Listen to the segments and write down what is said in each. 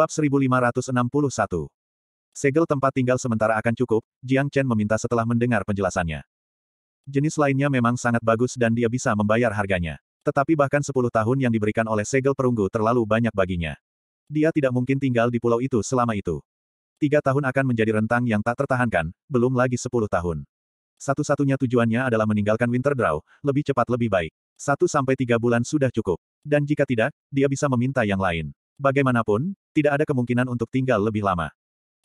Bab 1561. Segel tempat tinggal sementara akan cukup, Jiang Chen meminta setelah mendengar penjelasannya. Jenis lainnya memang sangat bagus dan dia bisa membayar harganya. Tetapi bahkan 10 tahun yang diberikan oleh segel perunggu terlalu banyak baginya. Dia tidak mungkin tinggal di pulau itu selama itu. Tiga tahun akan menjadi rentang yang tak tertahankan, belum lagi 10 tahun. Satu-satunya tujuannya adalah meninggalkan Winterdraw, lebih cepat lebih baik. Satu sampai tiga bulan sudah cukup. Dan jika tidak, dia bisa meminta yang lain. Bagaimanapun, tidak ada kemungkinan untuk tinggal lebih lama.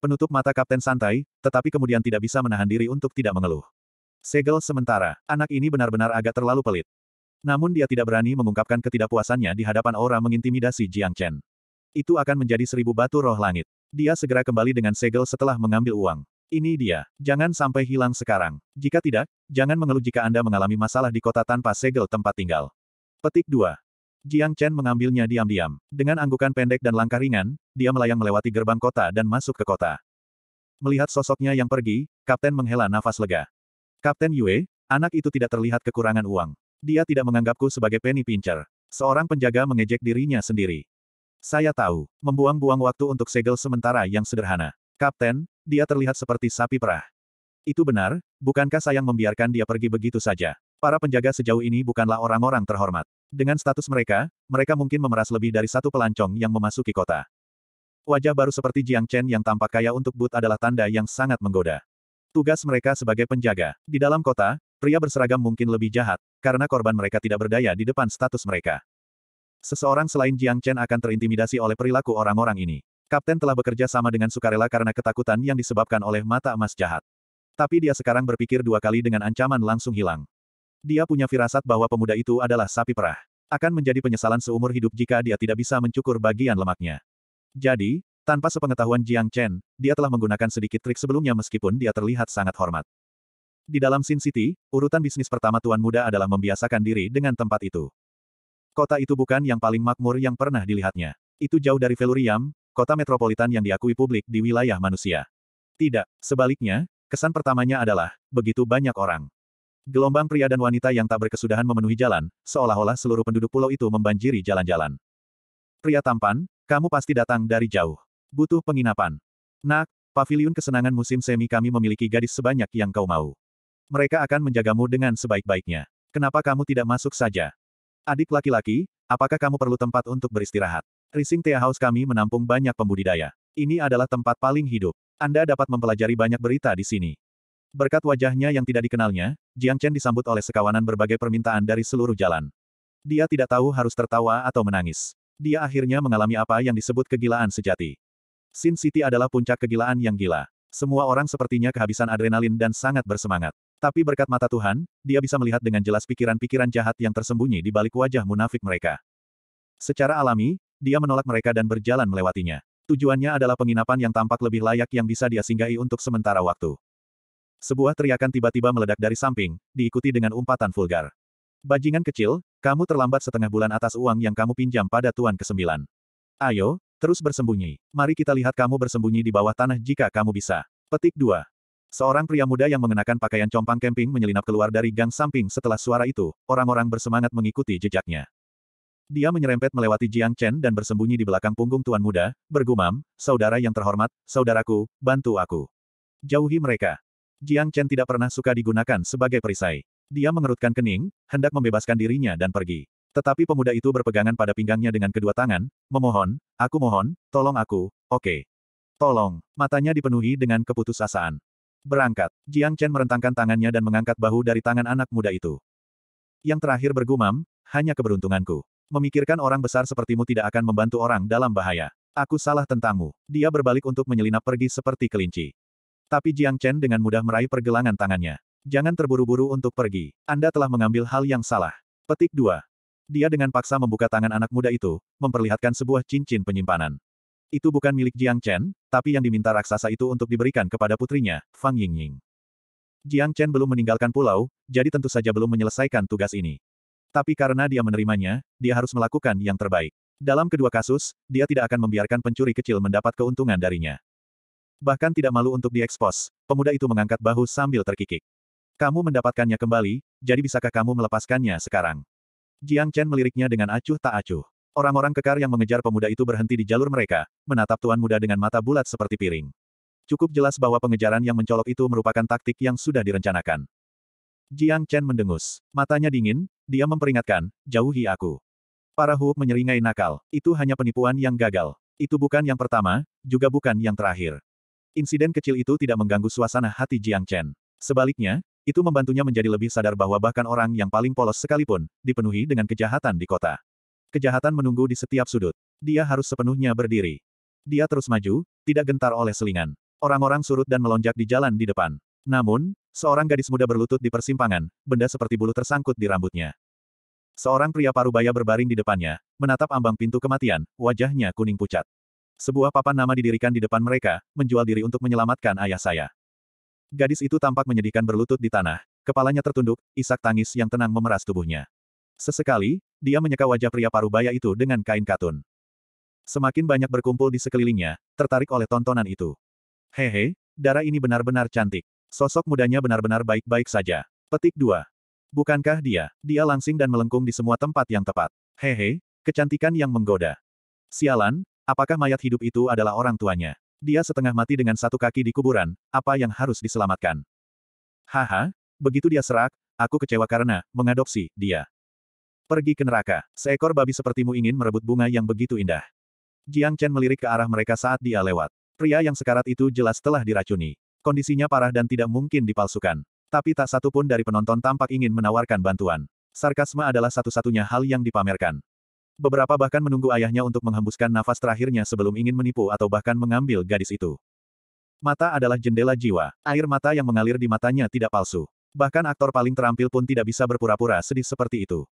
Penutup mata Kapten santai, tetapi kemudian tidak bisa menahan diri untuk tidak mengeluh. Segel sementara, anak ini benar-benar agak terlalu pelit. Namun dia tidak berani mengungkapkan ketidakpuasannya di hadapan orang mengintimidasi Jiang Chen. Itu akan menjadi seribu batu roh langit. Dia segera kembali dengan segel setelah mengambil uang. Ini dia, jangan sampai hilang sekarang. Jika tidak, jangan mengeluh jika Anda mengalami masalah di kota tanpa segel tempat tinggal. Petik 2. Jiang Chen mengambilnya diam-diam. Dengan anggukan pendek dan langkah ringan, dia melayang melewati gerbang kota dan masuk ke kota. Melihat sosoknya yang pergi, Kapten menghela nafas lega. Kapten Yue, anak itu tidak terlihat kekurangan uang. Dia tidak menganggapku sebagai penny pincher. Seorang penjaga mengejek dirinya sendiri. Saya tahu, membuang-buang waktu untuk segel sementara yang sederhana. Kapten, dia terlihat seperti sapi perah. Itu benar, bukankah sayang membiarkan dia pergi begitu saja? Para penjaga sejauh ini bukanlah orang-orang terhormat. Dengan status mereka, mereka mungkin memeras lebih dari satu pelancong yang memasuki kota. Wajah baru seperti Jiang Chen yang tampak kaya untuk but adalah tanda yang sangat menggoda. Tugas mereka sebagai penjaga. Di dalam kota, pria berseragam mungkin lebih jahat, karena korban mereka tidak berdaya di depan status mereka. Seseorang selain Jiang Chen akan terintimidasi oleh perilaku orang-orang ini. Kapten telah bekerja sama dengan sukarela karena ketakutan yang disebabkan oleh mata emas jahat. Tapi dia sekarang berpikir dua kali dengan ancaman langsung hilang. Dia punya firasat bahwa pemuda itu adalah sapi perah. Akan menjadi penyesalan seumur hidup jika dia tidak bisa mencukur bagian lemaknya. Jadi, tanpa sepengetahuan Jiang Chen, dia telah menggunakan sedikit trik sebelumnya meskipun dia terlihat sangat hormat. Di dalam Sin City, urutan bisnis pertama tuan muda adalah membiasakan diri dengan tempat itu. Kota itu bukan yang paling makmur yang pernah dilihatnya. Itu jauh dari Veluriam, kota metropolitan yang diakui publik di wilayah manusia. Tidak, sebaliknya, kesan pertamanya adalah, begitu banyak orang. Gelombang pria dan wanita yang tak berkesudahan memenuhi jalan, seolah-olah seluruh penduduk pulau itu membanjiri jalan-jalan. Pria tampan, kamu pasti datang dari jauh. Butuh penginapan. Nak, pavilion kesenangan musim semi kami memiliki gadis sebanyak yang kau mau. Mereka akan menjagamu dengan sebaik-baiknya. Kenapa kamu tidak masuk saja? Adik laki-laki, apakah kamu perlu tempat untuk beristirahat? Rising Tea House kami menampung banyak pembudidaya. Ini adalah tempat paling hidup. Anda dapat mempelajari banyak berita di sini. Berkat wajahnya yang tidak dikenalnya, Jiang Chen disambut oleh sekawanan berbagai permintaan dari seluruh jalan. Dia tidak tahu harus tertawa atau menangis. Dia akhirnya mengalami apa yang disebut kegilaan sejati. Sin City adalah puncak kegilaan yang gila. Semua orang sepertinya kehabisan adrenalin dan sangat bersemangat. Tapi berkat mata Tuhan, dia bisa melihat dengan jelas pikiran-pikiran jahat yang tersembunyi di balik wajah munafik mereka. Secara alami, dia menolak mereka dan berjalan melewatinya. Tujuannya adalah penginapan yang tampak lebih layak yang bisa dia singgahi untuk sementara waktu. Sebuah teriakan tiba-tiba meledak dari samping, diikuti dengan umpatan vulgar. Bajingan kecil, kamu terlambat setengah bulan atas uang yang kamu pinjam pada Tuan Kesembilan. Ayo, terus bersembunyi. Mari kita lihat kamu bersembunyi di bawah tanah jika kamu bisa. Petik 2. Seorang pria muda yang mengenakan pakaian compang camping menyelinap keluar dari gang samping setelah suara itu, orang-orang bersemangat mengikuti jejaknya. Dia menyerempet melewati Jiang Chen dan bersembunyi di belakang punggung tuan muda, bergumam, saudara yang terhormat, saudaraku, bantu aku. Jauhi mereka. Jiang Chen tidak pernah suka digunakan sebagai perisai. Dia mengerutkan kening, hendak membebaskan dirinya dan pergi. Tetapi pemuda itu berpegangan pada pinggangnya dengan kedua tangan, memohon, aku mohon, tolong aku, oke. Okay. Tolong, matanya dipenuhi dengan keputusasaan. Berangkat, Jiang Chen merentangkan tangannya dan mengangkat bahu dari tangan anak muda itu. Yang terakhir bergumam, hanya keberuntunganku. Memikirkan orang besar sepertimu tidak akan membantu orang dalam bahaya. Aku salah tentangmu. Dia berbalik untuk menyelinap pergi seperti kelinci. Tapi Jiang Chen dengan mudah meraih pergelangan tangannya. Jangan terburu-buru untuk pergi. Anda telah mengambil hal yang salah. Petik 2. Dia dengan paksa membuka tangan anak muda itu, memperlihatkan sebuah cincin penyimpanan. Itu bukan milik Jiang Chen, tapi yang diminta raksasa itu untuk diberikan kepada putrinya, Fang Yingying. Jiang Chen belum meninggalkan pulau, jadi tentu saja belum menyelesaikan tugas ini. Tapi karena dia menerimanya, dia harus melakukan yang terbaik. Dalam kedua kasus, dia tidak akan membiarkan pencuri kecil mendapat keuntungan darinya. Bahkan tidak malu untuk diekspos, pemuda itu mengangkat bahu sambil terkikik. Kamu mendapatkannya kembali, jadi bisakah kamu melepaskannya sekarang? Jiang Chen meliriknya dengan acuh tak acuh. Orang-orang kekar yang mengejar pemuda itu berhenti di jalur mereka, menatap tuan muda dengan mata bulat seperti piring. Cukup jelas bahwa pengejaran yang mencolok itu merupakan taktik yang sudah direncanakan. Jiang Chen mendengus. Matanya dingin, dia memperingatkan, jauhi aku. Para huuk menyeringai nakal, itu hanya penipuan yang gagal. Itu bukan yang pertama, juga bukan yang terakhir. Insiden kecil itu tidak mengganggu suasana hati Jiang Chen. Sebaliknya, itu membantunya menjadi lebih sadar bahwa bahkan orang yang paling polos sekalipun, dipenuhi dengan kejahatan di kota. Kejahatan menunggu di setiap sudut. Dia harus sepenuhnya berdiri. Dia terus maju, tidak gentar oleh selingan. Orang-orang surut dan melonjak di jalan di depan. Namun, seorang gadis muda berlutut di persimpangan, benda seperti bulu tersangkut di rambutnya. Seorang pria parubaya berbaring di depannya, menatap ambang pintu kematian, wajahnya kuning pucat. Sebuah papan nama didirikan di depan mereka, menjual diri untuk menyelamatkan ayah saya. Gadis itu tampak menyedihkan berlutut di tanah, kepalanya tertunduk, isak tangis yang tenang memeras tubuhnya. Sesekali, dia menyeka wajah pria parubaya itu dengan kain katun. Semakin banyak berkumpul di sekelilingnya, tertarik oleh tontonan itu. Hehe, darah ini benar-benar cantik. Sosok mudanya benar-benar baik-baik saja. Petik 2. Bukankah dia? Dia langsing dan melengkung di semua tempat yang tepat. Hehe, kecantikan yang menggoda. Sialan, Apakah mayat hidup itu adalah orang tuanya? Dia setengah mati dengan satu kaki di kuburan, apa yang harus diselamatkan? Haha, begitu dia serak, aku kecewa karena mengadopsi dia. Pergi ke neraka, seekor babi sepertimu ingin merebut bunga yang begitu indah. Jiang Chen melirik ke arah mereka saat dia lewat. Pria yang sekarat itu jelas telah diracuni. Kondisinya parah dan tidak mungkin dipalsukan. Tapi tak satu pun dari penonton tampak ingin menawarkan bantuan. Sarkasme adalah satu-satunya hal yang dipamerkan. Beberapa bahkan menunggu ayahnya untuk menghembuskan nafas terakhirnya sebelum ingin menipu atau bahkan mengambil gadis itu. Mata adalah jendela jiwa. Air mata yang mengalir di matanya tidak palsu. Bahkan aktor paling terampil pun tidak bisa berpura-pura sedih seperti itu.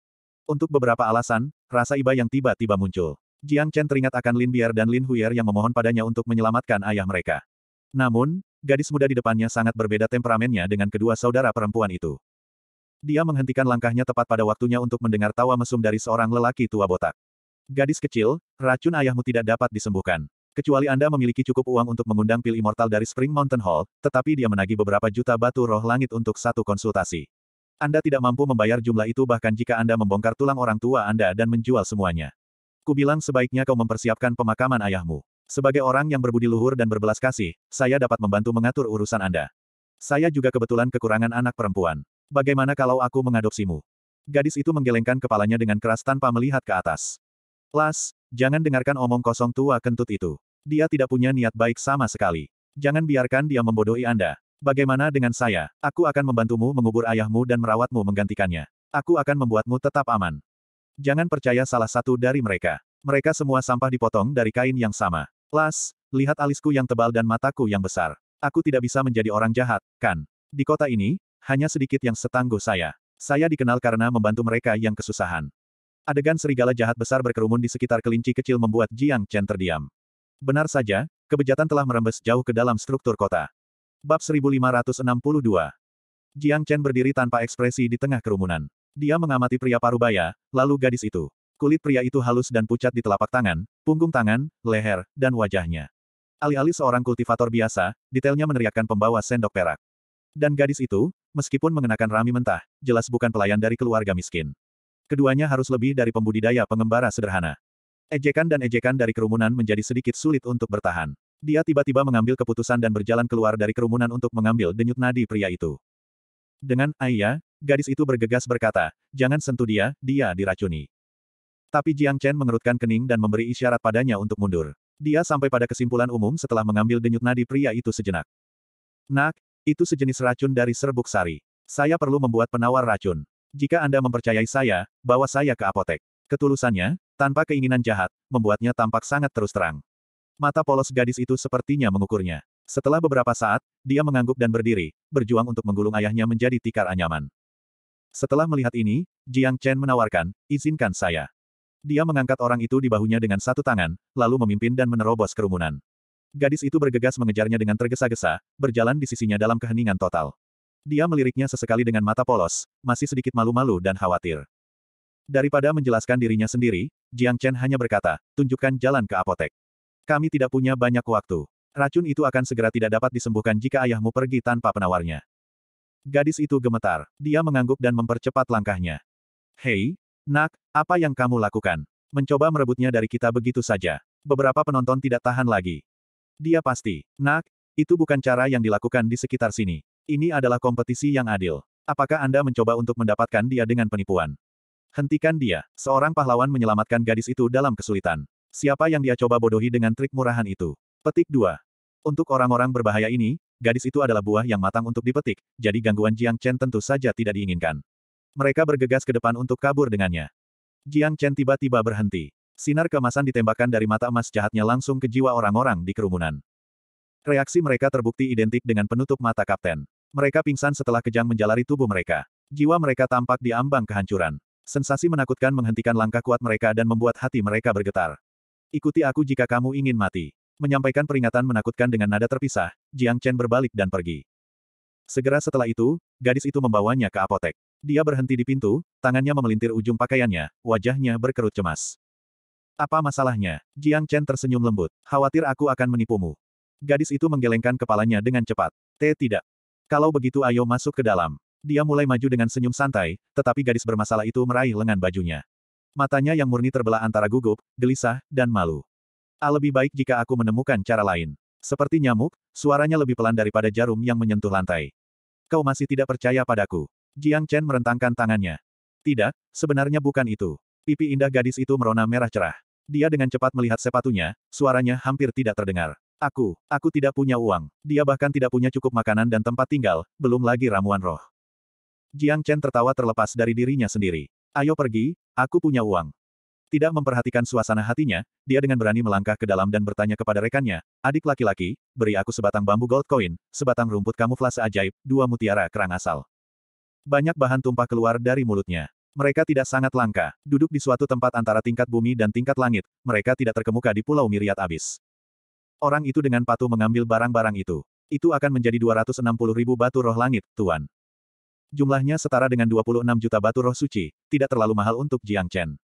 Untuk beberapa alasan, rasa iba yang tiba-tiba muncul. Jiang Chen teringat akan Lin Bier dan Lin Huyer yang memohon padanya untuk menyelamatkan ayah mereka. Namun, gadis muda di depannya sangat berbeda temperamennya dengan kedua saudara perempuan itu. Dia menghentikan langkahnya tepat pada waktunya untuk mendengar tawa mesum dari seorang lelaki tua botak. Gadis kecil, racun ayahmu tidak dapat disembuhkan. Kecuali Anda memiliki cukup uang untuk mengundang pil immortal dari Spring Mountain Hall, tetapi dia menagih beberapa juta batu roh langit untuk satu konsultasi. Anda tidak mampu membayar jumlah itu bahkan jika Anda membongkar tulang orang tua Anda dan menjual semuanya. Kubilang sebaiknya kau mempersiapkan pemakaman ayahmu. Sebagai orang yang berbudi luhur dan berbelas kasih, saya dapat membantu mengatur urusan Anda. Saya juga kebetulan kekurangan anak perempuan. Bagaimana kalau aku mengadopsimu? Gadis itu menggelengkan kepalanya dengan keras tanpa melihat ke atas. Las, jangan dengarkan omong kosong tua kentut itu. Dia tidak punya niat baik sama sekali. Jangan biarkan dia membodohi Anda. Bagaimana dengan saya? Aku akan membantumu mengubur ayahmu dan merawatmu menggantikannya. Aku akan membuatmu tetap aman. Jangan percaya salah satu dari mereka. Mereka semua sampah dipotong dari kain yang sama. Las, lihat alisku yang tebal dan mataku yang besar. Aku tidak bisa menjadi orang jahat, kan? Di kota ini, hanya sedikit yang setangguh saya. Saya dikenal karena membantu mereka yang kesusahan. Adegan serigala jahat besar berkerumun di sekitar kelinci kecil membuat Jiang Chen terdiam. Benar saja, kebejatan telah merembes jauh ke dalam struktur kota. Bab 1562 Jiang Chen berdiri tanpa ekspresi di tengah kerumunan. Dia mengamati pria parubaya, lalu gadis itu. Kulit pria itu halus dan pucat di telapak tangan, punggung tangan, leher, dan wajahnya. Alih-alih seorang kultivator biasa, detailnya meneriakkan pembawa sendok perak. Dan gadis itu, meskipun mengenakan rami mentah, jelas bukan pelayan dari keluarga miskin. Keduanya harus lebih dari pembudidaya pengembara sederhana. Ejekan dan ejekan dari kerumunan menjadi sedikit sulit untuk bertahan. Dia tiba-tiba mengambil keputusan dan berjalan keluar dari kerumunan untuk mengambil denyut nadi pria itu. Dengan ayah, gadis itu bergegas berkata, jangan sentuh dia, dia diracuni. Tapi Jiang Chen mengerutkan kening dan memberi isyarat padanya untuk mundur. Dia sampai pada kesimpulan umum setelah mengambil denyut nadi pria itu sejenak. Nak, itu sejenis racun dari serbuk sari. Saya perlu membuat penawar racun. Jika Anda mempercayai saya, bawa saya ke apotek. Ketulusannya, tanpa keinginan jahat, membuatnya tampak sangat terus terang. Mata polos gadis itu sepertinya mengukurnya. Setelah beberapa saat, dia mengangguk dan berdiri, berjuang untuk menggulung ayahnya menjadi tikar anyaman. Setelah melihat ini, Jiang Chen menawarkan, izinkan saya. Dia mengangkat orang itu di bahunya dengan satu tangan, lalu memimpin dan menerobos kerumunan. Gadis itu bergegas mengejarnya dengan tergesa-gesa, berjalan di sisinya dalam keheningan total. Dia meliriknya sesekali dengan mata polos, masih sedikit malu-malu dan khawatir. Daripada menjelaskan dirinya sendiri, Jiang Chen hanya berkata, tunjukkan jalan ke apotek. Kami tidak punya banyak waktu. Racun itu akan segera tidak dapat disembuhkan jika ayahmu pergi tanpa penawarnya. Gadis itu gemetar. Dia mengangguk dan mempercepat langkahnya. Hei, nak, apa yang kamu lakukan? Mencoba merebutnya dari kita begitu saja. Beberapa penonton tidak tahan lagi. Dia pasti. Nak, itu bukan cara yang dilakukan di sekitar sini. Ini adalah kompetisi yang adil. Apakah Anda mencoba untuk mendapatkan dia dengan penipuan? Hentikan dia. Seorang pahlawan menyelamatkan gadis itu dalam kesulitan. Siapa yang dia coba bodohi dengan trik murahan itu? Petik 2. Untuk orang-orang berbahaya ini, gadis itu adalah buah yang matang untuk dipetik, jadi gangguan Jiang Chen tentu saja tidak diinginkan. Mereka bergegas ke depan untuk kabur dengannya. Jiang Chen tiba-tiba berhenti. Sinar kemasan ditembakkan dari mata emas jahatnya langsung ke jiwa orang-orang di kerumunan. Reaksi mereka terbukti identik dengan penutup mata kapten. Mereka pingsan setelah kejang menjalari tubuh mereka. Jiwa mereka tampak di ambang kehancuran. Sensasi menakutkan menghentikan langkah kuat mereka dan membuat hati mereka bergetar. Ikuti aku jika kamu ingin mati. Menyampaikan peringatan menakutkan dengan nada terpisah, Jiang Chen berbalik dan pergi. Segera setelah itu, gadis itu membawanya ke apotek. Dia berhenti di pintu, tangannya memelintir ujung pakaiannya, wajahnya berkerut cemas. Apa masalahnya? Jiang Chen tersenyum lembut. Khawatir aku akan menipumu. Gadis itu menggelengkan kepalanya dengan cepat. T tidak. Kalau begitu ayo masuk ke dalam. Dia mulai maju dengan senyum santai, tetapi gadis bermasalah itu meraih lengan bajunya. Matanya yang murni terbelah antara gugup, gelisah, dan malu. A ah, lebih baik jika aku menemukan cara lain. Seperti nyamuk, suaranya lebih pelan daripada jarum yang menyentuh lantai. Kau masih tidak percaya padaku. Jiang Chen merentangkan tangannya. Tidak, sebenarnya bukan itu. Pipi indah gadis itu merona merah cerah. Dia dengan cepat melihat sepatunya, suaranya hampir tidak terdengar. Aku, aku tidak punya uang. Dia bahkan tidak punya cukup makanan dan tempat tinggal, belum lagi ramuan roh. Jiang Chen tertawa terlepas dari dirinya sendiri. Ayo pergi, aku punya uang. Tidak memperhatikan suasana hatinya, dia dengan berani melangkah ke dalam dan bertanya kepada rekannya, adik laki-laki, beri aku sebatang bambu gold coin, sebatang rumput kamuflase ajaib, dua mutiara kerang asal. Banyak bahan tumpah keluar dari mulutnya. Mereka tidak sangat langka, duduk di suatu tempat antara tingkat bumi dan tingkat langit, mereka tidak terkemuka di pulau Miriat Abis. Orang itu dengan patuh mengambil barang-barang itu. Itu akan menjadi 260 ribu batu roh langit, Tuan. Jumlahnya setara dengan 26 juta batu roh suci, tidak terlalu mahal untuk Jiang Chen.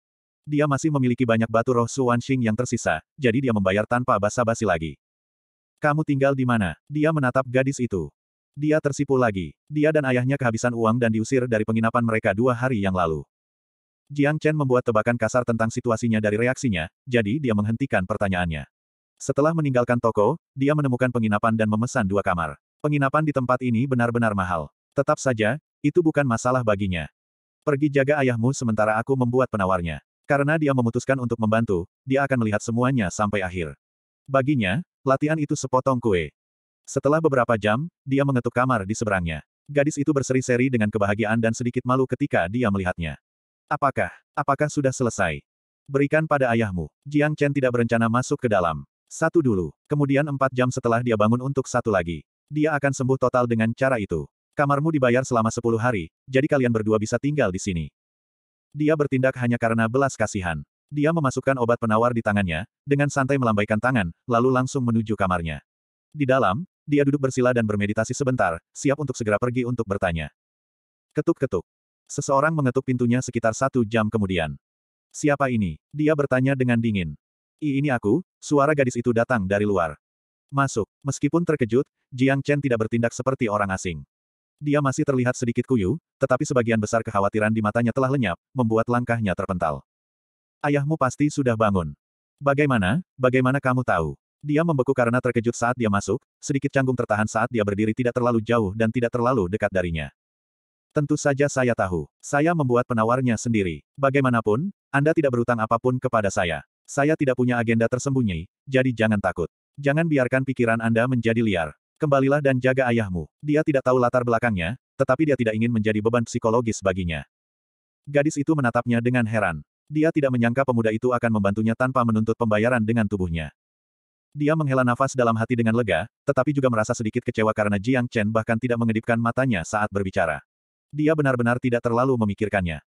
Dia masih memiliki banyak batu roh Su Wanxing yang tersisa, jadi dia membayar tanpa basa-basi lagi. Kamu tinggal di mana? Dia menatap gadis itu. Dia tersipu lagi. Dia dan ayahnya kehabisan uang dan diusir dari penginapan mereka dua hari yang lalu. Jiang Chen membuat tebakan kasar tentang situasinya dari reaksinya, jadi dia menghentikan pertanyaannya. Setelah meninggalkan toko, dia menemukan penginapan dan memesan dua kamar. Penginapan di tempat ini benar-benar mahal. Tetap saja, itu bukan masalah baginya. Pergi jaga ayahmu sementara aku membuat penawarnya. Karena dia memutuskan untuk membantu, dia akan melihat semuanya sampai akhir. Baginya, latihan itu sepotong kue. Setelah beberapa jam, dia mengetuk kamar di seberangnya. Gadis itu berseri-seri dengan kebahagiaan dan sedikit malu ketika dia melihatnya. Apakah, apakah sudah selesai? Berikan pada ayahmu. Jiang Chen tidak berencana masuk ke dalam. Satu dulu, kemudian empat jam setelah dia bangun untuk satu lagi. Dia akan sembuh total dengan cara itu. Kamarmu dibayar selama sepuluh hari, jadi kalian berdua bisa tinggal di sini. Dia bertindak hanya karena belas kasihan. Dia memasukkan obat penawar di tangannya, dengan santai melambaikan tangan, lalu langsung menuju kamarnya. Di dalam, dia duduk bersila dan bermeditasi sebentar, siap untuk segera pergi untuk bertanya. Ketuk-ketuk. Seseorang mengetuk pintunya sekitar satu jam kemudian. Siapa ini? Dia bertanya dengan dingin. I ini aku, suara gadis itu datang dari luar. Masuk. Meskipun terkejut, Jiang Chen tidak bertindak seperti orang asing. Dia masih terlihat sedikit kuyu, tetapi sebagian besar kekhawatiran di matanya telah lenyap, membuat langkahnya terpental. Ayahmu pasti sudah bangun. Bagaimana, bagaimana kamu tahu? Dia membeku karena terkejut saat dia masuk, sedikit canggung tertahan saat dia berdiri tidak terlalu jauh dan tidak terlalu dekat darinya. Tentu saja saya tahu. Saya membuat penawarnya sendiri. Bagaimanapun, Anda tidak berutang apapun kepada saya. Saya tidak punya agenda tersembunyi, jadi jangan takut. Jangan biarkan pikiran Anda menjadi liar. Kembalilah dan jaga ayahmu. Dia tidak tahu latar belakangnya, tetapi dia tidak ingin menjadi beban psikologis baginya. Gadis itu menatapnya dengan heran. Dia tidak menyangka pemuda itu akan membantunya tanpa menuntut pembayaran dengan tubuhnya. Dia menghela nafas dalam hati dengan lega, tetapi juga merasa sedikit kecewa karena Jiang Chen bahkan tidak mengedipkan matanya saat berbicara. Dia benar-benar tidak terlalu memikirkannya.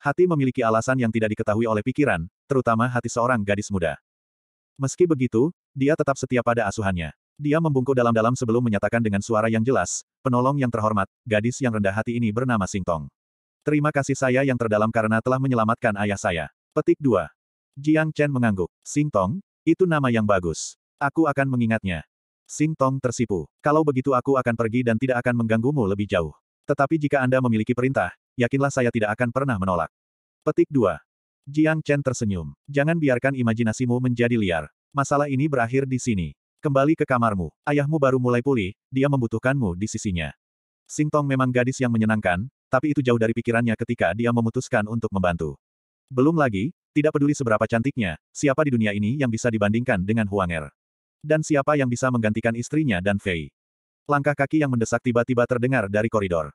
Hati memiliki alasan yang tidak diketahui oleh pikiran, terutama hati seorang gadis muda. Meski begitu, dia tetap setia pada asuhannya. Dia membungkuk dalam-dalam sebelum menyatakan dengan suara yang jelas, penolong yang terhormat, gadis yang rendah hati ini bernama Singtong. Terima kasih saya yang terdalam karena telah menyelamatkan ayah saya. Petik 2. Jiang Chen mengangguk. Singtong, itu nama yang bagus. Aku akan mengingatnya. Sing Tong tersipu. Kalau begitu aku akan pergi dan tidak akan mengganggumu lebih jauh. Tetapi jika Anda memiliki perintah, yakinlah saya tidak akan pernah menolak. Petik 2. Jiang Chen tersenyum. Jangan biarkan imajinasimu menjadi liar. Masalah ini berakhir di sini. Kembali ke kamarmu. Ayahmu baru mulai pulih, dia membutuhkanmu di sisinya. Sing Tong memang gadis yang menyenangkan, tapi itu jauh dari pikirannya ketika dia memutuskan untuk membantu. Belum lagi, tidak peduli seberapa cantiknya, siapa di dunia ini yang bisa dibandingkan dengan Huang Er. Dan siapa yang bisa menggantikan istrinya dan Fei? Langkah kaki yang mendesak tiba-tiba terdengar dari koridor.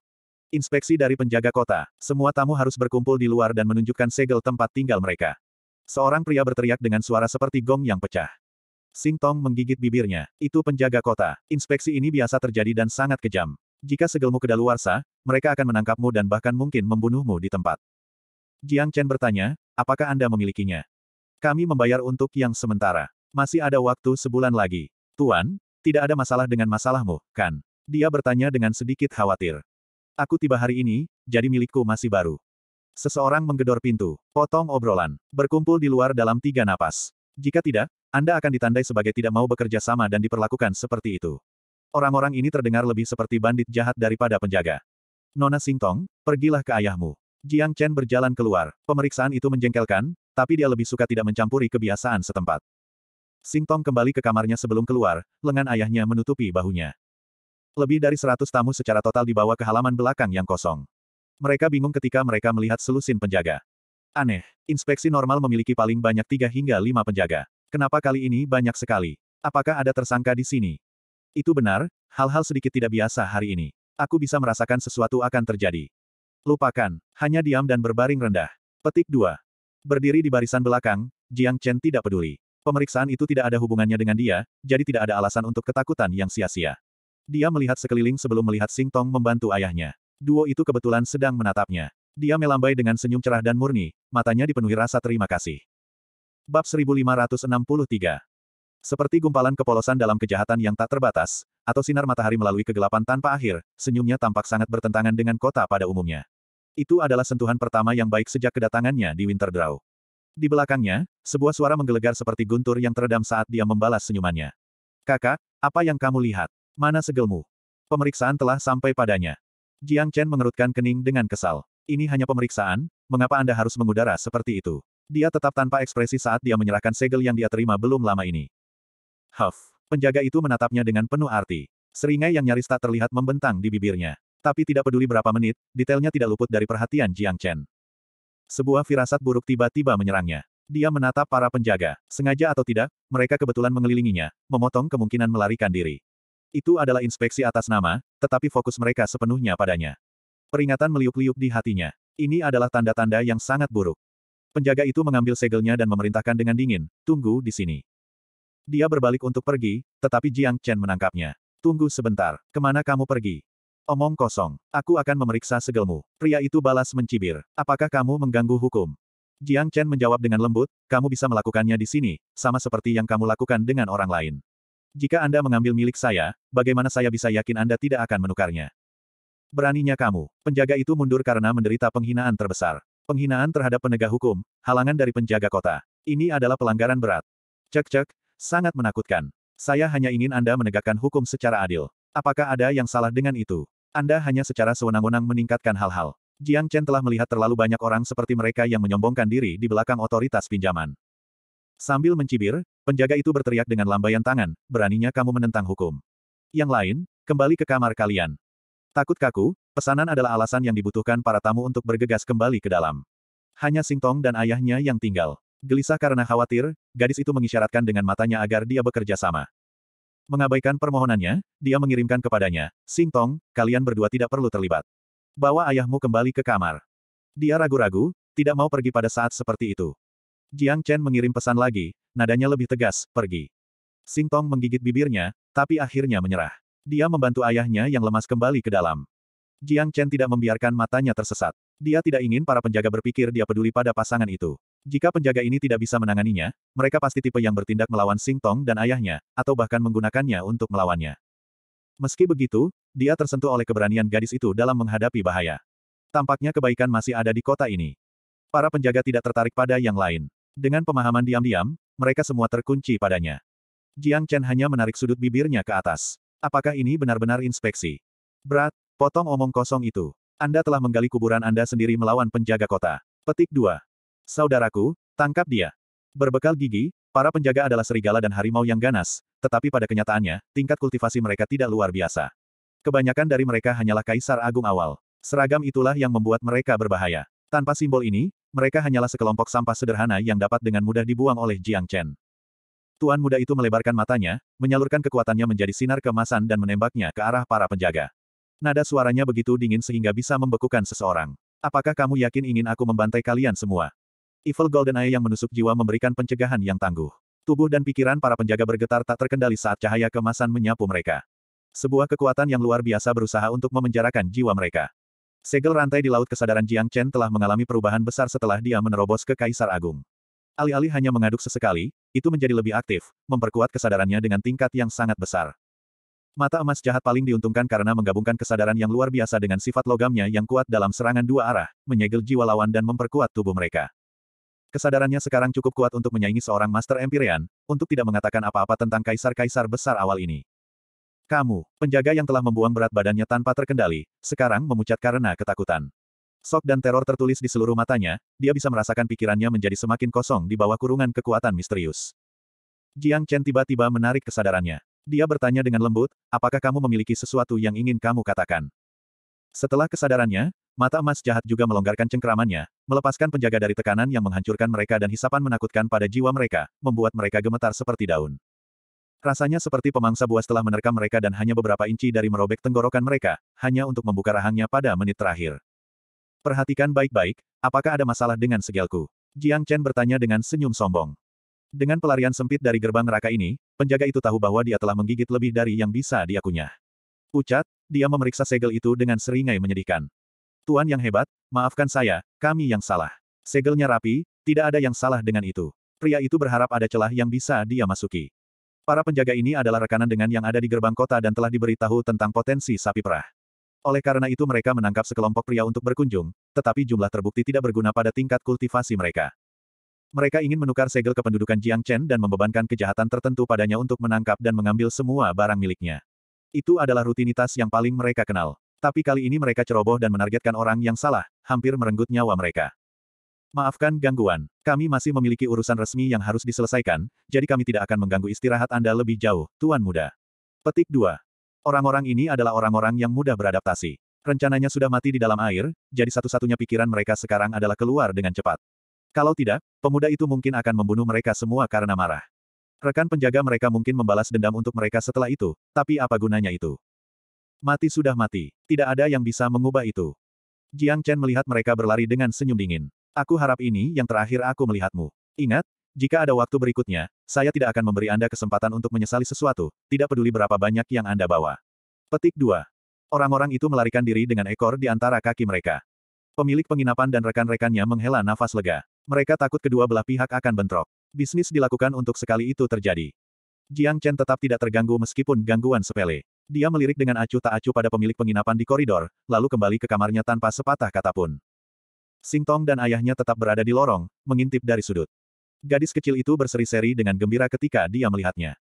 Inspeksi dari penjaga kota, semua tamu harus berkumpul di luar dan menunjukkan segel tempat tinggal mereka. Seorang pria berteriak dengan suara seperti gong yang pecah. Sing Tong menggigit bibirnya. Itu penjaga kota. Inspeksi ini biasa terjadi dan sangat kejam. Jika segelmu kedaluarsa, mereka akan menangkapmu dan bahkan mungkin membunuhmu di tempat. Jiang Chen bertanya, apakah Anda memilikinya? Kami membayar untuk yang sementara. Masih ada waktu sebulan lagi. Tuan, tidak ada masalah dengan masalahmu, kan? Dia bertanya dengan sedikit khawatir. Aku tiba hari ini, jadi milikku masih baru. Seseorang menggedor pintu, potong obrolan, berkumpul di luar dalam tiga napas. Jika tidak, Anda akan ditandai sebagai tidak mau bekerja sama dan diperlakukan seperti itu. Orang-orang ini terdengar lebih seperti bandit jahat daripada penjaga. Nona Singtong, pergilah ke ayahmu. Jiang Chen berjalan keluar. Pemeriksaan itu menjengkelkan, tapi dia lebih suka tidak mencampuri kebiasaan setempat. Sing Tong kembali ke kamarnya sebelum keluar, lengan ayahnya menutupi bahunya. Lebih dari seratus tamu secara total dibawa ke halaman belakang yang kosong. Mereka bingung ketika mereka melihat selusin penjaga. Aneh, inspeksi normal memiliki paling banyak tiga hingga lima penjaga. Kenapa kali ini banyak sekali? Apakah ada tersangka di sini? Itu benar, hal-hal sedikit tidak biasa hari ini. Aku bisa merasakan sesuatu akan terjadi. Lupakan, hanya diam dan berbaring rendah. Petik 2. Berdiri di barisan belakang, Jiang Chen tidak peduli. Pemeriksaan itu tidak ada hubungannya dengan dia, jadi tidak ada alasan untuk ketakutan yang sia-sia. Dia melihat sekeliling sebelum melihat Sing Tong membantu ayahnya. Duo itu kebetulan sedang menatapnya. Dia melambai dengan senyum cerah dan murni, matanya dipenuhi rasa terima kasih. Bab 1563 Seperti gumpalan kepolosan dalam kejahatan yang tak terbatas, atau sinar matahari melalui kegelapan tanpa akhir, senyumnya tampak sangat bertentangan dengan kota pada umumnya. Itu adalah sentuhan pertama yang baik sejak kedatangannya di Winterdraw. Di belakangnya, sebuah suara menggelegar seperti guntur yang teredam saat dia membalas senyumannya. Kakak, apa yang kamu lihat? Mana segelmu? Pemeriksaan telah sampai padanya. Jiang Chen mengerutkan kening dengan kesal. Ini hanya pemeriksaan, mengapa Anda harus mengudara seperti itu? Dia tetap tanpa ekspresi saat dia menyerahkan segel yang dia terima belum lama ini. Huff. Penjaga itu menatapnya dengan penuh arti. Seringai yang nyaris tak terlihat membentang di bibirnya. Tapi tidak peduli berapa menit, detailnya tidak luput dari perhatian Jiang Chen. Sebuah firasat buruk tiba-tiba menyerangnya. Dia menatap para penjaga. Sengaja atau tidak, mereka kebetulan mengelilinginya, memotong kemungkinan melarikan diri. Itu adalah inspeksi atas nama, tetapi fokus mereka sepenuhnya padanya. Peringatan meliuk-liuk di hatinya. Ini adalah tanda-tanda yang sangat buruk. Penjaga itu mengambil segelnya dan memerintahkan dengan dingin, tunggu di sini. Dia berbalik untuk pergi, tetapi Jiang Chen menangkapnya. Tunggu sebentar, kemana kamu pergi? Omong kosong. Aku akan memeriksa segelmu. Pria itu balas mencibir. Apakah kamu mengganggu hukum? Jiang Chen menjawab dengan lembut, kamu bisa melakukannya di sini, sama seperti yang kamu lakukan dengan orang lain. Jika Anda mengambil milik saya, bagaimana saya bisa yakin Anda tidak akan menukarnya? Beraninya kamu. Penjaga itu mundur karena menderita penghinaan terbesar. Penghinaan terhadap penegak hukum, halangan dari penjaga kota. Ini adalah pelanggaran berat. Cek-cek, sangat menakutkan. Saya hanya ingin Anda menegakkan hukum secara adil. Apakah ada yang salah dengan itu? Anda hanya secara sewenang-wenang meningkatkan hal-hal. Jiang Chen telah melihat terlalu banyak orang seperti mereka yang menyombongkan diri di belakang otoritas pinjaman. Sambil mencibir, penjaga itu berteriak dengan lambaian tangan, beraninya kamu menentang hukum. Yang lain, kembali ke kamar kalian. Takut kaku, pesanan adalah alasan yang dibutuhkan para tamu untuk bergegas kembali ke dalam. Hanya Sing Tong dan ayahnya yang tinggal. Gelisah karena khawatir, gadis itu mengisyaratkan dengan matanya agar dia bekerja sama. Mengabaikan permohonannya, dia mengirimkan kepadanya, Sing Tong, kalian berdua tidak perlu terlibat. Bawa ayahmu kembali ke kamar. Dia ragu-ragu, tidak mau pergi pada saat seperti itu. Jiang Chen mengirim pesan lagi, nadanya lebih tegas, pergi. Sing Tong menggigit bibirnya, tapi akhirnya menyerah. Dia membantu ayahnya yang lemas kembali ke dalam. Jiang Chen tidak membiarkan matanya tersesat. Dia tidak ingin para penjaga berpikir dia peduli pada pasangan itu. Jika penjaga ini tidak bisa menanganinya, mereka pasti tipe yang bertindak melawan Sing Tong dan ayahnya, atau bahkan menggunakannya untuk melawannya. Meski begitu, dia tersentuh oleh keberanian gadis itu dalam menghadapi bahaya. Tampaknya kebaikan masih ada di kota ini. Para penjaga tidak tertarik pada yang lain. Dengan pemahaman diam-diam, mereka semua terkunci padanya. Jiang Chen hanya menarik sudut bibirnya ke atas. Apakah ini benar-benar inspeksi? Berat, potong omong kosong itu. Anda telah menggali kuburan Anda sendiri melawan penjaga kota. Petik 2. Saudaraku, tangkap dia. Berbekal gigi, para penjaga adalah serigala dan harimau yang ganas, tetapi pada kenyataannya, tingkat kultivasi mereka tidak luar biasa. Kebanyakan dari mereka hanyalah kaisar agung awal. Seragam itulah yang membuat mereka berbahaya. Tanpa simbol ini, mereka hanyalah sekelompok sampah sederhana yang dapat dengan mudah dibuang oleh Jiang Chen. Tuan muda itu melebarkan matanya, menyalurkan kekuatannya menjadi sinar kemasan dan menembaknya ke arah para penjaga. Nada suaranya begitu dingin sehingga bisa membekukan seseorang. Apakah kamu yakin ingin aku membantai kalian semua? Evil Golden Eye yang menusuk jiwa memberikan pencegahan yang tangguh. Tubuh dan pikiran para penjaga bergetar tak terkendali saat cahaya kemasan menyapu mereka. Sebuah kekuatan yang luar biasa berusaha untuk memenjarakan jiwa mereka. Segel rantai di Laut Kesadaran Jiang Chen telah mengalami perubahan besar setelah dia menerobos ke Kaisar Agung. Alih-alih hanya mengaduk sesekali, itu menjadi lebih aktif, memperkuat kesadarannya dengan tingkat yang sangat besar. Mata emas jahat paling diuntungkan karena menggabungkan kesadaran yang luar biasa dengan sifat logamnya yang kuat dalam serangan dua arah, menyegel jiwa lawan dan memperkuat tubuh mereka. Kesadarannya sekarang cukup kuat untuk menyaingi seorang Master Empyrean, untuk tidak mengatakan apa-apa tentang kaisar-kaisar besar awal ini. Kamu, penjaga yang telah membuang berat badannya tanpa terkendali, sekarang memucat karena ketakutan. Sok dan teror tertulis di seluruh matanya, dia bisa merasakan pikirannya menjadi semakin kosong di bawah kurungan kekuatan misterius. Jiang Chen tiba-tiba menarik kesadarannya. Dia bertanya dengan lembut, apakah kamu memiliki sesuatu yang ingin kamu katakan? Setelah kesadarannya, mata emas jahat juga melonggarkan cengkeramannya, melepaskan penjaga dari tekanan yang menghancurkan mereka dan hisapan menakutkan pada jiwa mereka, membuat mereka gemetar seperti daun. Rasanya seperti pemangsa buas telah menerkam mereka dan hanya beberapa inci dari merobek tenggorokan mereka, hanya untuk membuka rahangnya pada menit terakhir. Perhatikan baik-baik, apakah ada masalah dengan segelku? Jiang Chen bertanya dengan senyum sombong. Dengan pelarian sempit dari gerbang neraka ini, penjaga itu tahu bahwa dia telah menggigit lebih dari yang bisa diakunya. Pucat, dia memeriksa segel itu dengan seringai menyedihkan. Tuan yang hebat, maafkan saya, kami yang salah. Segelnya rapi, tidak ada yang salah dengan itu. Pria itu berharap ada celah yang bisa dia masuki. Para penjaga ini adalah rekanan dengan yang ada di gerbang kota dan telah diberitahu tentang potensi sapi perah. Oleh karena itu mereka menangkap sekelompok pria untuk berkunjung, tetapi jumlah terbukti tidak berguna pada tingkat kultivasi mereka. Mereka ingin menukar segel kependudukan Jiang Chen dan membebankan kejahatan tertentu padanya untuk menangkap dan mengambil semua barang miliknya. Itu adalah rutinitas yang paling mereka kenal. Tapi kali ini mereka ceroboh dan menargetkan orang yang salah, hampir merenggut nyawa mereka. Maafkan gangguan, kami masih memiliki urusan resmi yang harus diselesaikan, jadi kami tidak akan mengganggu istirahat Anda lebih jauh, Tuan Muda. Petik 2. Orang-orang ini adalah orang-orang yang mudah beradaptasi. Rencananya sudah mati di dalam air, jadi satu-satunya pikiran mereka sekarang adalah keluar dengan cepat. Kalau tidak, pemuda itu mungkin akan membunuh mereka semua karena marah. Rekan penjaga mereka mungkin membalas dendam untuk mereka setelah itu, tapi apa gunanya itu? Mati sudah mati. Tidak ada yang bisa mengubah itu. Jiang Chen melihat mereka berlari dengan senyum dingin. Aku harap ini yang terakhir aku melihatmu. Ingat, jika ada waktu berikutnya, saya tidak akan memberi Anda kesempatan untuk menyesali sesuatu, tidak peduli berapa banyak yang Anda bawa. Petik 2. Orang-orang itu melarikan diri dengan ekor di antara kaki mereka. Pemilik penginapan dan rekan-rekannya menghela nafas lega. Mereka takut kedua belah pihak akan bentrok. Bisnis dilakukan untuk sekali itu terjadi. Jiang Chen tetap tidak terganggu meskipun gangguan sepele. Dia melirik dengan acuh tak acuh pada pemilik penginapan di koridor, lalu kembali ke kamarnya tanpa sepatah kata pun. Sing Tong dan ayahnya tetap berada di lorong, mengintip dari sudut. Gadis kecil itu berseri-seri dengan gembira ketika dia melihatnya.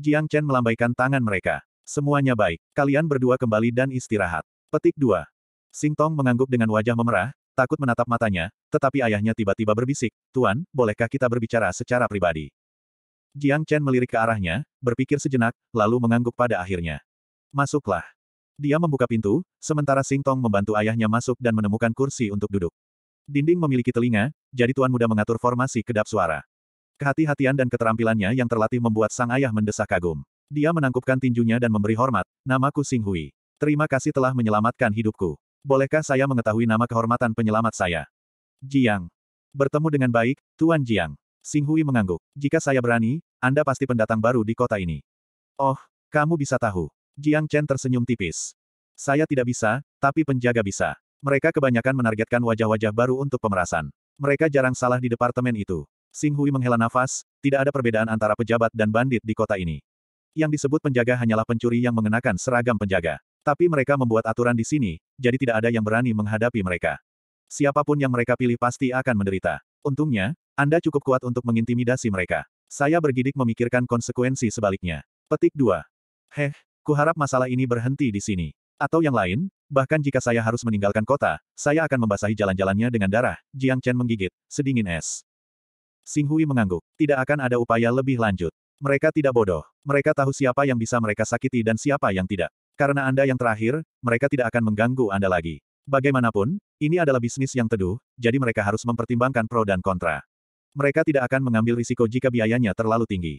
Jiang Chen melambaikan tangan mereka. Semuanya baik. Kalian berdua kembali dan istirahat. Petik 2. Singtong mengangguk dengan wajah memerah, takut menatap matanya, tetapi ayahnya tiba-tiba berbisik, Tuan, bolehkah kita berbicara secara pribadi? Jiang Chen melirik ke arahnya, berpikir sejenak, lalu mengangguk pada akhirnya. Masuklah. Dia membuka pintu, sementara Sing Tong membantu ayahnya masuk dan menemukan kursi untuk duduk. Dinding memiliki telinga, jadi tuan muda mengatur formasi kedap suara. Kehati-hatian dan keterampilannya yang terlatih membuat sang ayah mendesah kagum. Dia menangkupkan tinjunya dan memberi hormat, namaku Sing Hui. Terima kasih telah menyelamatkan hidupku. Bolehkah saya mengetahui nama kehormatan penyelamat saya? Jiang. Bertemu dengan baik, Tuan Jiang. Singhui mengangguk. Jika saya berani, Anda pasti pendatang baru di kota ini. Oh, kamu bisa tahu. Jiang Chen tersenyum tipis. Saya tidak bisa, tapi penjaga bisa. Mereka kebanyakan menargetkan wajah-wajah baru untuk pemerasan. Mereka jarang salah di departemen itu. Singhui menghela nafas, tidak ada perbedaan antara pejabat dan bandit di kota ini. Yang disebut penjaga hanyalah pencuri yang mengenakan seragam penjaga. Tapi mereka membuat aturan di sini, jadi tidak ada yang berani menghadapi mereka. Siapapun yang mereka pilih pasti akan menderita. Untungnya, Anda cukup kuat untuk mengintimidasi mereka. Saya bergidik memikirkan konsekuensi sebaliknya. Petik 2. Heh, kuharap masalah ini berhenti di sini. Atau yang lain, bahkan jika saya harus meninggalkan kota, saya akan membasahi jalan-jalannya dengan darah, Jiang Chen menggigit, sedingin es. Sing Hui mengangguk, tidak akan ada upaya lebih lanjut. Mereka tidak bodoh. Mereka tahu siapa yang bisa mereka sakiti dan siapa yang tidak. Karena Anda yang terakhir, mereka tidak akan mengganggu Anda lagi. Bagaimanapun, ini adalah bisnis yang teduh, jadi mereka harus mempertimbangkan pro dan kontra. Mereka tidak akan mengambil risiko jika biayanya terlalu tinggi.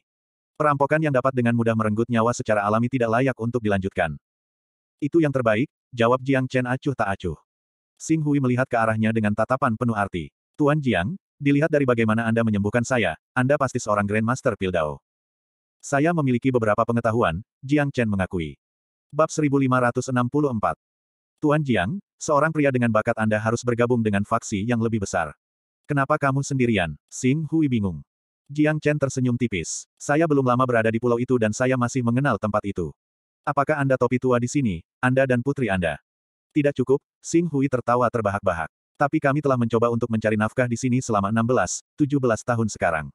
Perampokan yang dapat dengan mudah merenggut nyawa secara alami tidak layak untuk dilanjutkan. Itu yang terbaik, jawab Jiang Chen acuh tak acuh. Sing Hui melihat ke arahnya dengan tatapan penuh arti. Tuan Jiang, dilihat dari bagaimana Anda menyembuhkan saya, Anda pasti seorang Grandmaster Pildao. Saya memiliki beberapa pengetahuan, Jiang Chen mengakui. Bab 1564. Tuan Jiang, seorang pria dengan bakat Anda harus bergabung dengan faksi yang lebih besar. Kenapa kamu sendirian? Sing Hui bingung. Jiang Chen tersenyum tipis. Saya belum lama berada di pulau itu dan saya masih mengenal tempat itu. Apakah Anda topi tua di sini, Anda dan putri Anda? Tidak cukup, Sing Hui tertawa terbahak-bahak. Tapi kami telah mencoba untuk mencari nafkah di sini selama 16, 17 tahun sekarang.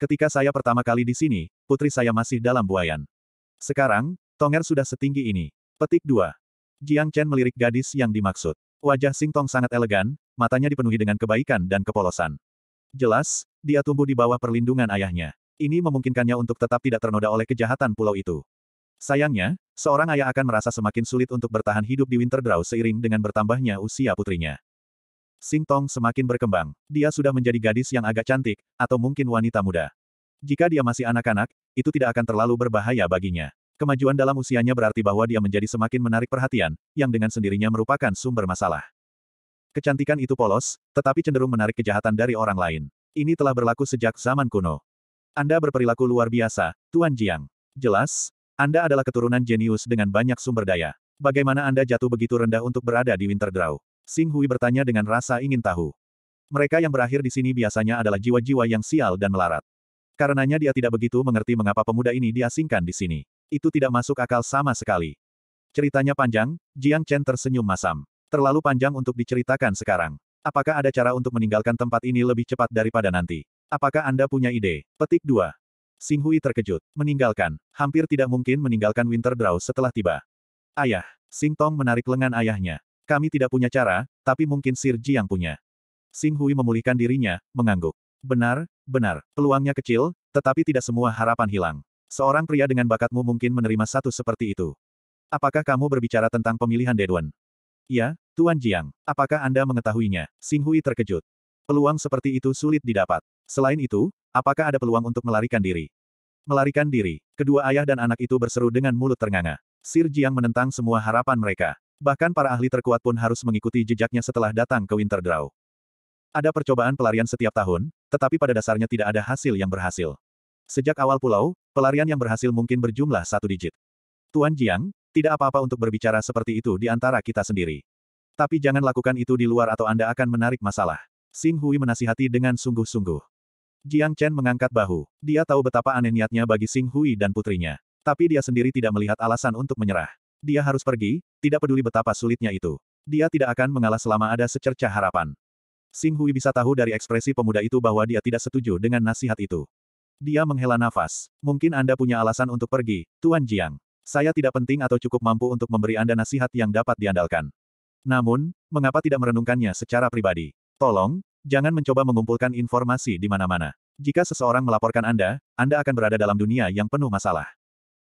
Ketika saya pertama kali di sini, putri saya masih dalam buayan. Sekarang, Tonger sudah setinggi ini. Petik 2. Jiang Chen melirik gadis yang dimaksud. Wajah Sing Tong sangat elegan, matanya dipenuhi dengan kebaikan dan kepolosan. Jelas, dia tumbuh di bawah perlindungan ayahnya. Ini memungkinkannya untuk tetap tidak ternoda oleh kejahatan pulau itu. Sayangnya, seorang ayah akan merasa semakin sulit untuk bertahan hidup di Winter Winterdraw seiring dengan bertambahnya usia putrinya. Sing Tong semakin berkembang. Dia sudah menjadi gadis yang agak cantik, atau mungkin wanita muda. Jika dia masih anak-anak, itu tidak akan terlalu berbahaya baginya. Kemajuan dalam usianya berarti bahwa dia menjadi semakin menarik perhatian, yang dengan sendirinya merupakan sumber masalah. Kecantikan itu polos, tetapi cenderung menarik kejahatan dari orang lain. Ini telah berlaku sejak zaman kuno. Anda berperilaku luar biasa, Tuan Jiang. Jelas, Anda adalah keturunan jenius dengan banyak sumber daya. Bagaimana Anda jatuh begitu rendah untuk berada di Winterdraw? Sing Hui bertanya dengan rasa ingin tahu. Mereka yang berakhir di sini biasanya adalah jiwa-jiwa yang sial dan melarat. Karenanya dia tidak begitu mengerti mengapa pemuda ini diasingkan di sini itu tidak masuk akal sama sekali. Ceritanya panjang, Jiang Chen tersenyum masam. Terlalu panjang untuk diceritakan sekarang. Apakah ada cara untuk meninggalkan tempat ini lebih cepat daripada nanti? Apakah Anda punya ide? Petik 2. Sing Hui terkejut. Meninggalkan. Hampir tidak mungkin meninggalkan Winter Draw setelah tiba. Ayah. Sing Tong menarik lengan ayahnya. Kami tidak punya cara, tapi mungkin Sir Ji yang punya. Sing Hui memulihkan dirinya, mengangguk. Benar, benar. Peluangnya kecil, tetapi tidak semua harapan hilang. Seorang pria dengan bakatmu mungkin menerima satu seperti itu. Apakah kamu berbicara tentang pemilihan Deduan? Ya, Tuan Jiang. Apakah Anda mengetahuinya? Sing Hui terkejut. Peluang seperti itu sulit didapat. Selain itu, apakah ada peluang untuk melarikan diri? Melarikan diri. Kedua ayah dan anak itu berseru dengan mulut ternganga. Sir Jiang menentang semua harapan mereka. Bahkan para ahli terkuat pun harus mengikuti jejaknya setelah datang ke Winterdraw. Ada percobaan pelarian setiap tahun, tetapi pada dasarnya tidak ada hasil yang berhasil. Sejak awal pulau, pelarian yang berhasil mungkin berjumlah satu digit. Tuan Jiang, tidak apa-apa untuk berbicara seperti itu di antara kita sendiri. Tapi jangan lakukan itu di luar atau Anda akan menarik masalah. Sing Hui menasihati dengan sungguh-sungguh. Jiang Chen mengangkat bahu. Dia tahu betapa aneh niatnya bagi Sing Hui dan putrinya. Tapi dia sendiri tidak melihat alasan untuk menyerah. Dia harus pergi, tidak peduli betapa sulitnya itu. Dia tidak akan mengalah selama ada secercah harapan. Sing Hui bisa tahu dari ekspresi pemuda itu bahwa dia tidak setuju dengan nasihat itu. Dia menghela nafas. Mungkin Anda punya alasan untuk pergi, Tuan Jiang. Saya tidak penting atau cukup mampu untuk memberi Anda nasihat yang dapat diandalkan. Namun, mengapa tidak merenungkannya secara pribadi? Tolong, jangan mencoba mengumpulkan informasi di mana-mana. Jika seseorang melaporkan Anda, Anda akan berada dalam dunia yang penuh masalah.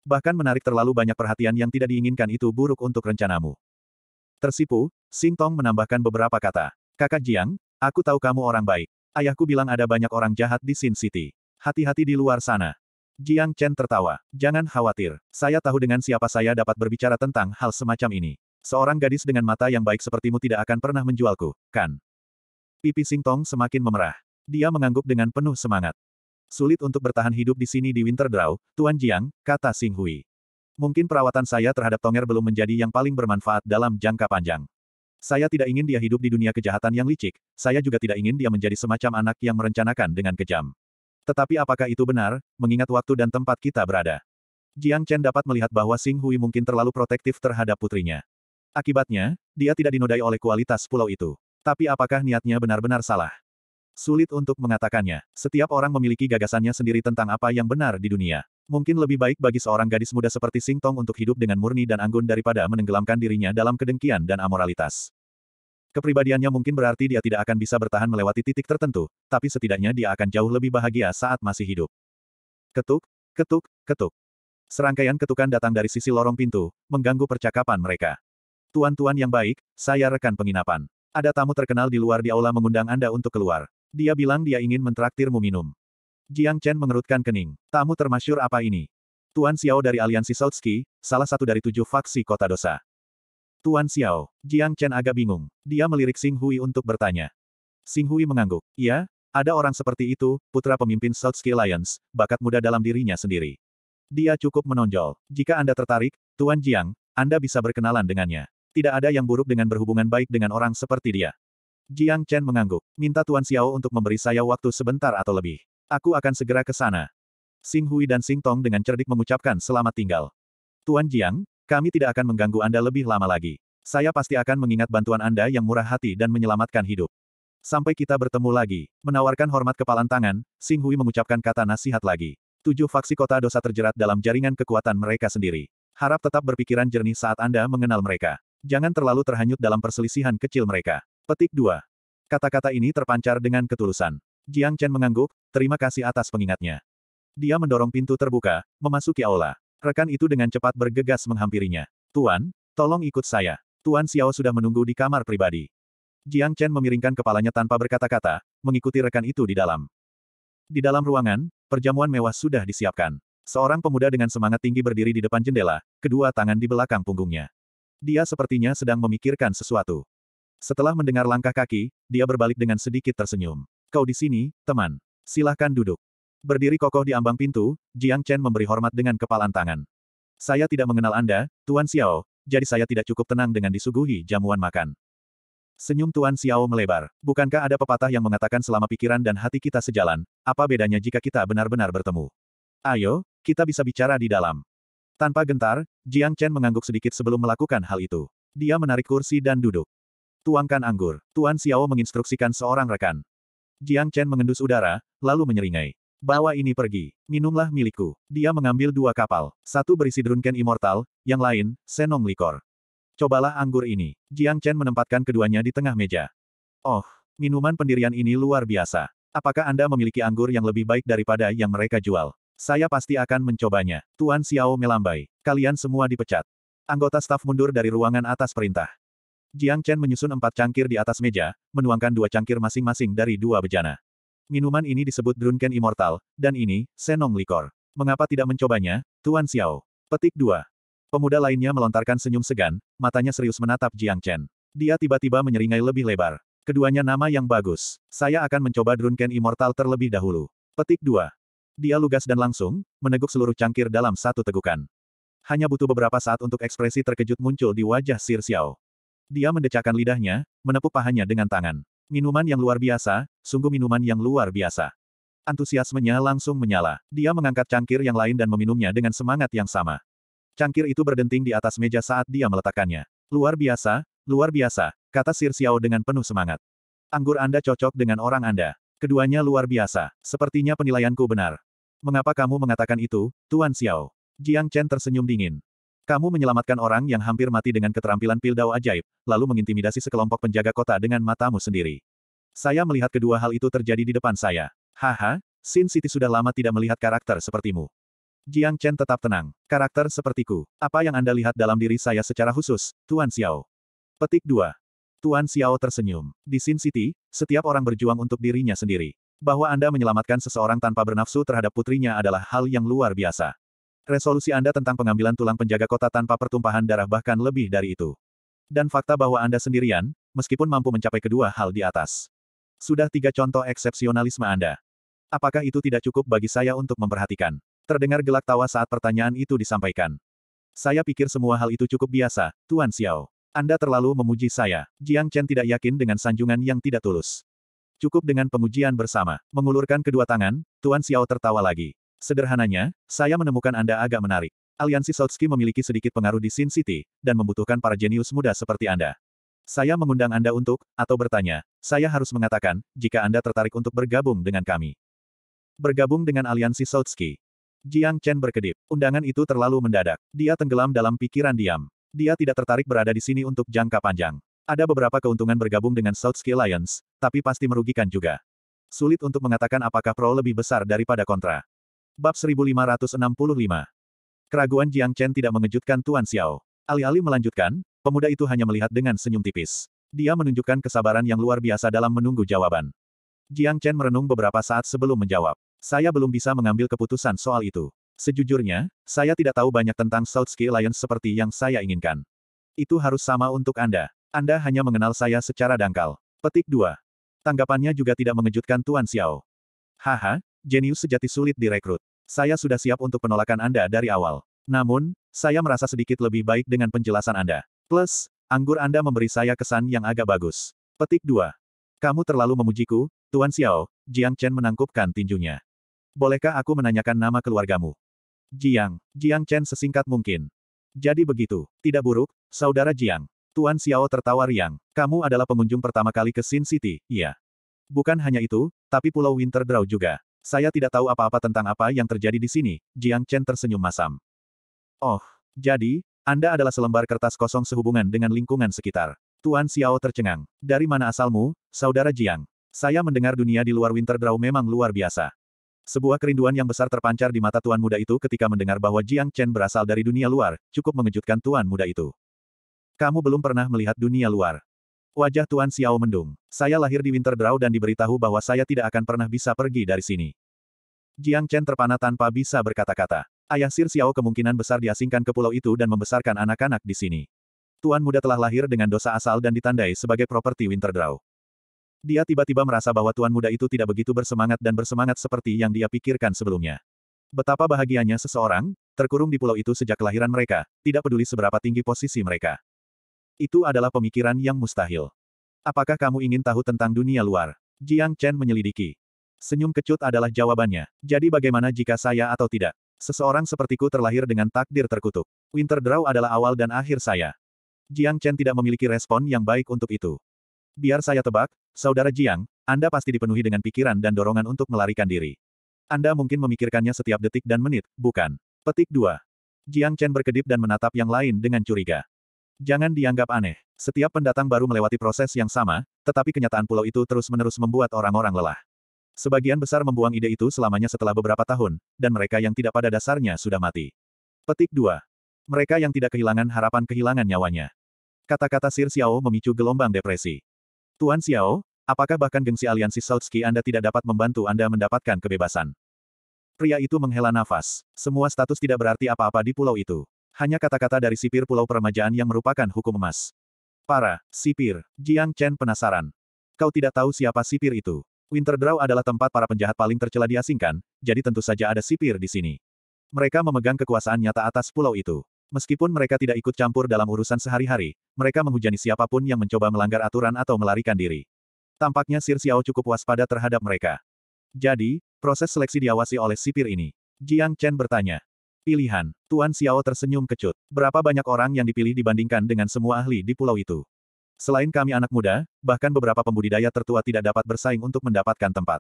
Bahkan menarik terlalu banyak perhatian yang tidak diinginkan itu buruk untuk rencanamu. Tersipu, Sing Tong menambahkan beberapa kata. Kakak Jiang, aku tahu kamu orang baik. Ayahku bilang ada banyak orang jahat di Sin City. Hati-hati di luar sana. Jiang Chen tertawa. Jangan khawatir, saya tahu dengan siapa saya dapat berbicara tentang hal semacam ini. Seorang gadis dengan mata yang baik sepertimu tidak akan pernah menjualku, kan? Pipi Singtong semakin memerah. Dia mengangguk dengan penuh semangat. Sulit untuk bertahan hidup di sini di Winter Draw, Tuan Jiang, kata Sing Hui. Mungkin perawatan saya terhadap Tonger belum menjadi yang paling bermanfaat dalam jangka panjang. Saya tidak ingin dia hidup di dunia kejahatan yang licik, saya juga tidak ingin dia menjadi semacam anak yang merencanakan dengan kejam. Tetapi apakah itu benar, mengingat waktu dan tempat kita berada? Jiang Chen dapat melihat bahwa Sing Hui mungkin terlalu protektif terhadap putrinya. Akibatnya, dia tidak dinodai oleh kualitas pulau itu. Tapi apakah niatnya benar-benar salah? Sulit untuk mengatakannya. Setiap orang memiliki gagasannya sendiri tentang apa yang benar di dunia. Mungkin lebih baik bagi seorang gadis muda seperti Sing Tong untuk hidup dengan murni dan anggun daripada menenggelamkan dirinya dalam kedengkian dan amoralitas. Kepribadiannya mungkin berarti dia tidak akan bisa bertahan melewati titik tertentu, tapi setidaknya dia akan jauh lebih bahagia saat masih hidup. Ketuk, ketuk, ketuk. Serangkaian ketukan datang dari sisi lorong pintu, mengganggu percakapan mereka. Tuan-tuan yang baik, saya rekan penginapan. Ada tamu terkenal di luar di aula mengundang Anda untuk keluar. Dia bilang dia ingin mentraktirmu minum. Jiang Chen mengerutkan kening. Tamu termasyur apa ini? Tuan Xiao dari Aliansi Sautsky, salah satu dari tujuh faksi kota dosa. Tuan Xiao, Jiang Chen agak bingung. Dia melirik Sing Hui untuk bertanya. Sing Hui mengangguk. Ya, ada orang seperti itu, putra pemimpin South Sky Alliance, bakat muda dalam dirinya sendiri. Dia cukup menonjol. Jika Anda tertarik, Tuan Jiang, Anda bisa berkenalan dengannya. Tidak ada yang buruk dengan berhubungan baik dengan orang seperti dia. Jiang Chen mengangguk. Minta Tuan Xiao untuk memberi saya waktu sebentar atau lebih. Aku akan segera ke sana. Sing Hui dan Sing Tong dengan cerdik mengucapkan selamat tinggal. Tuan Jiang, kami tidak akan mengganggu Anda lebih lama lagi. Saya pasti akan mengingat bantuan Anda yang murah hati dan menyelamatkan hidup. Sampai kita bertemu lagi. Menawarkan hormat kepalan tangan, Sing Hui mengucapkan kata nasihat lagi. Tujuh faksi kota dosa terjerat dalam jaringan kekuatan mereka sendiri. Harap tetap berpikiran jernih saat Anda mengenal mereka. Jangan terlalu terhanyut dalam perselisihan kecil mereka. Petik 2. Kata-kata ini terpancar dengan ketulusan. Jiang Chen mengangguk, terima kasih atas pengingatnya. Dia mendorong pintu terbuka, memasuki aula. Rekan itu dengan cepat bergegas menghampirinya. Tuan, tolong ikut saya. Tuan Xiao sudah menunggu di kamar pribadi. Jiang Chen memiringkan kepalanya tanpa berkata-kata, mengikuti rekan itu di dalam. Di dalam ruangan, perjamuan mewah sudah disiapkan. Seorang pemuda dengan semangat tinggi berdiri di depan jendela, kedua tangan di belakang punggungnya. Dia sepertinya sedang memikirkan sesuatu. Setelah mendengar langkah kaki, dia berbalik dengan sedikit tersenyum. Kau di sini, teman. Silahkan duduk. Berdiri kokoh di ambang pintu, Jiang Chen memberi hormat dengan kepalan tangan. Saya tidak mengenal Anda, Tuan Xiao, jadi saya tidak cukup tenang dengan disuguhi jamuan makan. Senyum Tuan Xiao melebar. Bukankah ada pepatah yang mengatakan selama pikiran dan hati kita sejalan, apa bedanya jika kita benar-benar bertemu? Ayo, kita bisa bicara di dalam. Tanpa gentar, Jiang Chen mengangguk sedikit sebelum melakukan hal itu. Dia menarik kursi dan duduk. Tuangkan anggur. Tuan Xiao menginstruksikan seorang rekan. Jiang Chen mengendus udara, lalu menyeringai. Bawa ini pergi. Minumlah milikku. Dia mengambil dua kapal. Satu berisi Drunken Immortal, yang lain, Senong Likor. Cobalah anggur ini. Jiang Chen menempatkan keduanya di tengah meja. Oh, minuman pendirian ini luar biasa. Apakah Anda memiliki anggur yang lebih baik daripada yang mereka jual? Saya pasti akan mencobanya. Tuan Xiao melambai. Kalian semua dipecat. Anggota staf mundur dari ruangan atas perintah. Jiang Chen menyusun empat cangkir di atas meja, menuangkan dua cangkir masing-masing dari dua bejana. Minuman ini disebut Drunken Immortal, dan ini, Senong Likor. Mengapa tidak mencobanya, Tuan Xiao? Petik 2. Pemuda lainnya melontarkan senyum segan, matanya serius menatap Jiang Chen. Dia tiba-tiba menyeringai lebih lebar. Keduanya nama yang bagus. Saya akan mencoba Drunken Immortal terlebih dahulu. Petik 2. Dia lugas dan langsung, meneguk seluruh cangkir dalam satu tegukan. Hanya butuh beberapa saat untuk ekspresi terkejut muncul di wajah Sir Xiao. Dia mendecakkan lidahnya, menepuk pahanya dengan tangan. Minuman yang luar biasa, sungguh minuman yang luar biasa. Antusiasmenya langsung menyala. Dia mengangkat cangkir yang lain dan meminumnya dengan semangat yang sama. Cangkir itu berdenting di atas meja saat dia meletakkannya. Luar biasa, luar biasa, kata Sir Xiao dengan penuh semangat. Anggur Anda cocok dengan orang Anda. Keduanya luar biasa. Sepertinya penilaianku benar. Mengapa kamu mengatakan itu, Tuan Xiao? Jiang Chen tersenyum dingin. Kamu menyelamatkan orang yang hampir mati dengan keterampilan pildau ajaib, lalu mengintimidasi sekelompok penjaga kota dengan matamu sendiri. Saya melihat kedua hal itu terjadi di depan saya. Haha, Sin City sudah lama tidak melihat karakter sepertimu. Jiang Chen tetap tenang. Karakter sepertiku. Apa yang Anda lihat dalam diri saya secara khusus, Tuan Xiao? Petik 2. Tuan Xiao tersenyum. Di Sin City, setiap orang berjuang untuk dirinya sendiri. Bahwa Anda menyelamatkan seseorang tanpa bernafsu terhadap putrinya adalah hal yang luar biasa. Resolusi Anda tentang pengambilan tulang penjaga kota tanpa pertumpahan darah bahkan lebih dari itu. Dan fakta bahwa Anda sendirian, meskipun mampu mencapai kedua hal di atas. Sudah tiga contoh eksepsionalisme Anda. Apakah itu tidak cukup bagi saya untuk memperhatikan? Terdengar gelak tawa saat pertanyaan itu disampaikan. Saya pikir semua hal itu cukup biasa, Tuan Xiao. Anda terlalu memuji saya. Jiang Chen tidak yakin dengan sanjungan yang tidak tulus. Cukup dengan pengujian bersama. Mengulurkan kedua tangan, Tuan Xiao tertawa lagi. Sederhananya, saya menemukan Anda agak menarik. Aliansi Sotsky memiliki sedikit pengaruh di Sin City, dan membutuhkan para jenius muda seperti Anda. Saya mengundang Anda untuk, atau bertanya, saya harus mengatakan, jika Anda tertarik untuk bergabung dengan kami. Bergabung dengan aliansi Sotsky. Jiang Chen berkedip. Undangan itu terlalu mendadak. Dia tenggelam dalam pikiran diam. Dia tidak tertarik berada di sini untuk jangka panjang. Ada beberapa keuntungan bergabung dengan Sotsky Alliance, tapi pasti merugikan juga. Sulit untuk mengatakan apakah pro lebih besar daripada kontra. Bab 1565. Keraguan Jiang Chen tidak mengejutkan Tuan Xiao. Alih-alih melanjutkan, pemuda itu hanya melihat dengan senyum tipis. Dia menunjukkan kesabaran yang luar biasa dalam menunggu jawaban. Jiang Chen merenung beberapa saat sebelum menjawab. Saya belum bisa mengambil keputusan soal itu. Sejujurnya, saya tidak tahu banyak tentang South Sky Alliance seperti yang saya inginkan. Itu harus sama untuk Anda. Anda hanya mengenal saya secara dangkal. Petik 2. Tanggapannya juga tidak mengejutkan Tuan Xiao. Haha, jenius sejati sulit direkrut. Saya sudah siap untuk penolakan Anda dari awal. Namun, saya merasa sedikit lebih baik dengan penjelasan Anda. Plus, anggur Anda memberi saya kesan yang agak bagus. Petik 2. Kamu terlalu memujiku, Tuan Xiao, Jiang Chen menangkupkan tinjunya. Bolehkah aku menanyakan nama keluargamu? Jiang, Jiang Chen sesingkat mungkin. Jadi begitu, tidak buruk, saudara Jiang. Tuan Xiao tertawa riang. Kamu adalah pengunjung pertama kali ke Sin City, iya. Bukan hanya itu, tapi Pulau Winter Draw juga. Saya tidak tahu apa-apa tentang apa yang terjadi di sini, Jiang Chen tersenyum masam. Oh, jadi, Anda adalah selembar kertas kosong sehubungan dengan lingkungan sekitar. Tuan Xiao tercengang. Dari mana asalmu, saudara Jiang? Saya mendengar dunia di luar Winter Draw memang luar biasa. Sebuah kerinduan yang besar terpancar di mata tuan muda itu ketika mendengar bahwa Jiang Chen berasal dari dunia luar, cukup mengejutkan tuan muda itu. Kamu belum pernah melihat dunia luar. Wajah Tuan Xiao mendung. Saya lahir di Winter Draw dan diberitahu bahwa saya tidak akan pernah bisa pergi dari sini. Jiang Chen terpana tanpa bisa berkata-kata. Ayah Sir Xiao kemungkinan besar diasingkan ke pulau itu dan membesarkan anak-anak di sini. Tuan muda telah lahir dengan dosa asal dan ditandai sebagai properti Winter Draw. Dia tiba-tiba merasa bahwa tuan muda itu tidak begitu bersemangat dan bersemangat seperti yang dia pikirkan sebelumnya. Betapa bahagianya seseorang, terkurung di pulau itu sejak kelahiran mereka, tidak peduli seberapa tinggi posisi mereka. Itu adalah pemikiran yang mustahil. Apakah kamu ingin tahu tentang dunia luar? Jiang Chen menyelidiki. Senyum kecut adalah jawabannya. Jadi bagaimana jika saya atau tidak? Seseorang sepertiku terlahir dengan takdir terkutuk. Winter Draw adalah awal dan akhir saya. Jiang Chen tidak memiliki respon yang baik untuk itu. Biar saya tebak, Saudara Jiang, Anda pasti dipenuhi dengan pikiran dan dorongan untuk melarikan diri. Anda mungkin memikirkannya setiap detik dan menit, bukan? Petik 2. Jiang Chen berkedip dan menatap yang lain dengan curiga. Jangan dianggap aneh. Setiap pendatang baru melewati proses yang sama, tetapi kenyataan pulau itu terus-menerus membuat orang-orang lelah. Sebagian besar membuang ide itu selamanya setelah beberapa tahun, dan mereka yang tidak pada dasarnya sudah mati. Petik 2. Mereka yang tidak kehilangan harapan kehilangan nyawanya. Kata-kata Sir Xiao memicu gelombang depresi. Tuan Xiao, apakah bahkan gengsi aliansi Saltski Anda tidak dapat membantu Anda mendapatkan kebebasan? Pria itu menghela nafas. Semua status tidak berarti apa-apa di pulau itu. Hanya kata-kata dari sipir pulau permajaan yang merupakan hukum emas. Para, sipir, Jiang Chen penasaran. Kau tidak tahu siapa sipir itu. Winterdraw adalah tempat para penjahat paling tercela diasingkan, jadi tentu saja ada sipir di sini. Mereka memegang kekuasaan nyata atas pulau itu. Meskipun mereka tidak ikut campur dalam urusan sehari-hari, mereka menghujani siapapun yang mencoba melanggar aturan atau melarikan diri. Tampaknya Sir Xiao cukup waspada terhadap mereka. Jadi, proses seleksi diawasi oleh sipir ini. Jiang Chen bertanya. Pilihan. Tuan Xiao tersenyum kecut. Berapa banyak orang yang dipilih dibandingkan dengan semua ahli di pulau itu? Selain kami anak muda, bahkan beberapa pembudidaya tertua tidak dapat bersaing untuk mendapatkan tempat.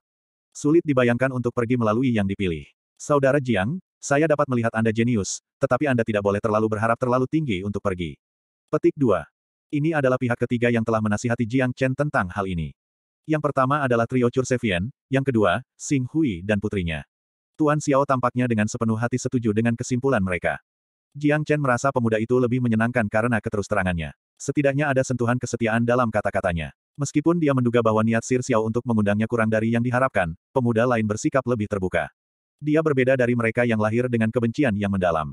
Sulit dibayangkan untuk pergi melalui yang dipilih. Saudara Jiang, saya dapat melihat Anda jenius, tetapi Anda tidak boleh terlalu berharap terlalu tinggi untuk pergi. Petik 2. Ini adalah pihak ketiga yang telah menasihati Jiang Chen tentang hal ini. Yang pertama adalah trio Sevian, yang kedua, Sing Hui dan putrinya. Tuan Xiao tampaknya dengan sepenuh hati setuju dengan kesimpulan mereka. Jiang Chen merasa pemuda itu lebih menyenangkan karena keterusterangannya. Setidaknya ada sentuhan kesetiaan dalam kata-katanya. Meskipun dia menduga bahwa niat Sir Xiao untuk mengundangnya kurang dari yang diharapkan, pemuda lain bersikap lebih terbuka. Dia berbeda dari mereka yang lahir dengan kebencian yang mendalam.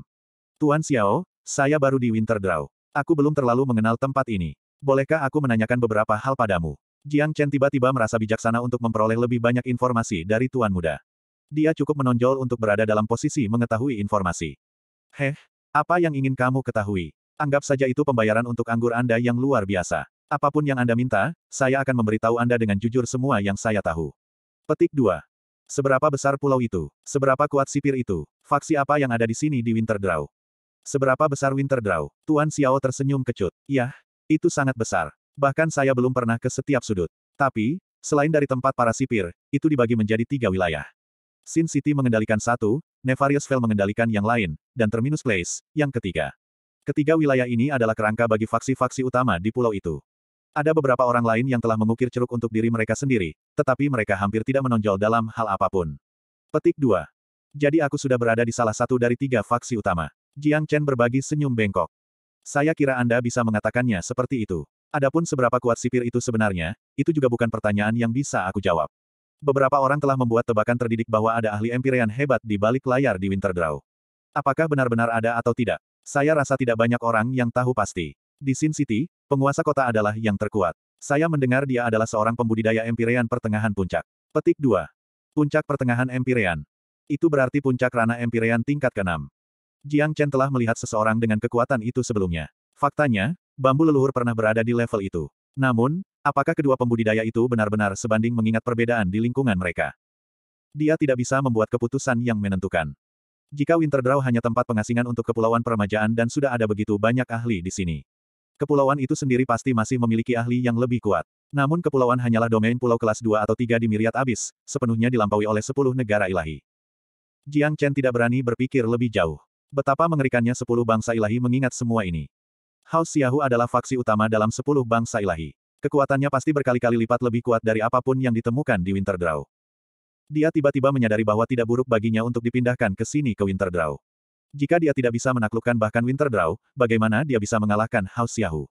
Tuan Xiao, saya baru di Winter Draw. Aku belum terlalu mengenal tempat ini. Bolehkah aku menanyakan beberapa hal padamu? Jiang Chen tiba-tiba merasa bijaksana untuk memperoleh lebih banyak informasi dari Tuan Muda dia cukup menonjol untuk berada dalam posisi mengetahui informasi. Heh, apa yang ingin kamu ketahui? Anggap saja itu pembayaran untuk anggur Anda yang luar biasa. Apapun yang Anda minta, saya akan memberitahu Anda dengan jujur semua yang saya tahu. Petik 2. Seberapa besar pulau itu? Seberapa kuat sipir itu? Faksi apa yang ada di sini di Winterdraw? Seberapa besar Winterdraw? Tuan Xiao tersenyum kecut. Yah, itu sangat besar. Bahkan saya belum pernah ke setiap sudut. Tapi, selain dari tempat para sipir, itu dibagi menjadi tiga wilayah. Sin City mengendalikan satu, Nefarious Vale mengendalikan yang lain, dan Terminus Place, yang ketiga. Ketiga wilayah ini adalah kerangka bagi faksi-faksi utama di pulau itu. Ada beberapa orang lain yang telah mengukir ceruk untuk diri mereka sendiri, tetapi mereka hampir tidak menonjol dalam hal apapun. Petik 2. Jadi aku sudah berada di salah satu dari tiga faksi utama. Jiang Chen berbagi senyum bengkok. Saya kira Anda bisa mengatakannya seperti itu. Adapun seberapa kuat sipir itu sebenarnya, itu juga bukan pertanyaan yang bisa aku jawab. Beberapa orang telah membuat tebakan terdidik bahwa ada ahli Empyrean hebat di balik layar di Winterdraw. Apakah benar-benar ada atau tidak? Saya rasa tidak banyak orang yang tahu pasti. Di Sin City, penguasa kota adalah yang terkuat. Saya mendengar dia adalah seorang pembudidaya Empyrean pertengahan puncak. Petik 2. Puncak pertengahan Empyrean. Itu berarti puncak ranah Empyrean tingkat ke-6. Jiang Chen telah melihat seseorang dengan kekuatan itu sebelumnya. Faktanya, bambu leluhur pernah berada di level itu. Namun, Apakah kedua pembudidaya itu benar-benar sebanding mengingat perbedaan di lingkungan mereka? Dia tidak bisa membuat keputusan yang menentukan. Jika Winterdraw hanya tempat pengasingan untuk kepulauan peremajaan dan sudah ada begitu banyak ahli di sini. Kepulauan itu sendiri pasti masih memiliki ahli yang lebih kuat. Namun kepulauan hanyalah domain pulau kelas 2 atau 3 di Miriat Abis, sepenuhnya dilampaui oleh 10 negara ilahi. Jiang Chen tidak berani berpikir lebih jauh. Betapa mengerikannya sepuluh bangsa ilahi mengingat semua ini. House Xiahu adalah faksi utama dalam sepuluh bangsa ilahi. Kekuatannya pasti berkali-kali lipat lebih kuat dari apapun yang ditemukan di Winterdraw. Dia tiba-tiba menyadari bahwa tidak buruk baginya untuk dipindahkan ke sini ke Winterdraw. Jika dia tidak bisa menaklukkan bahkan Winterdraw, bagaimana dia bisa mengalahkan House Yahu?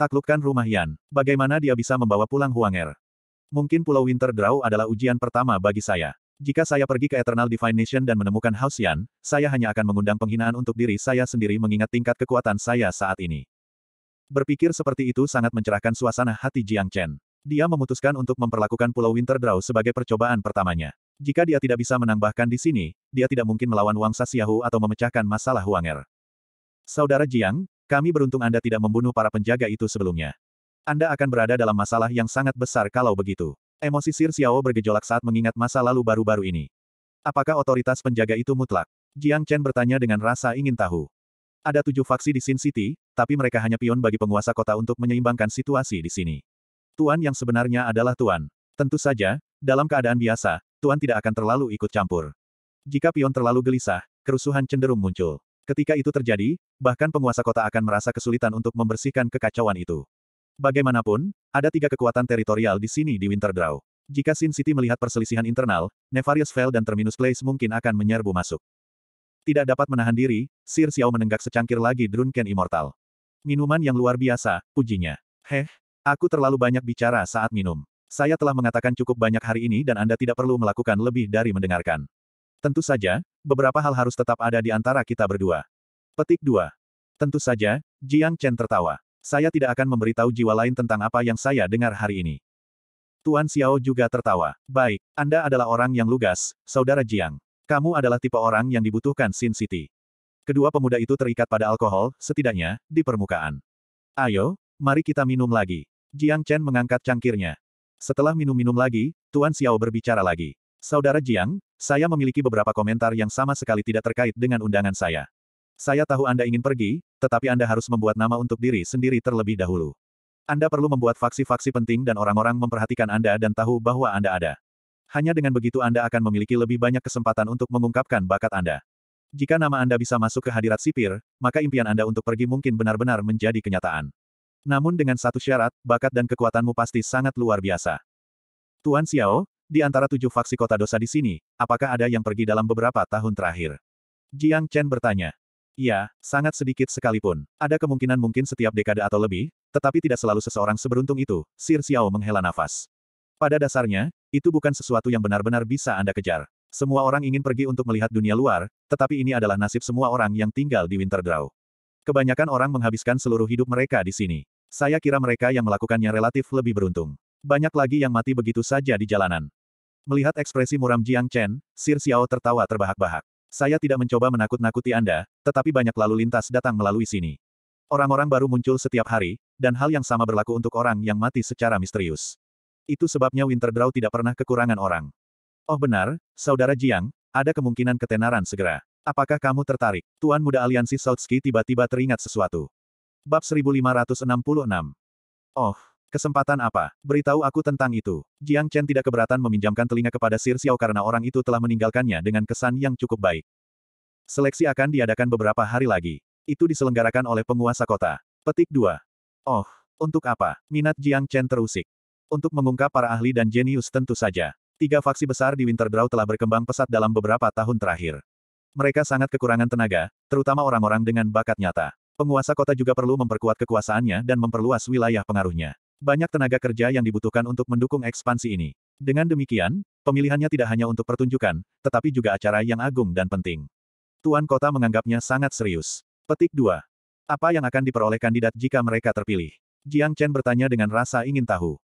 Taklukkan rumah Yan. Bagaimana dia bisa membawa pulang Huanger? Mungkin Pulau Winterdraw adalah ujian pertama bagi saya. Jika saya pergi ke Eternal Divine Nation dan menemukan House Yan, saya hanya akan mengundang penghinaan untuk diri saya sendiri mengingat tingkat kekuatan saya saat ini. Berpikir seperti itu sangat mencerahkan suasana hati Jiang Chen. Dia memutuskan untuk memperlakukan Pulau Winter Draw sebagai percobaan pertamanya. Jika dia tidak bisa menambahkan di sini, dia tidak mungkin melawan Wang Sasiahu atau memecahkan masalah Huanger. Saudara Jiang, kami beruntung Anda tidak membunuh para penjaga itu sebelumnya. Anda akan berada dalam masalah yang sangat besar kalau begitu. Emosi Sir Xiao bergejolak saat mengingat masa lalu baru-baru ini. Apakah otoritas penjaga itu mutlak? Jiang Chen bertanya dengan rasa ingin tahu. Ada tujuh faksi di Sin City, tapi mereka hanya pion bagi penguasa kota untuk menyeimbangkan situasi di sini. Tuan yang sebenarnya adalah Tuan. Tentu saja, dalam keadaan biasa, Tuan tidak akan terlalu ikut campur. Jika pion terlalu gelisah, kerusuhan cenderung muncul. Ketika itu terjadi, bahkan penguasa kota akan merasa kesulitan untuk membersihkan kekacauan itu. Bagaimanapun, ada tiga kekuatan teritorial di sini di Winterdraw. Jika Sin City melihat perselisihan internal, Nefarious Vale dan Terminus Place mungkin akan menyerbu masuk. Tidak dapat menahan diri, Sir Xiao menenggak secangkir lagi Drunken Immortal. Minuman yang luar biasa, pujinya. Heh, aku terlalu banyak bicara saat minum. Saya telah mengatakan cukup banyak hari ini dan Anda tidak perlu melakukan lebih dari mendengarkan. Tentu saja, beberapa hal harus tetap ada di antara kita berdua. Petik 2. Tentu saja, Jiang Chen tertawa. Saya tidak akan memberitahu jiwa lain tentang apa yang saya dengar hari ini. Tuan Xiao juga tertawa. Baik, Anda adalah orang yang lugas, Saudara Jiang. Kamu adalah tipe orang yang dibutuhkan Sin City. Kedua pemuda itu terikat pada alkohol, setidaknya, di permukaan. Ayo, mari kita minum lagi. Jiang Chen mengangkat cangkirnya. Setelah minum-minum lagi, Tuan Xiao berbicara lagi. Saudara Jiang, saya memiliki beberapa komentar yang sama sekali tidak terkait dengan undangan saya. Saya tahu Anda ingin pergi, tetapi Anda harus membuat nama untuk diri sendiri terlebih dahulu. Anda perlu membuat faksi-faksi penting dan orang-orang memperhatikan Anda dan tahu bahwa Anda ada. Hanya dengan begitu Anda akan memiliki lebih banyak kesempatan untuk mengungkapkan bakat Anda. Jika nama Anda bisa masuk ke hadirat sipir, maka impian Anda untuk pergi mungkin benar-benar menjadi kenyataan. Namun dengan satu syarat, bakat dan kekuatanmu pasti sangat luar biasa. Tuan Xiao, di antara tujuh faksi kota dosa di sini, apakah ada yang pergi dalam beberapa tahun terakhir? Jiang Chen bertanya. Ya, sangat sedikit sekalipun. Ada kemungkinan mungkin setiap dekade atau lebih, tetapi tidak selalu seseorang seberuntung itu, Sir Xiao menghela nafas. Pada dasarnya, itu bukan sesuatu yang benar-benar bisa Anda kejar. Semua orang ingin pergi untuk melihat dunia luar, tetapi ini adalah nasib semua orang yang tinggal di Winterdraw. Kebanyakan orang menghabiskan seluruh hidup mereka di sini. Saya kira mereka yang melakukannya relatif lebih beruntung. Banyak lagi yang mati begitu saja di jalanan. Melihat ekspresi muram Jiang Chen, Sir Xiao tertawa terbahak-bahak. Saya tidak mencoba menakut-nakuti Anda, tetapi banyak lalu lintas datang melalui sini. Orang-orang baru muncul setiap hari, dan hal yang sama berlaku untuk orang yang mati secara misterius. Itu sebabnya Winterdraw tidak pernah kekurangan orang. Oh benar, Saudara Jiang, ada kemungkinan ketenaran segera. Apakah kamu tertarik? Tuan Muda Aliansi Sautsky tiba-tiba teringat sesuatu. Bab 1566. Oh, kesempatan apa? Beritahu aku tentang itu. Jiang Chen tidak keberatan meminjamkan telinga kepada Sir Xiao karena orang itu telah meninggalkannya dengan kesan yang cukup baik. Seleksi akan diadakan beberapa hari lagi. Itu diselenggarakan oleh penguasa kota. Petik 2. Oh, untuk apa? Minat Jiang Chen terusik. Untuk mengungkap para ahli dan jenius tentu saja. Tiga faksi besar di Winterdraw telah berkembang pesat dalam beberapa tahun terakhir. Mereka sangat kekurangan tenaga, terutama orang-orang dengan bakat nyata. Penguasa kota juga perlu memperkuat kekuasaannya dan memperluas wilayah pengaruhnya. Banyak tenaga kerja yang dibutuhkan untuk mendukung ekspansi ini. Dengan demikian, pemilihannya tidak hanya untuk pertunjukan, tetapi juga acara yang agung dan penting. Tuan kota menganggapnya sangat serius. Petik 2. Apa yang akan diperoleh kandidat jika mereka terpilih? Jiang Chen bertanya dengan rasa ingin tahu.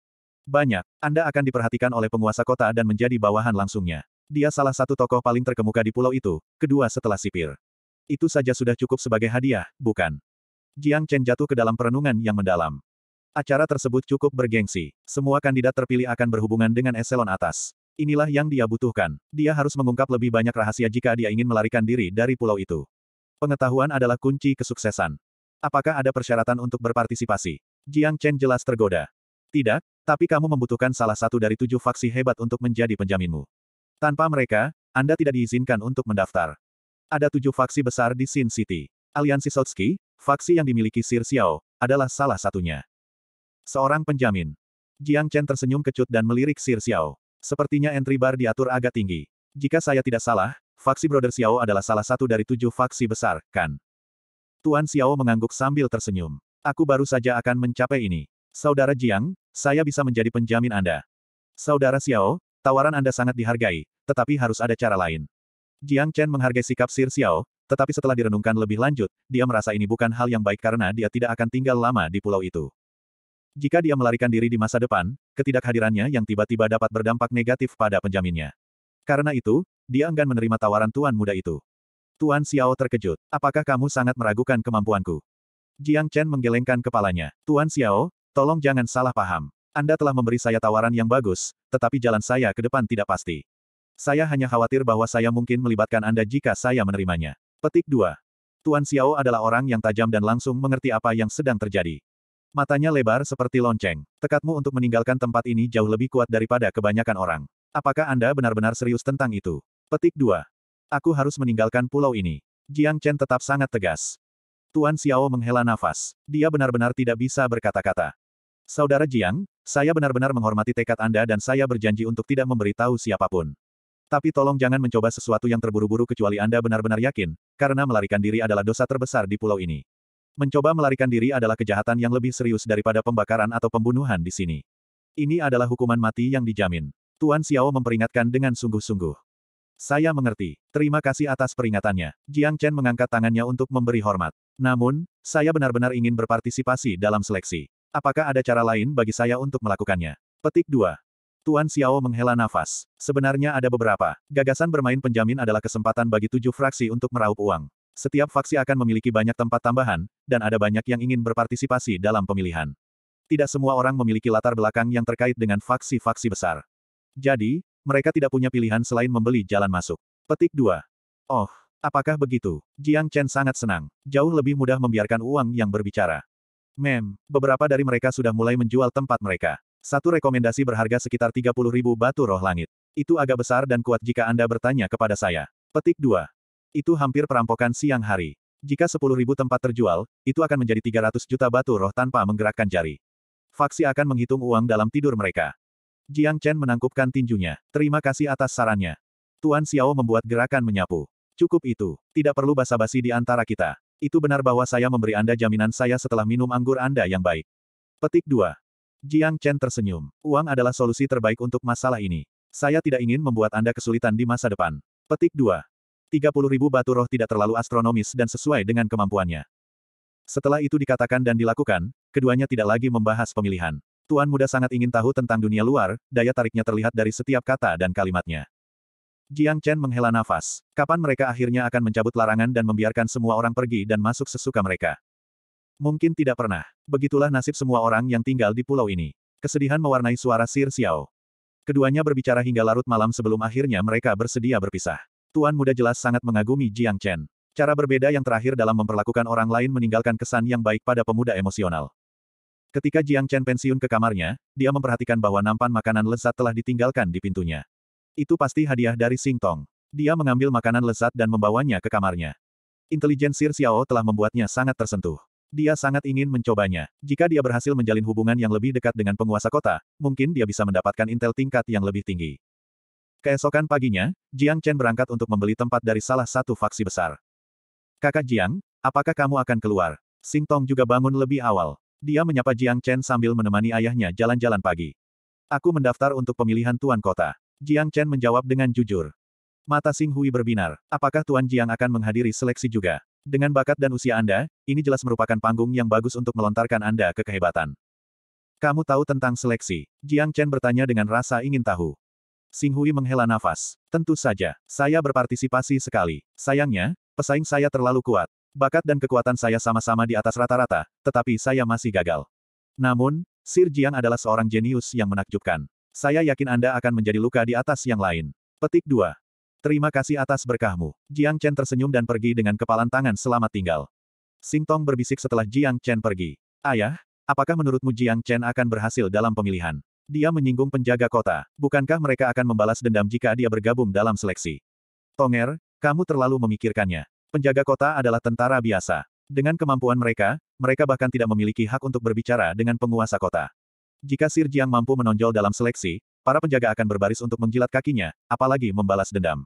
Banyak, Anda akan diperhatikan oleh penguasa kota dan menjadi bawahan langsungnya. Dia salah satu tokoh paling terkemuka di pulau itu, kedua setelah sipir. Itu saja sudah cukup sebagai hadiah, bukan? Jiang Chen jatuh ke dalam perenungan yang mendalam. Acara tersebut cukup bergengsi. Semua kandidat terpilih akan berhubungan dengan eselon atas. Inilah yang dia butuhkan. Dia harus mengungkap lebih banyak rahasia jika dia ingin melarikan diri dari pulau itu. Pengetahuan adalah kunci kesuksesan. Apakah ada persyaratan untuk berpartisipasi? Jiang Chen jelas tergoda. Tidak, tapi kamu membutuhkan salah satu dari tujuh faksi hebat untuk menjadi penjaminmu. Tanpa mereka, Anda tidak diizinkan untuk mendaftar. Ada tujuh faksi besar di Sin City. Aliansi Sotsky, faksi yang dimiliki Sir Xiao, adalah salah satunya. Seorang penjamin. Jiang Chen tersenyum kecut dan melirik Sir Xiao. Sepertinya entry bar diatur agak tinggi. Jika saya tidak salah, faksi Brother Xiao adalah salah satu dari tujuh faksi besar, kan? Tuan Xiao mengangguk sambil tersenyum. Aku baru saja akan mencapai ini. Saudara Jiang, saya bisa menjadi penjamin Anda. Saudara Xiao, tawaran Anda sangat dihargai, tetapi harus ada cara lain. Jiang Chen menghargai sikap Sir Xiao, tetapi setelah direnungkan lebih lanjut, dia merasa ini bukan hal yang baik karena dia tidak akan tinggal lama di pulau itu. Jika dia melarikan diri di masa depan, ketidakhadirannya yang tiba-tiba dapat berdampak negatif pada penjaminnya. Karena itu, dia enggan menerima tawaran tuan muda itu. Tuan Xiao terkejut. Apakah kamu sangat meragukan kemampuanku? Jiang Chen menggelengkan kepalanya. Tuan Xiao, Tolong jangan salah paham. Anda telah memberi saya tawaran yang bagus, tetapi jalan saya ke depan tidak pasti. Saya hanya khawatir bahwa saya mungkin melibatkan Anda jika saya menerimanya. Petik 2. Tuan Xiao adalah orang yang tajam dan langsung mengerti apa yang sedang terjadi. Matanya lebar seperti lonceng. Tekadmu untuk meninggalkan tempat ini jauh lebih kuat daripada kebanyakan orang. Apakah Anda benar-benar serius tentang itu? Petik 2. Aku harus meninggalkan pulau ini. Jiang Chen tetap sangat tegas. Tuan Xiao menghela nafas. Dia benar-benar tidak bisa berkata-kata. Saudara Jiang, saya benar-benar menghormati tekad Anda dan saya berjanji untuk tidak memberitahu siapapun. Tapi tolong jangan mencoba sesuatu yang terburu-buru kecuali Anda benar-benar yakin, karena melarikan diri adalah dosa terbesar di pulau ini. Mencoba melarikan diri adalah kejahatan yang lebih serius daripada pembakaran atau pembunuhan di sini. Ini adalah hukuman mati yang dijamin. Tuan Xiao memperingatkan dengan sungguh-sungguh. Saya mengerti. Terima kasih atas peringatannya. Jiang Chen mengangkat tangannya untuk memberi hormat. Namun, saya benar-benar ingin berpartisipasi dalam seleksi. Apakah ada cara lain bagi saya untuk melakukannya? Petik 2. Tuan Xiao menghela nafas. Sebenarnya ada beberapa. Gagasan bermain penjamin adalah kesempatan bagi tujuh fraksi untuk meraup uang. Setiap faksi akan memiliki banyak tempat tambahan, dan ada banyak yang ingin berpartisipasi dalam pemilihan. Tidak semua orang memiliki latar belakang yang terkait dengan faksi-faksi besar. Jadi, mereka tidak punya pilihan selain membeli jalan masuk. Petik 2. Oh, apakah begitu? Jiang Chen sangat senang. Jauh lebih mudah membiarkan uang yang berbicara. Mem, beberapa dari mereka sudah mulai menjual tempat mereka. Satu rekomendasi berharga sekitar 30 ribu batu roh langit. Itu agak besar dan kuat jika Anda bertanya kepada saya. Petik 2. Itu hampir perampokan siang hari. Jika 10 ribu tempat terjual, itu akan menjadi 300 juta batu roh tanpa menggerakkan jari. Faksi akan menghitung uang dalam tidur mereka. Jiang Chen menangkupkan tinjunya. Terima kasih atas sarannya. Tuan Xiao membuat gerakan menyapu. Cukup itu. Tidak perlu basa-basi di antara kita. Itu benar bahwa saya memberi Anda jaminan saya setelah minum anggur Anda yang baik. Petik 2. Jiang Chen tersenyum. Uang adalah solusi terbaik untuk masalah ini. Saya tidak ingin membuat Anda kesulitan di masa depan. Petik 2. 30 ribu batu roh tidak terlalu astronomis dan sesuai dengan kemampuannya. Setelah itu dikatakan dan dilakukan, keduanya tidak lagi membahas pemilihan. Tuan muda sangat ingin tahu tentang dunia luar, daya tariknya terlihat dari setiap kata dan kalimatnya. Jiang Chen menghela nafas. Kapan mereka akhirnya akan mencabut larangan dan membiarkan semua orang pergi dan masuk sesuka mereka? Mungkin tidak pernah. Begitulah nasib semua orang yang tinggal di pulau ini. Kesedihan mewarnai suara Sir Xiao. Keduanya berbicara hingga larut malam sebelum akhirnya mereka bersedia berpisah. Tuan muda jelas sangat mengagumi Jiang Chen. Cara berbeda yang terakhir dalam memperlakukan orang lain meninggalkan kesan yang baik pada pemuda emosional. Ketika Jiang Chen pensiun ke kamarnya, dia memperhatikan bahwa nampan makanan lezat telah ditinggalkan di pintunya. Itu pasti hadiah dari Sing Tong. Dia mengambil makanan lezat dan membawanya ke kamarnya. Intelijen Sir Xiao telah membuatnya sangat tersentuh. Dia sangat ingin mencobanya. Jika dia berhasil menjalin hubungan yang lebih dekat dengan penguasa kota, mungkin dia bisa mendapatkan intel tingkat yang lebih tinggi. Keesokan paginya, Jiang Chen berangkat untuk membeli tempat dari salah satu faksi besar. Kakak Jiang, apakah kamu akan keluar? Sing Tong juga bangun lebih awal. Dia menyapa Jiang Chen sambil menemani ayahnya jalan-jalan pagi. Aku mendaftar untuk pemilihan tuan kota. Jiang Chen menjawab dengan jujur. Mata Sing Hui berbinar. Apakah Tuan Jiang akan menghadiri seleksi juga? Dengan bakat dan usia Anda, ini jelas merupakan panggung yang bagus untuk melontarkan Anda ke kehebatan. Kamu tahu tentang seleksi? Jiang Chen bertanya dengan rasa ingin tahu. Sing Hui menghela nafas. Tentu saja, saya berpartisipasi sekali. Sayangnya, pesaing saya terlalu kuat. Bakat dan kekuatan saya sama-sama di atas rata-rata, tetapi saya masih gagal. Namun, Sir Jiang adalah seorang jenius yang menakjubkan. Saya yakin Anda akan menjadi luka di atas yang lain. Petik 2. Terima kasih atas berkahmu. Jiang Chen tersenyum dan pergi dengan kepalan tangan selamat tinggal. Sing Tong berbisik setelah Jiang Chen pergi. Ayah, apakah menurutmu Jiang Chen akan berhasil dalam pemilihan? Dia menyinggung penjaga kota. Bukankah mereka akan membalas dendam jika dia bergabung dalam seleksi? Tonger, kamu terlalu memikirkannya. Penjaga kota adalah tentara biasa. Dengan kemampuan mereka, mereka bahkan tidak memiliki hak untuk berbicara dengan penguasa kota. Jika Sir Jiang mampu menonjol dalam seleksi, para penjaga akan berbaris untuk menjilat kakinya, apalagi membalas dendam.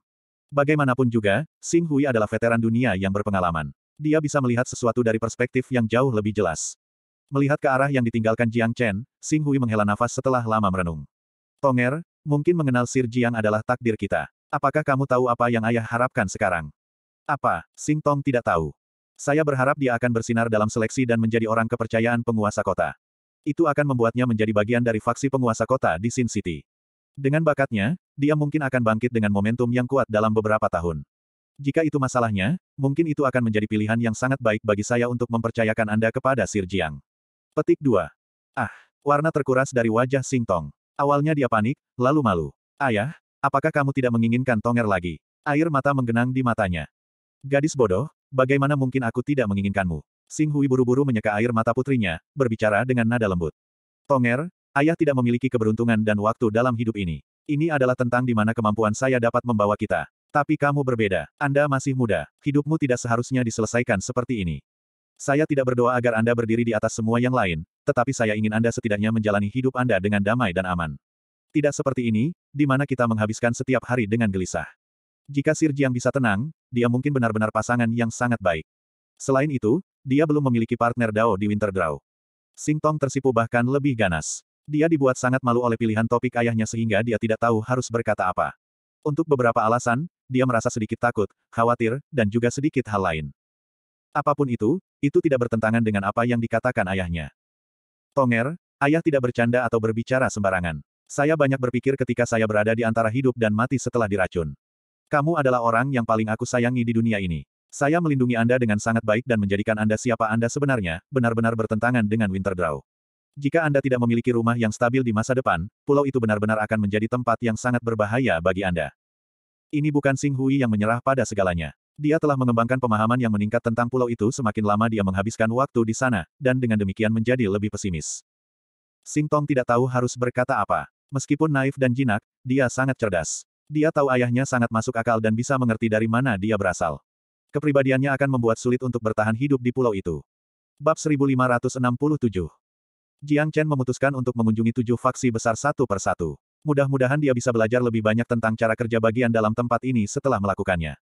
Bagaimanapun juga, Sing Hui adalah veteran dunia yang berpengalaman. Dia bisa melihat sesuatu dari perspektif yang jauh lebih jelas. Melihat ke arah yang ditinggalkan Jiang Chen, Sing Hui menghela nafas setelah lama merenung. Tonger, mungkin mengenal Sir Jiang adalah takdir kita. Apakah kamu tahu apa yang ayah harapkan sekarang? Apa? Sing Tong tidak tahu. Saya berharap dia akan bersinar dalam seleksi dan menjadi orang kepercayaan penguasa kota itu akan membuatnya menjadi bagian dari faksi penguasa kota di Sin City. Dengan bakatnya, dia mungkin akan bangkit dengan momentum yang kuat dalam beberapa tahun. Jika itu masalahnya, mungkin itu akan menjadi pilihan yang sangat baik bagi saya untuk mempercayakan Anda kepada Sir Jiang. Petik 2. Ah, warna terkuras dari wajah Sing Tong. Awalnya dia panik, lalu malu. Ayah, apakah kamu tidak menginginkan Tonger lagi? Air mata menggenang di matanya. Gadis bodoh, bagaimana mungkin aku tidak menginginkanmu? Sing Hui buru-buru menyeka air mata putrinya, berbicara dengan nada lembut. Tonger, ayah tidak memiliki keberuntungan dan waktu dalam hidup ini. Ini adalah tentang di mana kemampuan saya dapat membawa kita. Tapi kamu berbeda. Anda masih muda. Hidupmu tidak seharusnya diselesaikan seperti ini. Saya tidak berdoa agar Anda berdiri di atas semua yang lain, tetapi saya ingin Anda setidaknya menjalani hidup Anda dengan damai dan aman. Tidak seperti ini, di mana kita menghabiskan setiap hari dengan gelisah. Jika Sir Jiang bisa tenang, dia mungkin benar-benar pasangan yang sangat baik. Selain itu, dia belum memiliki partner Dao di Winter Sing Tong tersipu bahkan lebih ganas. Dia dibuat sangat malu oleh pilihan topik ayahnya sehingga dia tidak tahu harus berkata apa. Untuk beberapa alasan, dia merasa sedikit takut, khawatir, dan juga sedikit hal lain. Apapun itu, itu tidak bertentangan dengan apa yang dikatakan ayahnya. Tonger, ayah tidak bercanda atau berbicara sembarangan. Saya banyak berpikir ketika saya berada di antara hidup dan mati setelah diracun. Kamu adalah orang yang paling aku sayangi di dunia ini. Saya melindungi Anda dengan sangat baik dan menjadikan Anda siapa Anda sebenarnya, benar-benar bertentangan dengan Winterdraw. Jika Anda tidak memiliki rumah yang stabil di masa depan, pulau itu benar-benar akan menjadi tempat yang sangat berbahaya bagi Anda. Ini bukan Sing Hui yang menyerah pada segalanya. Dia telah mengembangkan pemahaman yang meningkat tentang pulau itu semakin lama dia menghabiskan waktu di sana, dan dengan demikian menjadi lebih pesimis. Sing Tong tidak tahu harus berkata apa. Meskipun naif dan jinak, dia sangat cerdas. Dia tahu ayahnya sangat masuk akal dan bisa mengerti dari mana dia berasal kepribadiannya akan membuat sulit untuk bertahan hidup di pulau itu. Bab 1567 Jiang Chen memutuskan untuk mengunjungi tujuh faksi besar satu per satu. Mudah-mudahan dia bisa belajar lebih banyak tentang cara kerja bagian dalam tempat ini setelah melakukannya.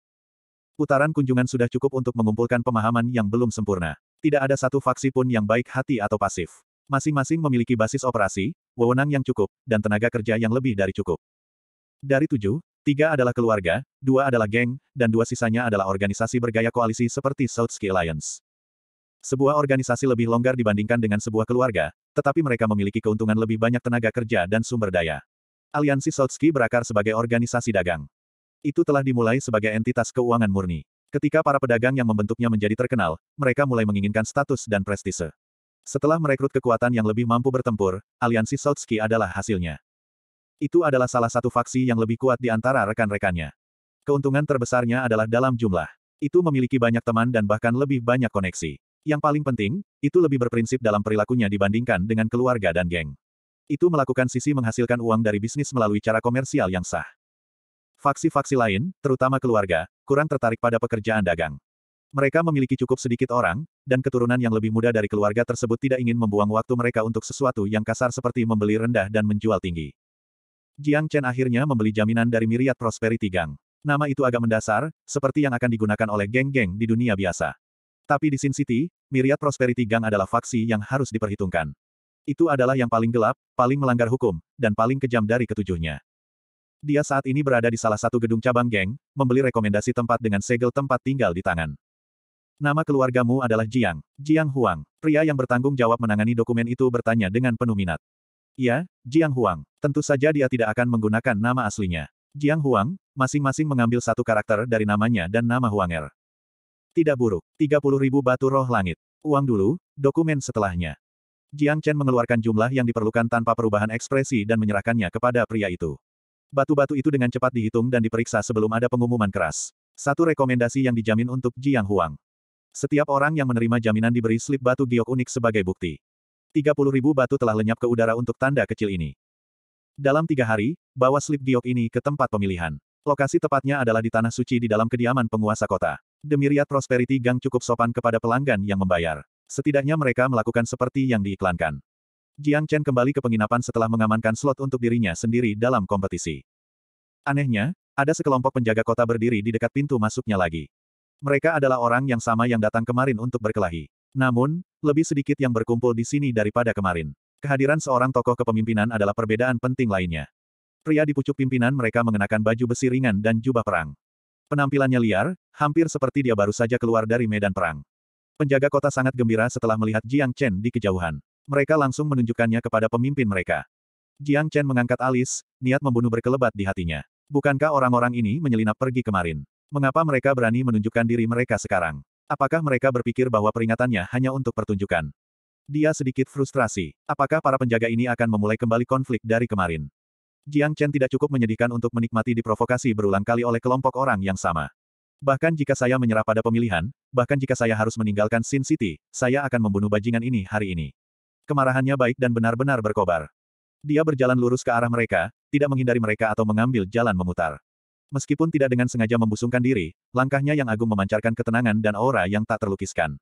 Putaran kunjungan sudah cukup untuk mengumpulkan pemahaman yang belum sempurna. Tidak ada satu faksi pun yang baik hati atau pasif. Masing-masing memiliki basis operasi, wewenang yang cukup, dan tenaga kerja yang lebih dari cukup. Dari tujuh, Tiga adalah keluarga, dua adalah geng, dan dua sisanya adalah organisasi bergaya koalisi seperti South Ski Alliance. Sebuah organisasi lebih longgar dibandingkan dengan sebuah keluarga, tetapi mereka memiliki keuntungan lebih banyak tenaga kerja dan sumber daya. Aliansi South berakar sebagai organisasi dagang. Itu telah dimulai sebagai entitas keuangan murni. Ketika para pedagang yang membentuknya menjadi terkenal, mereka mulai menginginkan status dan prestise. Setelah merekrut kekuatan yang lebih mampu bertempur, aliansi South adalah hasilnya. Itu adalah salah satu faksi yang lebih kuat di antara rekan-rekannya. Keuntungan terbesarnya adalah dalam jumlah. Itu memiliki banyak teman dan bahkan lebih banyak koneksi. Yang paling penting, itu lebih berprinsip dalam perilakunya dibandingkan dengan keluarga dan geng. Itu melakukan sisi menghasilkan uang dari bisnis melalui cara komersial yang sah. Faksi-faksi lain, terutama keluarga, kurang tertarik pada pekerjaan dagang. Mereka memiliki cukup sedikit orang, dan keturunan yang lebih muda dari keluarga tersebut tidak ingin membuang waktu mereka untuk sesuatu yang kasar seperti membeli rendah dan menjual tinggi. Jiang Chen akhirnya membeli jaminan dari Myriad Prosperity Gang. Nama itu agak mendasar, seperti yang akan digunakan oleh geng-geng di dunia biasa. Tapi di Sin City, Myriad Prosperity Gang adalah faksi yang harus diperhitungkan. Itu adalah yang paling gelap, paling melanggar hukum, dan paling kejam dari ketujuhnya. Dia saat ini berada di salah satu gedung cabang geng, membeli rekomendasi tempat dengan segel tempat tinggal di tangan. Nama keluargamu adalah Jiang, Jiang Huang. Pria yang bertanggung jawab menangani dokumen itu bertanya dengan penuh minat. Ya, Jiang Huang. Tentu saja dia tidak akan menggunakan nama aslinya. Jiang Huang, masing-masing mengambil satu karakter dari namanya dan nama Huang Er. Tidak buruk, 30 ribu batu roh langit. Uang dulu, dokumen setelahnya. Jiang Chen mengeluarkan jumlah yang diperlukan tanpa perubahan ekspresi dan menyerahkannya kepada pria itu. Batu-batu itu dengan cepat dihitung dan diperiksa sebelum ada pengumuman keras. Satu rekomendasi yang dijamin untuk Jiang Huang. Setiap orang yang menerima jaminan diberi slip batu giok unik sebagai bukti. 30 ribu batu telah lenyap ke udara untuk tanda kecil ini. Dalam tiga hari, bawa slip giok ini ke tempat pemilihan. Lokasi tepatnya adalah di Tanah Suci di dalam kediaman penguasa kota. Demiriat Prosperity Gang cukup sopan kepada pelanggan yang membayar. Setidaknya mereka melakukan seperti yang diiklankan. Jiang Chen kembali ke penginapan setelah mengamankan slot untuk dirinya sendiri dalam kompetisi. Anehnya, ada sekelompok penjaga kota berdiri di dekat pintu masuknya lagi. Mereka adalah orang yang sama yang datang kemarin untuk berkelahi. Namun, lebih sedikit yang berkumpul di sini daripada kemarin. Kehadiran seorang tokoh kepemimpinan adalah perbedaan penting lainnya. Pria di pucuk pimpinan mereka mengenakan baju besi ringan dan jubah perang. Penampilannya liar, hampir seperti dia baru saja keluar dari medan perang. Penjaga kota sangat gembira setelah melihat Jiang Chen di kejauhan. Mereka langsung menunjukkannya kepada pemimpin mereka. Jiang Chen mengangkat alis, niat membunuh berkelebat di hatinya. Bukankah orang-orang ini menyelinap pergi kemarin? Mengapa mereka berani menunjukkan diri mereka sekarang? Apakah mereka berpikir bahwa peringatannya hanya untuk pertunjukan? Dia sedikit frustrasi. Apakah para penjaga ini akan memulai kembali konflik dari kemarin? Jiang Chen tidak cukup menyedihkan untuk menikmati diprovokasi berulang kali oleh kelompok orang yang sama. Bahkan jika saya menyerah pada pemilihan, bahkan jika saya harus meninggalkan Sin City, saya akan membunuh bajingan ini hari ini. Kemarahannya baik dan benar-benar berkobar. Dia berjalan lurus ke arah mereka, tidak menghindari mereka atau mengambil jalan memutar. Meskipun tidak dengan sengaja membusungkan diri, langkahnya yang agung memancarkan ketenangan dan aura yang tak terlukiskan.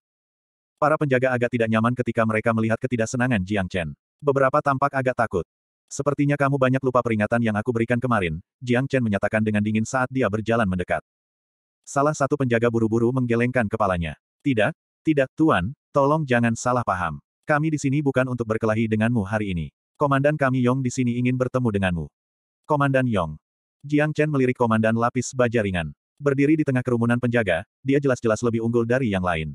Para penjaga agak tidak nyaman ketika mereka melihat ketidaksenangan Jiang Chen. Beberapa tampak agak takut. Sepertinya kamu banyak lupa peringatan yang aku berikan kemarin, Jiang Chen menyatakan dengan dingin saat dia berjalan mendekat. Salah satu penjaga buru-buru menggelengkan kepalanya. Tidak, tidak, Tuan, tolong jangan salah paham. Kami di sini bukan untuk berkelahi denganmu hari ini. Komandan kami Yong di sini ingin bertemu denganmu. Komandan Yong, Jiang Chen melirik komandan lapis baja ringan. Berdiri di tengah kerumunan penjaga, dia jelas-jelas lebih unggul dari yang lain.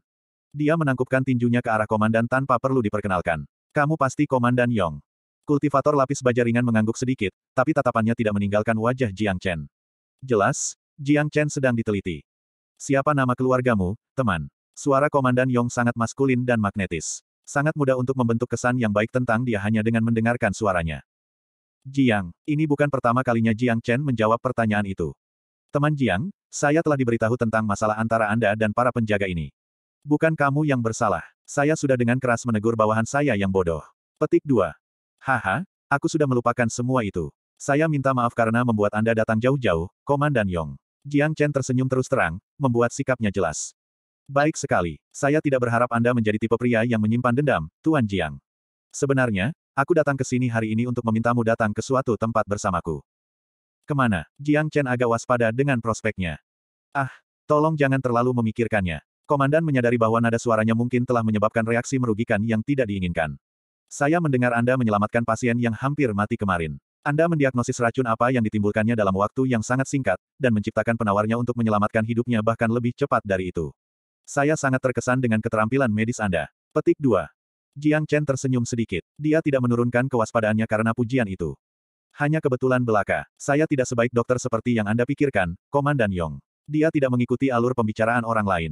Dia menangkupkan tinjunya ke arah komandan tanpa perlu diperkenalkan. Kamu pasti komandan Yong. Kultivator lapis baja ringan mengangguk sedikit, tapi tatapannya tidak meninggalkan wajah Jiang Chen. Jelas, Jiang Chen sedang diteliti. Siapa nama keluargamu, teman? Suara komandan Yong sangat maskulin dan magnetis. Sangat mudah untuk membentuk kesan yang baik tentang dia hanya dengan mendengarkan suaranya. Jiang, ini bukan pertama kalinya Jiang Chen menjawab pertanyaan itu. Teman Jiang, saya telah diberitahu tentang masalah antara Anda dan para penjaga ini. Bukan kamu yang bersalah. Saya sudah dengan keras menegur bawahan saya yang bodoh. Petik 2. Haha, aku sudah melupakan semua itu. Saya minta maaf karena membuat Anda datang jauh-jauh, Komandan Yong. Jiang Chen tersenyum terus terang, membuat sikapnya jelas. Baik sekali, saya tidak berharap Anda menjadi tipe pria yang menyimpan dendam, Tuan Jiang. Sebenarnya, Aku datang ke sini hari ini untuk memintamu datang ke suatu tempat bersamaku. Kemana? Jiang Chen agak waspada dengan prospeknya. Ah, tolong jangan terlalu memikirkannya. Komandan menyadari bahwa nada suaranya mungkin telah menyebabkan reaksi merugikan yang tidak diinginkan. Saya mendengar Anda menyelamatkan pasien yang hampir mati kemarin. Anda mendiagnosis racun apa yang ditimbulkannya dalam waktu yang sangat singkat, dan menciptakan penawarnya untuk menyelamatkan hidupnya bahkan lebih cepat dari itu. Saya sangat terkesan dengan keterampilan medis Anda. Petik 2. Jiang Chen tersenyum sedikit. Dia tidak menurunkan kewaspadaannya karena pujian itu. Hanya kebetulan belaka. Saya tidak sebaik dokter seperti yang Anda pikirkan, Komandan Yong. Dia tidak mengikuti alur pembicaraan orang lain.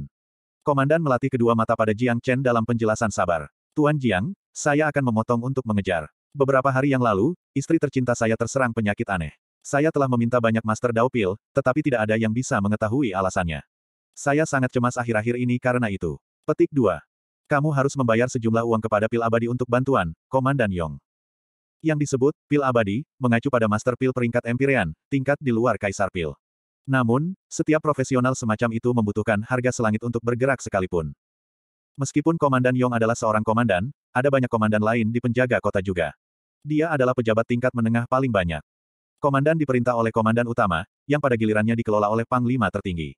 Komandan melatih kedua mata pada Jiang Chen dalam penjelasan sabar. Tuan Jiang, saya akan memotong untuk mengejar. Beberapa hari yang lalu, istri tercinta saya terserang penyakit aneh. Saya telah meminta banyak master daupil, tetapi tidak ada yang bisa mengetahui alasannya. Saya sangat cemas akhir-akhir ini karena itu. Petik 2. Kamu harus membayar sejumlah uang kepada pil abadi untuk bantuan, Komandan Yong. Yang disebut, pil abadi, mengacu pada master pil peringkat Empyrean, tingkat di luar kaisar pil. Namun, setiap profesional semacam itu membutuhkan harga selangit untuk bergerak sekalipun. Meskipun Komandan Yong adalah seorang komandan, ada banyak komandan lain di penjaga kota juga. Dia adalah pejabat tingkat menengah paling banyak. Komandan diperintah oleh komandan utama, yang pada gilirannya dikelola oleh panglima tertinggi.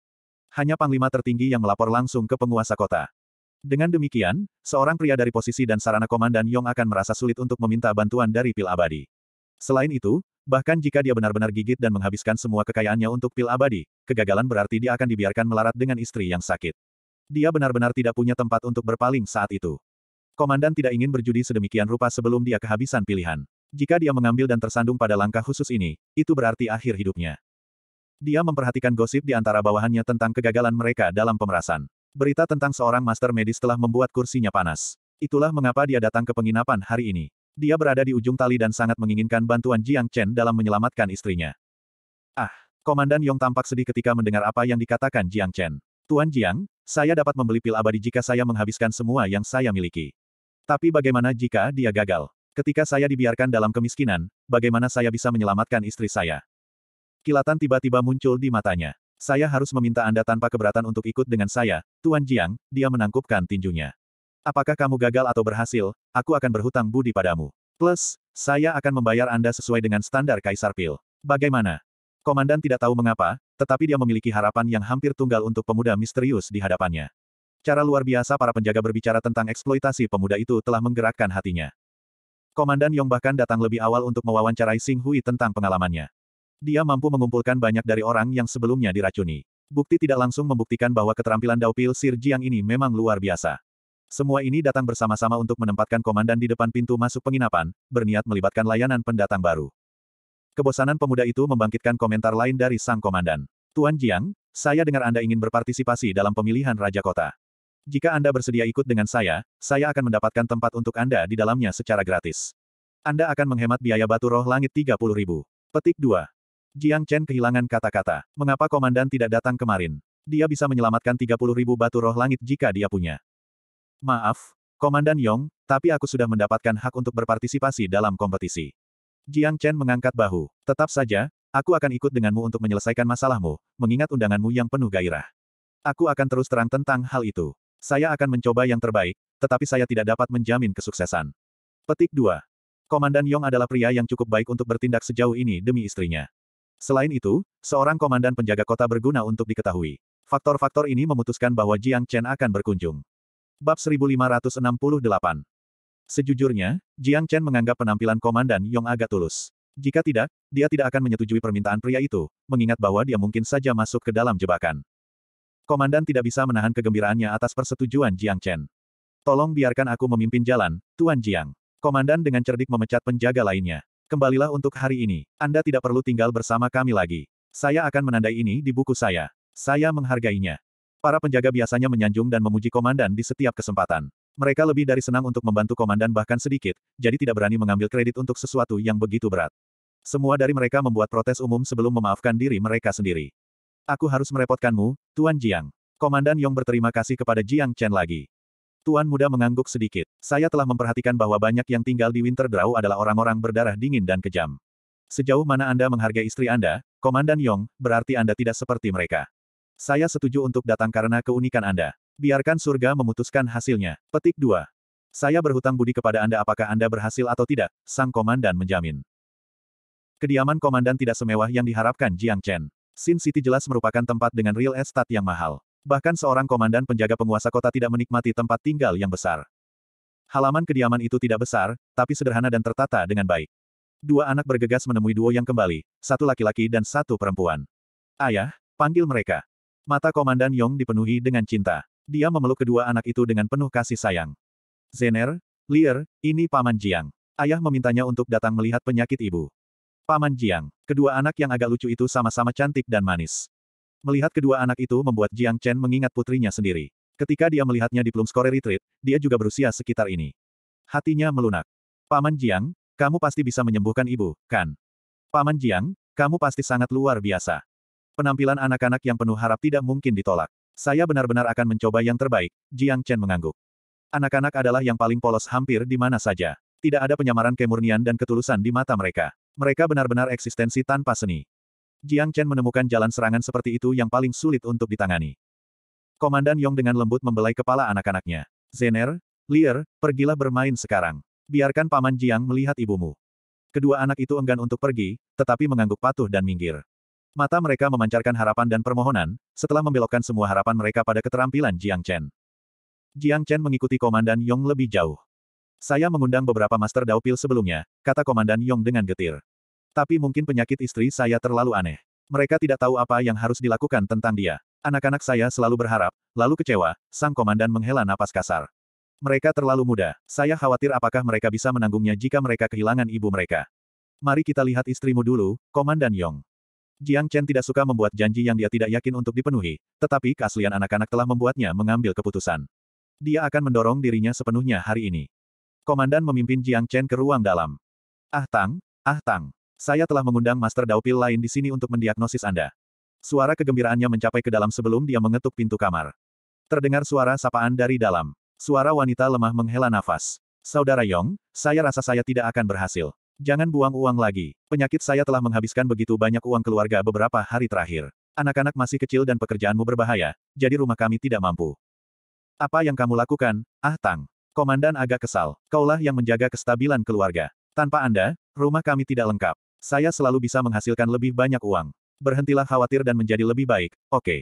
Hanya panglima tertinggi yang melapor langsung ke penguasa kota. Dengan demikian, seorang pria dari posisi dan sarana Komandan Yong akan merasa sulit untuk meminta bantuan dari pil abadi. Selain itu, bahkan jika dia benar-benar gigit dan menghabiskan semua kekayaannya untuk pil abadi, kegagalan berarti dia akan dibiarkan melarat dengan istri yang sakit. Dia benar-benar tidak punya tempat untuk berpaling saat itu. Komandan tidak ingin berjudi sedemikian rupa sebelum dia kehabisan pilihan. Jika dia mengambil dan tersandung pada langkah khusus ini, itu berarti akhir hidupnya. Dia memperhatikan gosip di antara bawahannya tentang kegagalan mereka dalam pemerasan. Berita tentang seorang master medis telah membuat kursinya panas. Itulah mengapa dia datang ke penginapan hari ini. Dia berada di ujung tali dan sangat menginginkan bantuan Jiang Chen dalam menyelamatkan istrinya. Ah, Komandan Yong tampak sedih ketika mendengar apa yang dikatakan Jiang Chen. Tuan Jiang, saya dapat membeli pil abadi jika saya menghabiskan semua yang saya miliki. Tapi bagaimana jika dia gagal? Ketika saya dibiarkan dalam kemiskinan, bagaimana saya bisa menyelamatkan istri saya? Kilatan tiba-tiba muncul di matanya. Saya harus meminta Anda tanpa keberatan untuk ikut dengan saya, Tuan Jiang, dia menangkupkan tinjunya. Apakah kamu gagal atau berhasil, aku akan berhutang budi padamu. Plus, saya akan membayar Anda sesuai dengan standar Kaisar Pil. Bagaimana? Komandan tidak tahu mengapa, tetapi dia memiliki harapan yang hampir tunggal untuk pemuda misterius di hadapannya. Cara luar biasa para penjaga berbicara tentang eksploitasi pemuda itu telah menggerakkan hatinya. Komandan Yong bahkan datang lebih awal untuk mewawancarai Sing Hui tentang pengalamannya. Dia mampu mengumpulkan banyak dari orang yang sebelumnya diracuni. Bukti tidak langsung membuktikan bahwa keterampilan Daupil Sir Jiang ini memang luar biasa. Semua ini datang bersama-sama untuk menempatkan komandan di depan pintu masuk penginapan, berniat melibatkan layanan pendatang baru. Kebosanan pemuda itu membangkitkan komentar lain dari sang komandan. Tuan Jiang, saya dengar Anda ingin berpartisipasi dalam pemilihan Raja Kota. Jika Anda bersedia ikut dengan saya, saya akan mendapatkan tempat untuk Anda di dalamnya secara gratis. Anda akan menghemat biaya batu roh langit 30 ribu. Petik 2. Jiang Chen kehilangan kata-kata. Mengapa komandan tidak datang kemarin? Dia bisa menyelamatkan 30 ribu batu roh langit jika dia punya. Maaf, Komandan Yong, tapi aku sudah mendapatkan hak untuk berpartisipasi dalam kompetisi. Jiang Chen mengangkat bahu. Tetap saja, aku akan ikut denganmu untuk menyelesaikan masalahmu, mengingat undanganmu yang penuh gairah. Aku akan terus terang tentang hal itu. Saya akan mencoba yang terbaik, tetapi saya tidak dapat menjamin kesuksesan. Petik 2. Komandan Yong adalah pria yang cukup baik untuk bertindak sejauh ini demi istrinya. Selain itu, seorang komandan penjaga kota berguna untuk diketahui. Faktor-faktor ini memutuskan bahwa Jiang Chen akan berkunjung. Bab 1568 Sejujurnya, Jiang Chen menganggap penampilan komandan Yong agak tulus. Jika tidak, dia tidak akan menyetujui permintaan pria itu, mengingat bahwa dia mungkin saja masuk ke dalam jebakan. Komandan tidak bisa menahan kegembiraannya atas persetujuan Jiang Chen. Tolong biarkan aku memimpin jalan, Tuan Jiang. Komandan dengan cerdik memecat penjaga lainnya. Kembalilah untuk hari ini. Anda tidak perlu tinggal bersama kami lagi. Saya akan menandai ini di buku saya. Saya menghargainya. Para penjaga biasanya menyanjung dan memuji komandan di setiap kesempatan. Mereka lebih dari senang untuk membantu komandan bahkan sedikit, jadi tidak berani mengambil kredit untuk sesuatu yang begitu berat. Semua dari mereka membuat protes umum sebelum memaafkan diri mereka sendiri. Aku harus merepotkanmu, Tuan Jiang. Komandan Yong berterima kasih kepada Jiang Chen lagi. Tuan muda mengangguk sedikit. Saya telah memperhatikan bahwa banyak yang tinggal di Winterdraw adalah orang-orang berdarah dingin dan kejam. Sejauh mana Anda menghargai istri Anda, Komandan Yong, berarti Anda tidak seperti mereka. Saya setuju untuk datang karena keunikan Anda. Biarkan surga memutuskan hasilnya. Petik 2. Saya berhutang budi kepada Anda apakah Anda berhasil atau tidak, Sang Komandan menjamin. Kediaman Komandan tidak semewah yang diharapkan Jiang Chen. Sin City jelas merupakan tempat dengan real estate yang mahal. Bahkan seorang komandan penjaga penguasa kota tidak menikmati tempat tinggal yang besar. Halaman kediaman itu tidak besar, tapi sederhana dan tertata dengan baik. Dua anak bergegas menemui duo yang kembali, satu laki-laki dan satu perempuan. Ayah, panggil mereka. Mata Komandan Yong dipenuhi dengan cinta. Dia memeluk kedua anak itu dengan penuh kasih sayang. Zener, Lier, ini Paman Jiang. Ayah memintanya untuk datang melihat penyakit ibu. Paman Jiang, kedua anak yang agak lucu itu sama-sama cantik dan manis. Melihat kedua anak itu membuat Jiang Chen mengingat putrinya sendiri. Ketika dia melihatnya di Plum Score Retreat, dia juga berusia sekitar ini. Hatinya melunak. Paman Jiang, kamu pasti bisa menyembuhkan ibu, kan? Paman Jiang, kamu pasti sangat luar biasa. Penampilan anak-anak yang penuh harap tidak mungkin ditolak. Saya benar-benar akan mencoba yang terbaik, Jiang Chen mengangguk. Anak-anak adalah yang paling polos hampir di mana saja. Tidak ada penyamaran kemurnian dan ketulusan di mata mereka. Mereka benar-benar eksistensi tanpa seni. Jiang Chen menemukan jalan serangan seperti itu yang paling sulit untuk ditangani. Komandan Yong dengan lembut membelai kepala anak-anaknya. Zener, Lier, pergilah bermain sekarang. Biarkan Paman Jiang melihat ibumu. Kedua anak itu enggan untuk pergi, tetapi mengangguk patuh dan minggir. Mata mereka memancarkan harapan dan permohonan, setelah membelokkan semua harapan mereka pada keterampilan Jiang Chen. Jiang Chen mengikuti Komandan Yong lebih jauh. Saya mengundang beberapa Master Daupil sebelumnya, kata Komandan Yong dengan getir. Tapi mungkin penyakit istri saya terlalu aneh. Mereka tidak tahu apa yang harus dilakukan tentang dia. Anak-anak saya selalu berharap, lalu kecewa, sang komandan menghela napas kasar. Mereka terlalu muda. Saya khawatir apakah mereka bisa menanggungnya jika mereka kehilangan ibu mereka. Mari kita lihat istrimu dulu, Komandan Yong. Jiang Chen tidak suka membuat janji yang dia tidak yakin untuk dipenuhi, tetapi keaslian anak-anak telah membuatnya mengambil keputusan. Dia akan mendorong dirinya sepenuhnya hari ini. Komandan memimpin Jiang Chen ke ruang dalam. Ah Tang, Ah Tang. Saya telah mengundang Master Daupil lain di sini untuk mendiagnosis Anda. Suara kegembiraannya mencapai ke dalam sebelum dia mengetuk pintu kamar. Terdengar suara sapaan dari dalam. Suara wanita lemah menghela nafas. Saudara Yong, saya rasa saya tidak akan berhasil. Jangan buang uang lagi. Penyakit saya telah menghabiskan begitu banyak uang keluarga beberapa hari terakhir. Anak-anak masih kecil dan pekerjaanmu berbahaya, jadi rumah kami tidak mampu. Apa yang kamu lakukan, Ah Tang? Komandan agak kesal. Kaulah yang menjaga kestabilan keluarga. Tanpa Anda, rumah kami tidak lengkap. Saya selalu bisa menghasilkan lebih banyak uang. Berhentilah khawatir dan menjadi lebih baik, oke. Okay.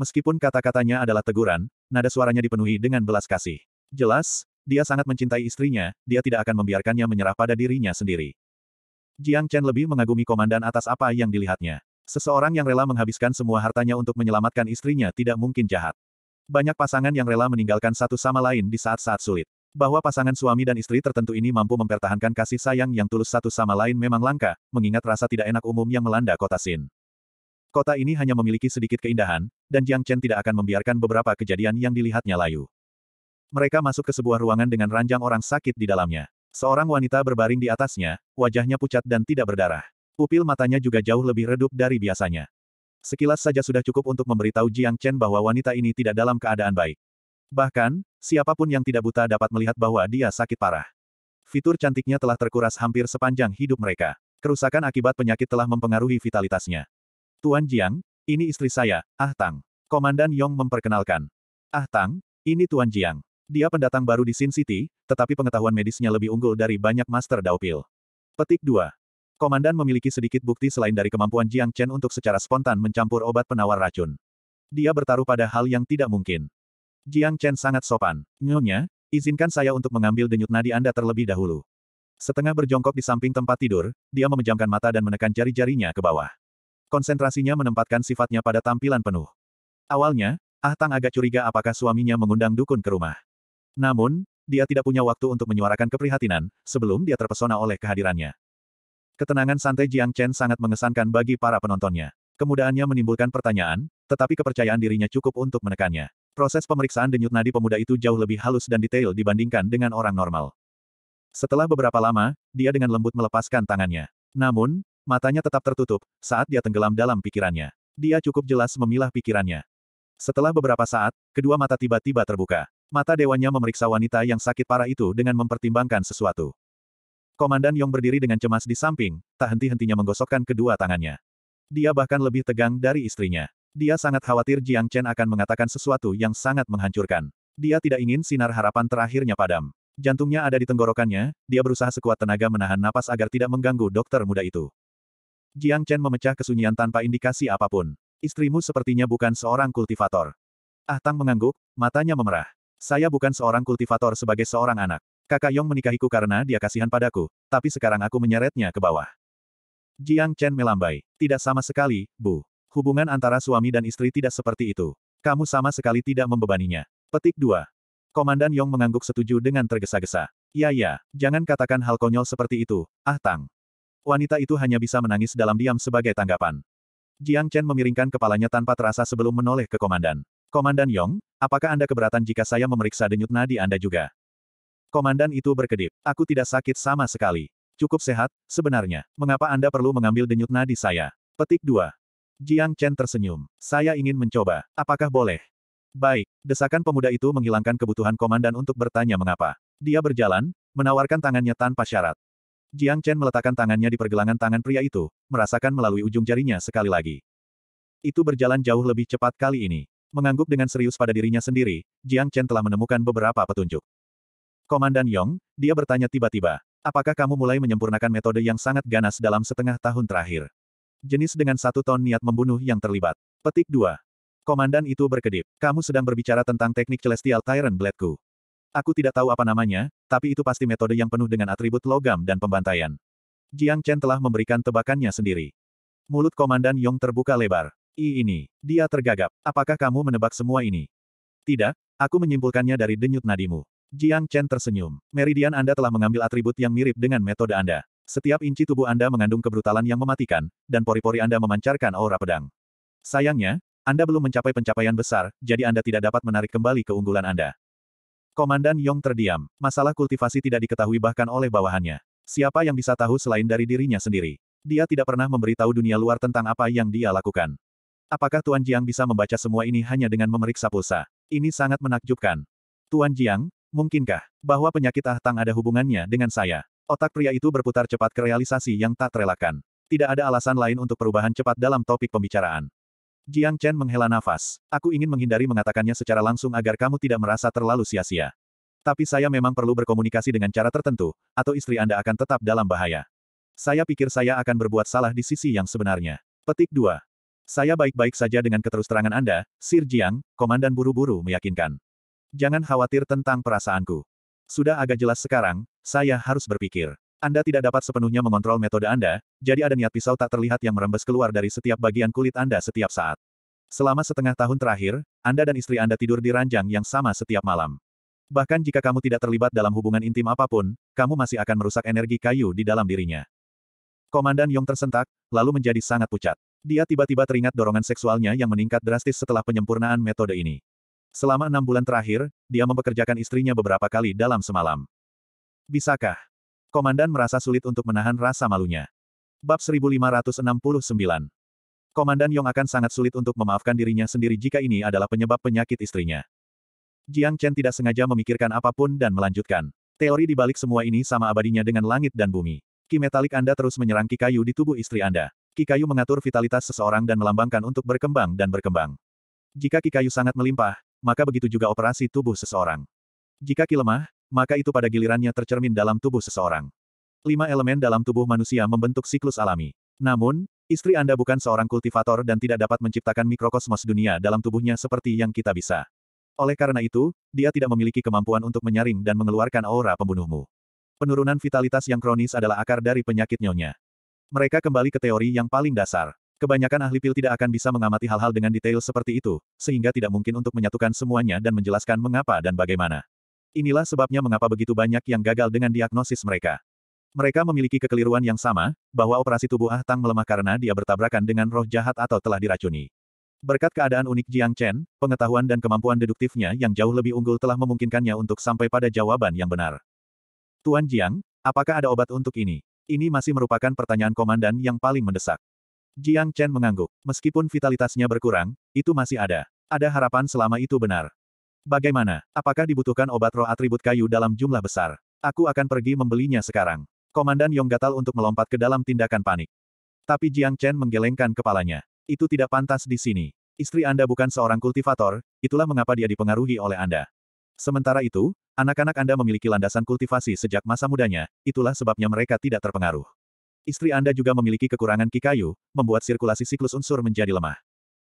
Meskipun kata-katanya adalah teguran, nada suaranya dipenuhi dengan belas kasih. Jelas, dia sangat mencintai istrinya, dia tidak akan membiarkannya menyerah pada dirinya sendiri. Jiang Chen lebih mengagumi komandan atas apa yang dilihatnya. Seseorang yang rela menghabiskan semua hartanya untuk menyelamatkan istrinya tidak mungkin jahat. Banyak pasangan yang rela meninggalkan satu sama lain di saat-saat sulit. Bahwa pasangan suami dan istri tertentu ini mampu mempertahankan kasih sayang yang tulus satu sama lain memang langka, mengingat rasa tidak enak umum yang melanda kota Sin. Kota ini hanya memiliki sedikit keindahan, dan Jiang Chen tidak akan membiarkan beberapa kejadian yang dilihatnya layu. Mereka masuk ke sebuah ruangan dengan ranjang orang sakit di dalamnya. Seorang wanita berbaring di atasnya, wajahnya pucat dan tidak berdarah. Pupil matanya juga jauh lebih redup dari biasanya. Sekilas saja sudah cukup untuk memberitahu Jiang Chen bahwa wanita ini tidak dalam keadaan baik. Bahkan, siapapun yang tidak buta dapat melihat bahwa dia sakit parah. Fitur cantiknya telah terkuras hampir sepanjang hidup mereka. Kerusakan akibat penyakit telah mempengaruhi vitalitasnya. Tuan Jiang, ini istri saya, Ah Tang. Komandan Yong memperkenalkan. Ah Tang, ini Tuan Jiang. Dia pendatang baru di Sin City, tetapi pengetahuan medisnya lebih unggul dari banyak Master Daupil. Petik 2. Komandan memiliki sedikit bukti selain dari kemampuan Jiang Chen untuk secara spontan mencampur obat penawar racun. Dia bertaruh pada hal yang tidak mungkin. Jiang Chen sangat sopan. Nyonya, izinkan saya untuk mengambil denyut nadi Anda terlebih dahulu. Setengah berjongkok di samping tempat tidur, dia memejamkan mata dan menekan jari-jarinya ke bawah. Konsentrasinya menempatkan sifatnya pada tampilan penuh. Awalnya, Ah Tang agak curiga apakah suaminya mengundang dukun ke rumah. Namun, dia tidak punya waktu untuk menyuarakan keprihatinan, sebelum dia terpesona oleh kehadirannya. Ketenangan santai Jiang Chen sangat mengesankan bagi para penontonnya. Kemudahannya menimbulkan pertanyaan, tetapi kepercayaan dirinya cukup untuk menekannya. Proses pemeriksaan denyut nadi pemuda itu jauh lebih halus dan detail dibandingkan dengan orang normal. Setelah beberapa lama, dia dengan lembut melepaskan tangannya. Namun, matanya tetap tertutup saat dia tenggelam dalam pikirannya. Dia cukup jelas memilah pikirannya. Setelah beberapa saat, kedua mata tiba-tiba terbuka. Mata dewanya memeriksa wanita yang sakit parah itu dengan mempertimbangkan sesuatu. Komandan Yong berdiri dengan cemas di samping, tak henti-hentinya menggosokkan kedua tangannya. Dia bahkan lebih tegang dari istrinya. Dia sangat khawatir Jiang Chen akan mengatakan sesuatu yang sangat menghancurkan. Dia tidak ingin sinar harapan terakhirnya padam. Jantungnya ada di tenggorokannya, dia berusaha sekuat tenaga menahan napas agar tidak mengganggu dokter muda itu. Jiang Chen memecah kesunyian tanpa indikasi apapun. Istrimu sepertinya bukan seorang kultivator. Ah Tang mengangguk, matanya memerah. Saya bukan seorang kultivator sebagai seorang anak. Kakak Yong menikahiku karena dia kasihan padaku, tapi sekarang aku menyeretnya ke bawah. Jiang Chen melambai. Tidak sama sekali, Bu. Hubungan antara suami dan istri tidak seperti itu. Kamu sama sekali tidak membebaninya. Petik 2. Komandan Yong mengangguk setuju dengan tergesa-gesa. Ya ya, jangan katakan hal konyol seperti itu, ah Tang. Wanita itu hanya bisa menangis dalam diam sebagai tanggapan. Jiang Chen memiringkan kepalanya tanpa terasa sebelum menoleh ke komandan. Komandan Yong, apakah Anda keberatan jika saya memeriksa denyut nadi Anda juga? Komandan itu berkedip. Aku tidak sakit sama sekali. Cukup sehat, sebenarnya. Mengapa Anda perlu mengambil denyut nadi saya? Petik 2. Jiang Chen tersenyum. Saya ingin mencoba. Apakah boleh? Baik. Desakan pemuda itu menghilangkan kebutuhan komandan untuk bertanya mengapa. Dia berjalan, menawarkan tangannya tanpa syarat. Jiang Chen meletakkan tangannya di pergelangan tangan pria itu, merasakan melalui ujung jarinya sekali lagi. Itu berjalan jauh lebih cepat kali ini. Mengangguk dengan serius pada dirinya sendiri, Jiang Chen telah menemukan beberapa petunjuk. Komandan Yong, dia bertanya tiba-tiba, apakah kamu mulai menyempurnakan metode yang sangat ganas dalam setengah tahun terakhir? Jenis dengan satu ton niat membunuh yang terlibat. Petik 2. Komandan itu berkedip. Kamu sedang berbicara tentang teknik Celestial Tyrant Bladeku. Aku tidak tahu apa namanya, tapi itu pasti metode yang penuh dengan atribut logam dan pembantaian. Jiang Chen telah memberikan tebakannya sendiri. Mulut Komandan Yong terbuka lebar. I ini. Dia tergagap. Apakah kamu menebak semua ini? Tidak, aku menyimpulkannya dari denyut nadimu. Jiang Chen tersenyum. Meridian Anda telah mengambil atribut yang mirip dengan metode Anda. Setiap inci tubuh Anda mengandung kebrutalan yang mematikan, dan pori-pori Anda memancarkan aura pedang. Sayangnya, Anda belum mencapai pencapaian besar, jadi Anda tidak dapat menarik kembali keunggulan Anda. Komandan Yong terdiam. Masalah kultivasi tidak diketahui bahkan oleh bawahannya. Siapa yang bisa tahu selain dari dirinya sendiri? Dia tidak pernah memberitahu dunia luar tentang apa yang dia lakukan. Apakah Tuan Jiang bisa membaca semua ini hanya dengan memeriksa pulsa? Ini sangat menakjubkan. Tuan Jiang, mungkinkah bahwa penyakit Ah Tang ada hubungannya dengan saya? Otak pria itu berputar cepat ke realisasi yang tak terelakkan. Tidak ada alasan lain untuk perubahan cepat dalam topik pembicaraan. Jiang Chen menghela nafas. Aku ingin menghindari mengatakannya secara langsung agar kamu tidak merasa terlalu sia-sia. Tapi saya memang perlu berkomunikasi dengan cara tertentu, atau istri Anda akan tetap dalam bahaya. Saya pikir saya akan berbuat salah di sisi yang sebenarnya. Petik 2. Saya baik-baik saja dengan keterusterangan Anda, Sir Jiang, Komandan Buru-Buru meyakinkan. Jangan khawatir tentang perasaanku. Sudah agak jelas sekarang, saya harus berpikir. Anda tidak dapat sepenuhnya mengontrol metode Anda, jadi ada niat pisau tak terlihat yang merembes keluar dari setiap bagian kulit Anda setiap saat. Selama setengah tahun terakhir, Anda dan istri Anda tidur di ranjang yang sama setiap malam. Bahkan jika kamu tidak terlibat dalam hubungan intim apapun, kamu masih akan merusak energi kayu di dalam dirinya. Komandan Yong tersentak, lalu menjadi sangat pucat. Dia tiba-tiba teringat dorongan seksualnya yang meningkat drastis setelah penyempurnaan metode ini. Selama enam bulan terakhir, dia mempekerjakan istrinya beberapa kali dalam semalam. Bisakah? Komandan merasa sulit untuk menahan rasa malunya. Bab 1569 Komandan Yong akan sangat sulit untuk memaafkan dirinya sendiri jika ini adalah penyebab penyakit istrinya. Jiang Chen tidak sengaja memikirkan apapun dan melanjutkan. Teori di balik semua ini sama abadinya dengan langit dan bumi. Ki metalik Anda terus menyerang ki kayu di tubuh istri Anda. Ki kayu mengatur vitalitas seseorang dan melambangkan untuk berkembang dan berkembang. Jika ki kayu sangat melimpah, maka begitu juga operasi tubuh seseorang. Jika Ki lemah, maka itu pada gilirannya tercermin dalam tubuh seseorang. Lima elemen dalam tubuh manusia membentuk siklus alami. Namun, istri Anda bukan seorang kultivator dan tidak dapat menciptakan mikrokosmos dunia dalam tubuhnya seperti yang kita bisa. Oleh karena itu, dia tidak memiliki kemampuan untuk menyaring dan mengeluarkan aura pembunuhmu. Penurunan vitalitas yang kronis adalah akar dari penyakit nyonya. Mereka kembali ke teori yang paling dasar. Kebanyakan ahli pil tidak akan bisa mengamati hal-hal dengan detail seperti itu, sehingga tidak mungkin untuk menyatukan semuanya dan menjelaskan mengapa dan bagaimana. Inilah sebabnya mengapa begitu banyak yang gagal dengan diagnosis mereka. Mereka memiliki kekeliruan yang sama, bahwa operasi tubuh Ah Tang melemah karena dia bertabrakan dengan roh jahat atau telah diracuni. Berkat keadaan unik Jiang Chen, pengetahuan dan kemampuan deduktifnya yang jauh lebih unggul telah memungkinkannya untuk sampai pada jawaban yang benar. Tuan Jiang, apakah ada obat untuk ini? Ini masih merupakan pertanyaan komandan yang paling mendesak. Jiang Chen mengangguk. Meskipun vitalitasnya berkurang, itu masih ada. Ada harapan selama itu benar. Bagaimana? Apakah dibutuhkan obat roh atribut kayu dalam jumlah besar? Aku akan pergi membelinya sekarang. Komandan Yong gatal untuk melompat ke dalam tindakan panik. Tapi Jiang Chen menggelengkan kepalanya. Itu tidak pantas di sini. Istri Anda bukan seorang kultivator, itulah mengapa dia dipengaruhi oleh Anda. Sementara itu, anak-anak Anda memiliki landasan kultivasi sejak masa mudanya, itulah sebabnya mereka tidak terpengaruh. Istri Anda juga memiliki kekurangan kikayu, membuat sirkulasi siklus unsur menjadi lemah.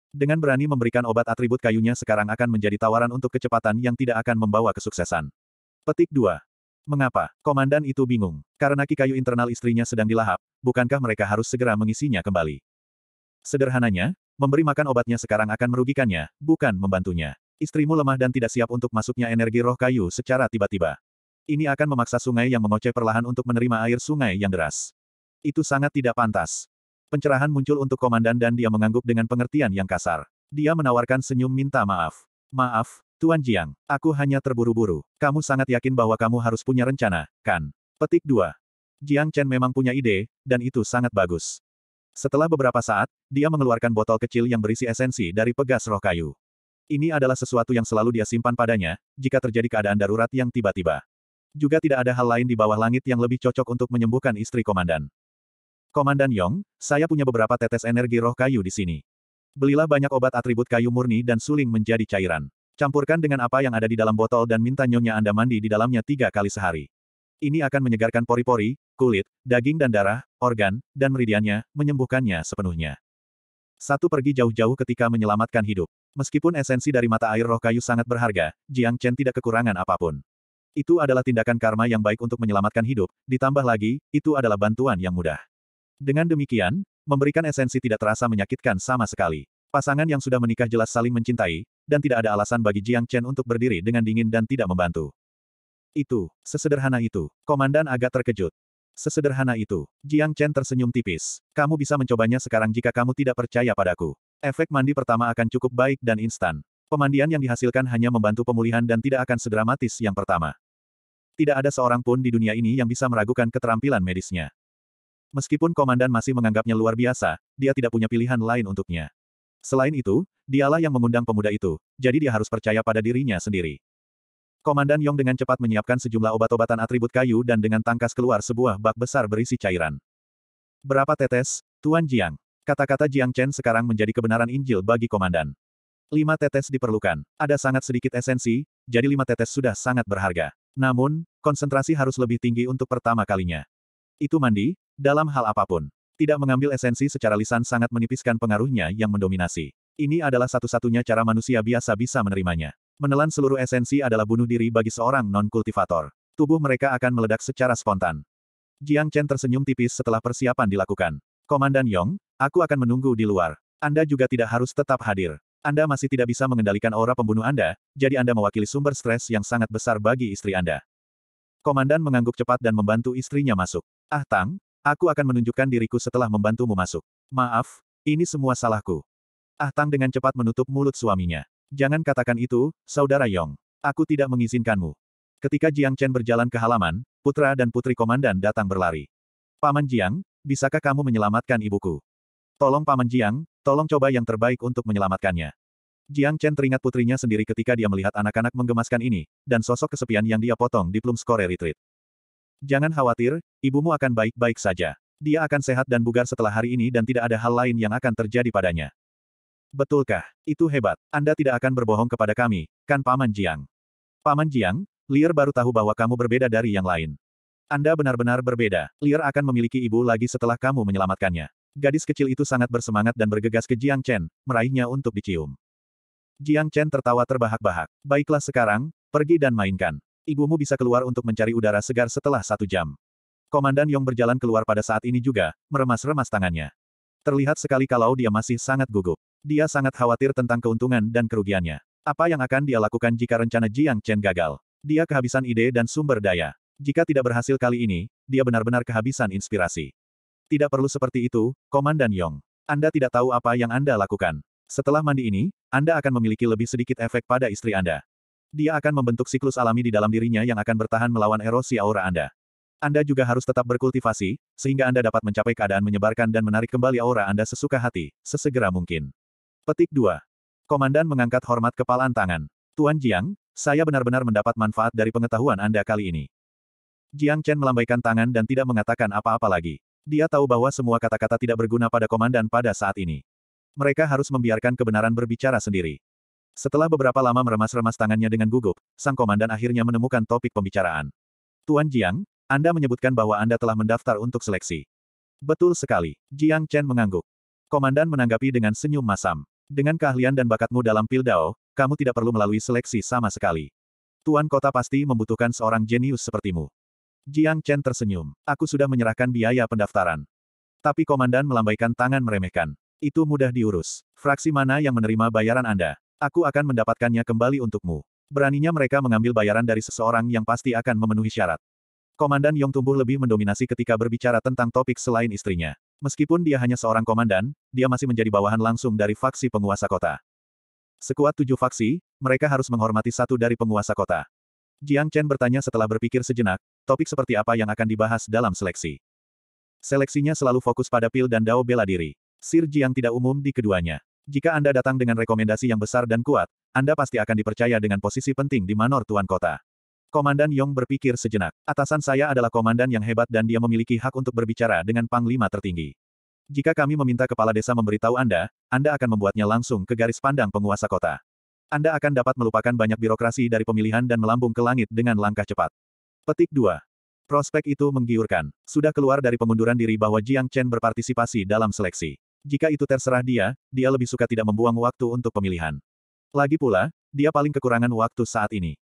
Dengan berani memberikan obat atribut kayunya sekarang akan menjadi tawaran untuk kecepatan yang tidak akan membawa kesuksesan. Petik 2. Mengapa? Komandan itu bingung. Karena kayu internal istrinya sedang dilahap, bukankah mereka harus segera mengisinya kembali? Sederhananya, memberi makan obatnya sekarang akan merugikannya, bukan membantunya. Istrimu lemah dan tidak siap untuk masuknya energi roh kayu secara tiba-tiba. Ini akan memaksa sungai yang mengoceh perlahan untuk menerima air sungai yang deras. Itu sangat tidak pantas. Pencerahan muncul untuk komandan dan dia mengangguk dengan pengertian yang kasar. Dia menawarkan senyum minta maaf. Maaf, Tuan Jiang, aku hanya terburu-buru. Kamu sangat yakin bahwa kamu harus punya rencana, kan? Petik 2. Jiang Chen memang punya ide, dan itu sangat bagus. Setelah beberapa saat, dia mengeluarkan botol kecil yang berisi esensi dari pegas roh kayu. Ini adalah sesuatu yang selalu dia simpan padanya, jika terjadi keadaan darurat yang tiba-tiba. Juga tidak ada hal lain di bawah langit yang lebih cocok untuk menyembuhkan istri komandan. Komandan Yong, saya punya beberapa tetes energi roh kayu di sini. Belilah banyak obat atribut kayu murni dan suling menjadi cairan. Campurkan dengan apa yang ada di dalam botol dan minta nyonya Anda mandi di dalamnya tiga kali sehari. Ini akan menyegarkan pori-pori, kulit, daging dan darah, organ, dan meridiannya, menyembuhkannya sepenuhnya. Satu pergi jauh-jauh ketika menyelamatkan hidup. Meskipun esensi dari mata air roh kayu sangat berharga, Jiang Chen tidak kekurangan apapun. Itu adalah tindakan karma yang baik untuk menyelamatkan hidup, ditambah lagi, itu adalah bantuan yang mudah. Dengan demikian, memberikan esensi tidak terasa menyakitkan sama sekali. Pasangan yang sudah menikah jelas saling mencintai, dan tidak ada alasan bagi Jiang Chen untuk berdiri dengan dingin dan tidak membantu. Itu, sesederhana itu. Komandan agak terkejut. Sesederhana itu. Jiang Chen tersenyum tipis. Kamu bisa mencobanya sekarang jika kamu tidak percaya padaku. Efek mandi pertama akan cukup baik dan instan. Pemandian yang dihasilkan hanya membantu pemulihan dan tidak akan sedramatis yang pertama. Tidak ada seorang pun di dunia ini yang bisa meragukan keterampilan medisnya. Meskipun komandan masih menganggapnya luar biasa, dia tidak punya pilihan lain untuknya. Selain itu, dialah yang mengundang pemuda itu, jadi dia harus percaya pada dirinya sendiri. Komandan Yong dengan cepat menyiapkan sejumlah obat-obatan atribut kayu dan dengan tangkas keluar sebuah bak besar berisi cairan. Berapa tetes, Tuan Jiang? Kata-kata Jiang Chen sekarang menjadi kebenaran Injil bagi komandan. Lima tetes diperlukan. Ada sangat sedikit esensi, jadi lima tetes sudah sangat berharga. Namun, konsentrasi harus lebih tinggi untuk pertama kalinya. Itu mandi, dalam hal apapun, tidak mengambil esensi secara lisan sangat menipiskan pengaruhnya yang mendominasi. Ini adalah satu-satunya cara manusia biasa bisa menerimanya. Menelan seluruh esensi adalah bunuh diri bagi seorang non-kultivator. Tubuh mereka akan meledak secara spontan. Jiang Chen tersenyum tipis setelah persiapan dilakukan. Komandan Yong, aku akan menunggu di luar. Anda juga tidak harus tetap hadir. Anda masih tidak bisa mengendalikan aura pembunuh Anda, jadi Anda mewakili sumber stres yang sangat besar bagi istri Anda. Komandan mengangguk cepat dan membantu istrinya masuk. Ah Tang, Aku akan menunjukkan diriku setelah membantumu masuk. Maaf, ini semua salahku. Ah Tang dengan cepat menutup mulut suaminya. Jangan katakan itu, Saudara Yong. Aku tidak mengizinkanmu. Ketika Jiang Chen berjalan ke halaman, putra dan putri komandan datang berlari. Paman Jiang, bisakah kamu menyelamatkan ibuku? Tolong Paman Jiang, tolong coba yang terbaik untuk menyelamatkannya. Jiang Chen teringat putrinya sendiri ketika dia melihat anak-anak menggemaskan ini, dan sosok kesepian yang dia potong di Plum Score Retreat. Jangan khawatir, ibumu akan baik-baik saja. Dia akan sehat dan bugar setelah hari ini dan tidak ada hal lain yang akan terjadi padanya. Betulkah? Itu hebat. Anda tidak akan berbohong kepada kami, kan Paman Jiang? Paman Jiang, Lier baru tahu bahwa kamu berbeda dari yang lain. Anda benar-benar berbeda. Lier akan memiliki ibu lagi setelah kamu menyelamatkannya. Gadis kecil itu sangat bersemangat dan bergegas ke Jiang Chen, meraihnya untuk dicium. Jiang Chen tertawa terbahak-bahak. Baiklah sekarang, pergi dan mainkan ibumu bisa keluar untuk mencari udara segar setelah satu jam. Komandan Yong berjalan keluar pada saat ini juga, meremas-remas tangannya. Terlihat sekali kalau dia masih sangat gugup. Dia sangat khawatir tentang keuntungan dan kerugiannya. Apa yang akan dia lakukan jika rencana Jiang Chen gagal? Dia kehabisan ide dan sumber daya. Jika tidak berhasil kali ini, dia benar-benar kehabisan inspirasi. Tidak perlu seperti itu, Komandan Yong. Anda tidak tahu apa yang Anda lakukan. Setelah mandi ini, Anda akan memiliki lebih sedikit efek pada istri Anda. Dia akan membentuk siklus alami di dalam dirinya yang akan bertahan melawan erosi aura Anda. Anda juga harus tetap berkultivasi, sehingga Anda dapat mencapai keadaan menyebarkan dan menarik kembali aura Anda sesuka hati, sesegera mungkin. Petik 2. Komandan mengangkat hormat kepalan tangan. Tuan Jiang, saya benar-benar mendapat manfaat dari pengetahuan Anda kali ini. Jiang Chen melambaikan tangan dan tidak mengatakan apa-apa lagi. Dia tahu bahwa semua kata-kata tidak berguna pada komandan pada saat ini. Mereka harus membiarkan kebenaran berbicara sendiri. Setelah beberapa lama meremas-remas tangannya dengan gugup, sang komandan akhirnya menemukan topik pembicaraan. Tuan Jiang, Anda menyebutkan bahwa Anda telah mendaftar untuk seleksi. Betul sekali, Jiang Chen mengangguk. Komandan menanggapi dengan senyum masam. Dengan keahlian dan bakatmu dalam pil dao, kamu tidak perlu melalui seleksi sama sekali. Tuan kota pasti membutuhkan seorang jenius sepertimu. Jiang Chen tersenyum. Aku sudah menyerahkan biaya pendaftaran. Tapi komandan melambaikan tangan meremehkan. Itu mudah diurus. Fraksi mana yang menerima bayaran Anda? Aku akan mendapatkannya kembali untukmu. Beraninya mereka mengambil bayaran dari seseorang yang pasti akan memenuhi syarat. Komandan Yong tumbuh lebih mendominasi ketika berbicara tentang topik selain istrinya. Meskipun dia hanya seorang komandan, dia masih menjadi bawahan langsung dari faksi penguasa kota. Sekuat tujuh faksi, mereka harus menghormati satu dari penguasa kota. Jiang Chen bertanya setelah berpikir sejenak, topik seperti apa yang akan dibahas dalam seleksi. Seleksinya selalu fokus pada pil dan dao bela diri. Sir Jiang tidak umum di keduanya. Jika Anda datang dengan rekomendasi yang besar dan kuat, Anda pasti akan dipercaya dengan posisi penting di manor tuan kota. Komandan Yong berpikir sejenak. Atasan saya adalah komandan yang hebat dan dia memiliki hak untuk berbicara dengan panglima tertinggi. Jika kami meminta kepala desa memberitahu Anda, Anda akan membuatnya langsung ke garis pandang penguasa kota. Anda akan dapat melupakan banyak birokrasi dari pemilihan dan melambung ke langit dengan langkah cepat. Petik 2. Prospek itu menggiurkan. Sudah keluar dari pengunduran diri bahwa Jiang Chen berpartisipasi dalam seleksi. Jika itu terserah dia, dia lebih suka tidak membuang waktu untuk pemilihan. Lagi pula, dia paling kekurangan waktu saat ini.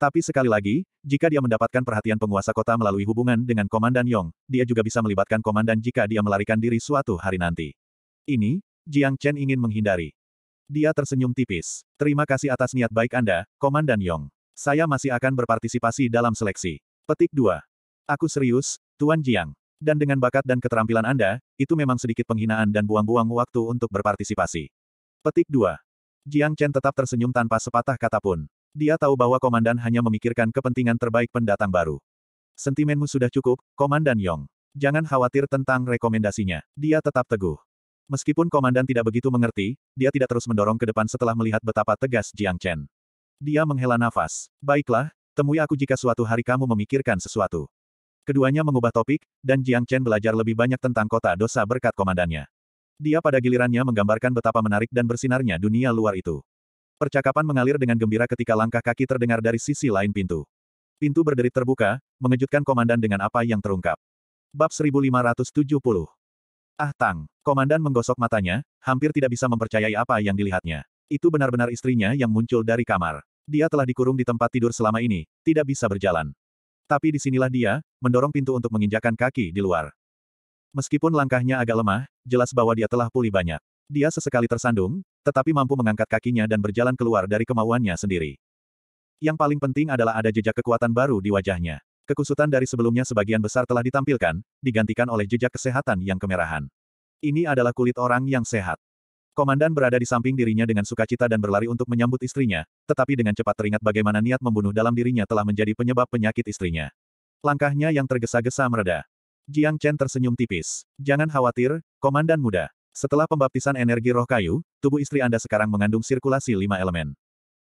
Tapi sekali lagi, jika dia mendapatkan perhatian penguasa kota melalui hubungan dengan Komandan Yong, dia juga bisa melibatkan Komandan jika dia melarikan diri suatu hari nanti. Ini, Jiang Chen ingin menghindari. Dia tersenyum tipis. Terima kasih atas niat baik Anda, Komandan Yong. Saya masih akan berpartisipasi dalam seleksi. Petik 2. Aku serius, Tuan Jiang. Dan dengan bakat dan keterampilan Anda, itu memang sedikit penghinaan dan buang-buang waktu untuk berpartisipasi. Petik 2. Jiang Chen tetap tersenyum tanpa sepatah kata pun. Dia tahu bahwa komandan hanya memikirkan kepentingan terbaik pendatang baru. Sentimenmu sudah cukup, Komandan Yong. Jangan khawatir tentang rekomendasinya. Dia tetap teguh. Meskipun komandan tidak begitu mengerti, dia tidak terus mendorong ke depan setelah melihat betapa tegas Jiang Chen. Dia menghela nafas. Baiklah, temui aku jika suatu hari kamu memikirkan sesuatu. Keduanya mengubah topik, dan Jiang Chen belajar lebih banyak tentang kota dosa berkat komandannya. Dia pada gilirannya menggambarkan betapa menarik dan bersinarnya dunia luar itu. Percakapan mengalir dengan gembira ketika langkah kaki terdengar dari sisi lain pintu. Pintu berderit terbuka, mengejutkan komandan dengan apa yang terungkap. Bab 1570 Ah Tang, komandan menggosok matanya, hampir tidak bisa mempercayai apa yang dilihatnya. Itu benar-benar istrinya yang muncul dari kamar. Dia telah dikurung di tempat tidur selama ini, tidak bisa berjalan. Tapi disinilah dia, mendorong pintu untuk menginjakan kaki di luar. Meskipun langkahnya agak lemah, jelas bahwa dia telah pulih banyak. Dia sesekali tersandung, tetapi mampu mengangkat kakinya dan berjalan keluar dari kemauannya sendiri. Yang paling penting adalah ada jejak kekuatan baru di wajahnya. Kekusutan dari sebelumnya sebagian besar telah ditampilkan, digantikan oleh jejak kesehatan yang kemerahan. Ini adalah kulit orang yang sehat. Komandan berada di samping dirinya dengan sukacita dan berlari untuk menyambut istrinya, tetapi dengan cepat teringat bagaimana niat membunuh dalam dirinya telah menjadi penyebab penyakit istrinya. Langkahnya yang tergesa-gesa mereda. Jiang Chen tersenyum tipis. Jangan khawatir, Komandan muda. Setelah pembaptisan energi roh kayu, tubuh istri Anda sekarang mengandung sirkulasi lima elemen.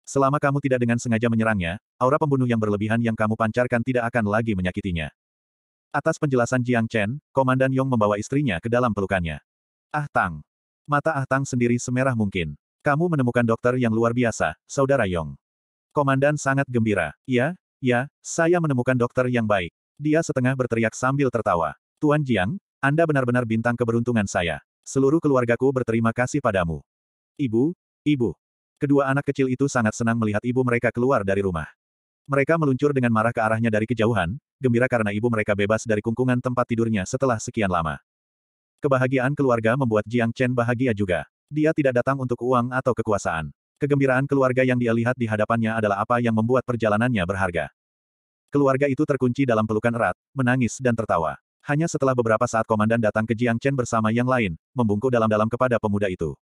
Selama kamu tidak dengan sengaja menyerangnya, aura pembunuh yang berlebihan yang kamu pancarkan tidak akan lagi menyakitinya. Atas penjelasan Jiang Chen, Komandan Yong membawa istrinya ke dalam pelukannya. Ah Tang, Mata Ah Tang sendiri semerah mungkin. Kamu menemukan dokter yang luar biasa, saudara Yong. Komandan sangat gembira. Ya, ya, saya menemukan dokter yang baik. Dia setengah berteriak sambil tertawa. Tuan Jiang, Anda benar-benar bintang keberuntungan saya. Seluruh keluargaku berterima kasih padamu. Ibu, ibu. Kedua anak kecil itu sangat senang melihat ibu mereka keluar dari rumah. Mereka meluncur dengan marah ke arahnya dari kejauhan, gembira karena ibu mereka bebas dari kungkungan tempat tidurnya setelah sekian lama. Kebahagiaan keluarga membuat Jiang Chen bahagia juga. Dia tidak datang untuk uang atau kekuasaan. Kegembiraan keluarga yang dia lihat di hadapannya adalah apa yang membuat perjalanannya berharga. Keluarga itu terkunci dalam pelukan erat, menangis dan tertawa. Hanya setelah beberapa saat komandan datang ke Jiang Chen bersama yang lain, membungkuk dalam-dalam kepada pemuda itu.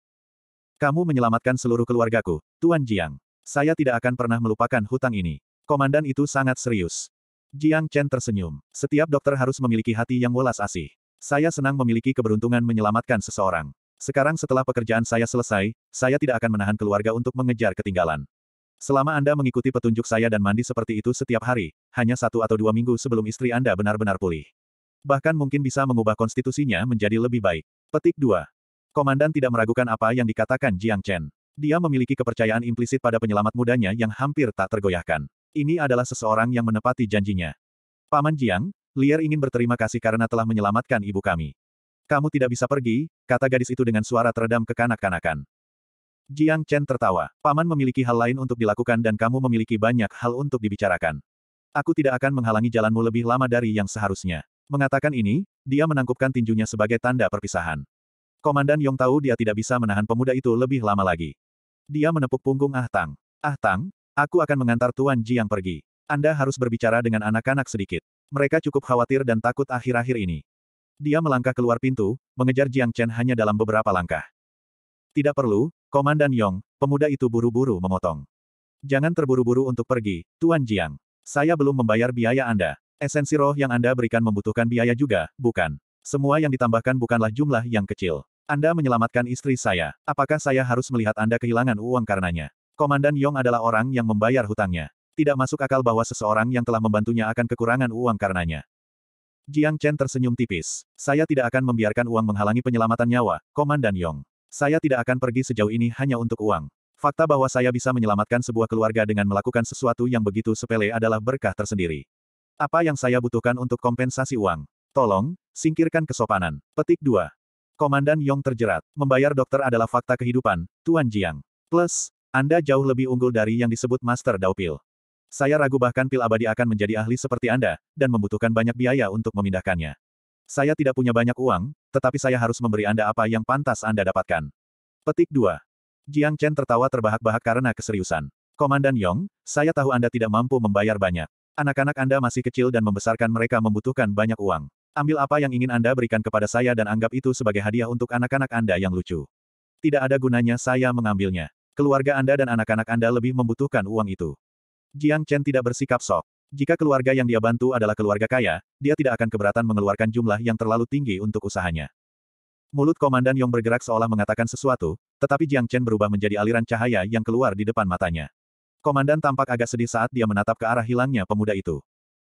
Kamu menyelamatkan seluruh keluargaku, Tuan Jiang. Saya tidak akan pernah melupakan hutang ini. Komandan itu sangat serius. Jiang Chen tersenyum. Setiap dokter harus memiliki hati yang welas asih. Saya senang memiliki keberuntungan menyelamatkan seseorang. Sekarang setelah pekerjaan saya selesai, saya tidak akan menahan keluarga untuk mengejar ketinggalan. Selama Anda mengikuti petunjuk saya dan mandi seperti itu setiap hari, hanya satu atau dua minggu sebelum istri Anda benar-benar pulih. Bahkan mungkin bisa mengubah konstitusinya menjadi lebih baik. Petik 2. Komandan tidak meragukan apa yang dikatakan Jiang Chen. Dia memiliki kepercayaan implisit pada penyelamat mudanya yang hampir tak tergoyahkan. Ini adalah seseorang yang menepati janjinya. Paman Jiang, Liar ingin berterima kasih karena telah menyelamatkan ibu kami. Kamu tidak bisa pergi, kata gadis itu dengan suara teredam kekanak-kanakan. Jiang Chen tertawa. Paman memiliki hal lain untuk dilakukan dan kamu memiliki banyak hal untuk dibicarakan. Aku tidak akan menghalangi jalanmu lebih lama dari yang seharusnya. Mengatakan ini, dia menangkupkan tinjunya sebagai tanda perpisahan. Komandan Yong tahu dia tidak bisa menahan pemuda itu lebih lama lagi. Dia menepuk punggung Ah Tang. Ah Tang, aku akan mengantar Tuan Jiang pergi. Anda harus berbicara dengan anak-anak sedikit. Mereka cukup khawatir dan takut akhir-akhir ini. Dia melangkah keluar pintu, mengejar Jiang Chen hanya dalam beberapa langkah. Tidak perlu, Komandan Yong, pemuda itu buru-buru memotong. Jangan terburu-buru untuk pergi, Tuan Jiang. Saya belum membayar biaya Anda. Esensi roh yang Anda berikan membutuhkan biaya juga, bukan? Semua yang ditambahkan bukanlah jumlah yang kecil. Anda menyelamatkan istri saya. Apakah saya harus melihat Anda kehilangan uang karenanya? Komandan Yong adalah orang yang membayar hutangnya tidak masuk akal bahwa seseorang yang telah membantunya akan kekurangan uang karenanya. Jiang Chen tersenyum tipis. Saya tidak akan membiarkan uang menghalangi penyelamatan nyawa, Komandan Yong. Saya tidak akan pergi sejauh ini hanya untuk uang. Fakta bahwa saya bisa menyelamatkan sebuah keluarga dengan melakukan sesuatu yang begitu sepele adalah berkah tersendiri. Apa yang saya butuhkan untuk kompensasi uang? Tolong, singkirkan kesopanan. Petik 2. Komandan Yong terjerat. Membayar dokter adalah fakta kehidupan, Tuan Jiang. Plus, Anda jauh lebih unggul dari yang disebut Master Daupil. Saya ragu bahkan pil abadi akan menjadi ahli seperti Anda, dan membutuhkan banyak biaya untuk memindahkannya. Saya tidak punya banyak uang, tetapi saya harus memberi Anda apa yang pantas Anda dapatkan. Petik 2. Jiang Chen tertawa terbahak-bahak karena keseriusan. Komandan Yong, saya tahu Anda tidak mampu membayar banyak. Anak-anak Anda masih kecil dan membesarkan mereka membutuhkan banyak uang. Ambil apa yang ingin Anda berikan kepada saya dan anggap itu sebagai hadiah untuk anak-anak Anda yang lucu. Tidak ada gunanya saya mengambilnya. Keluarga Anda dan anak-anak Anda lebih membutuhkan uang itu. Jiang Chen tidak bersikap sok. Jika keluarga yang dia bantu adalah keluarga kaya, dia tidak akan keberatan mengeluarkan jumlah yang terlalu tinggi untuk usahanya. Mulut Komandan Yong bergerak seolah mengatakan sesuatu, tetapi Jiang Chen berubah menjadi aliran cahaya yang keluar di depan matanya. Komandan tampak agak sedih saat dia menatap ke arah hilangnya pemuda itu.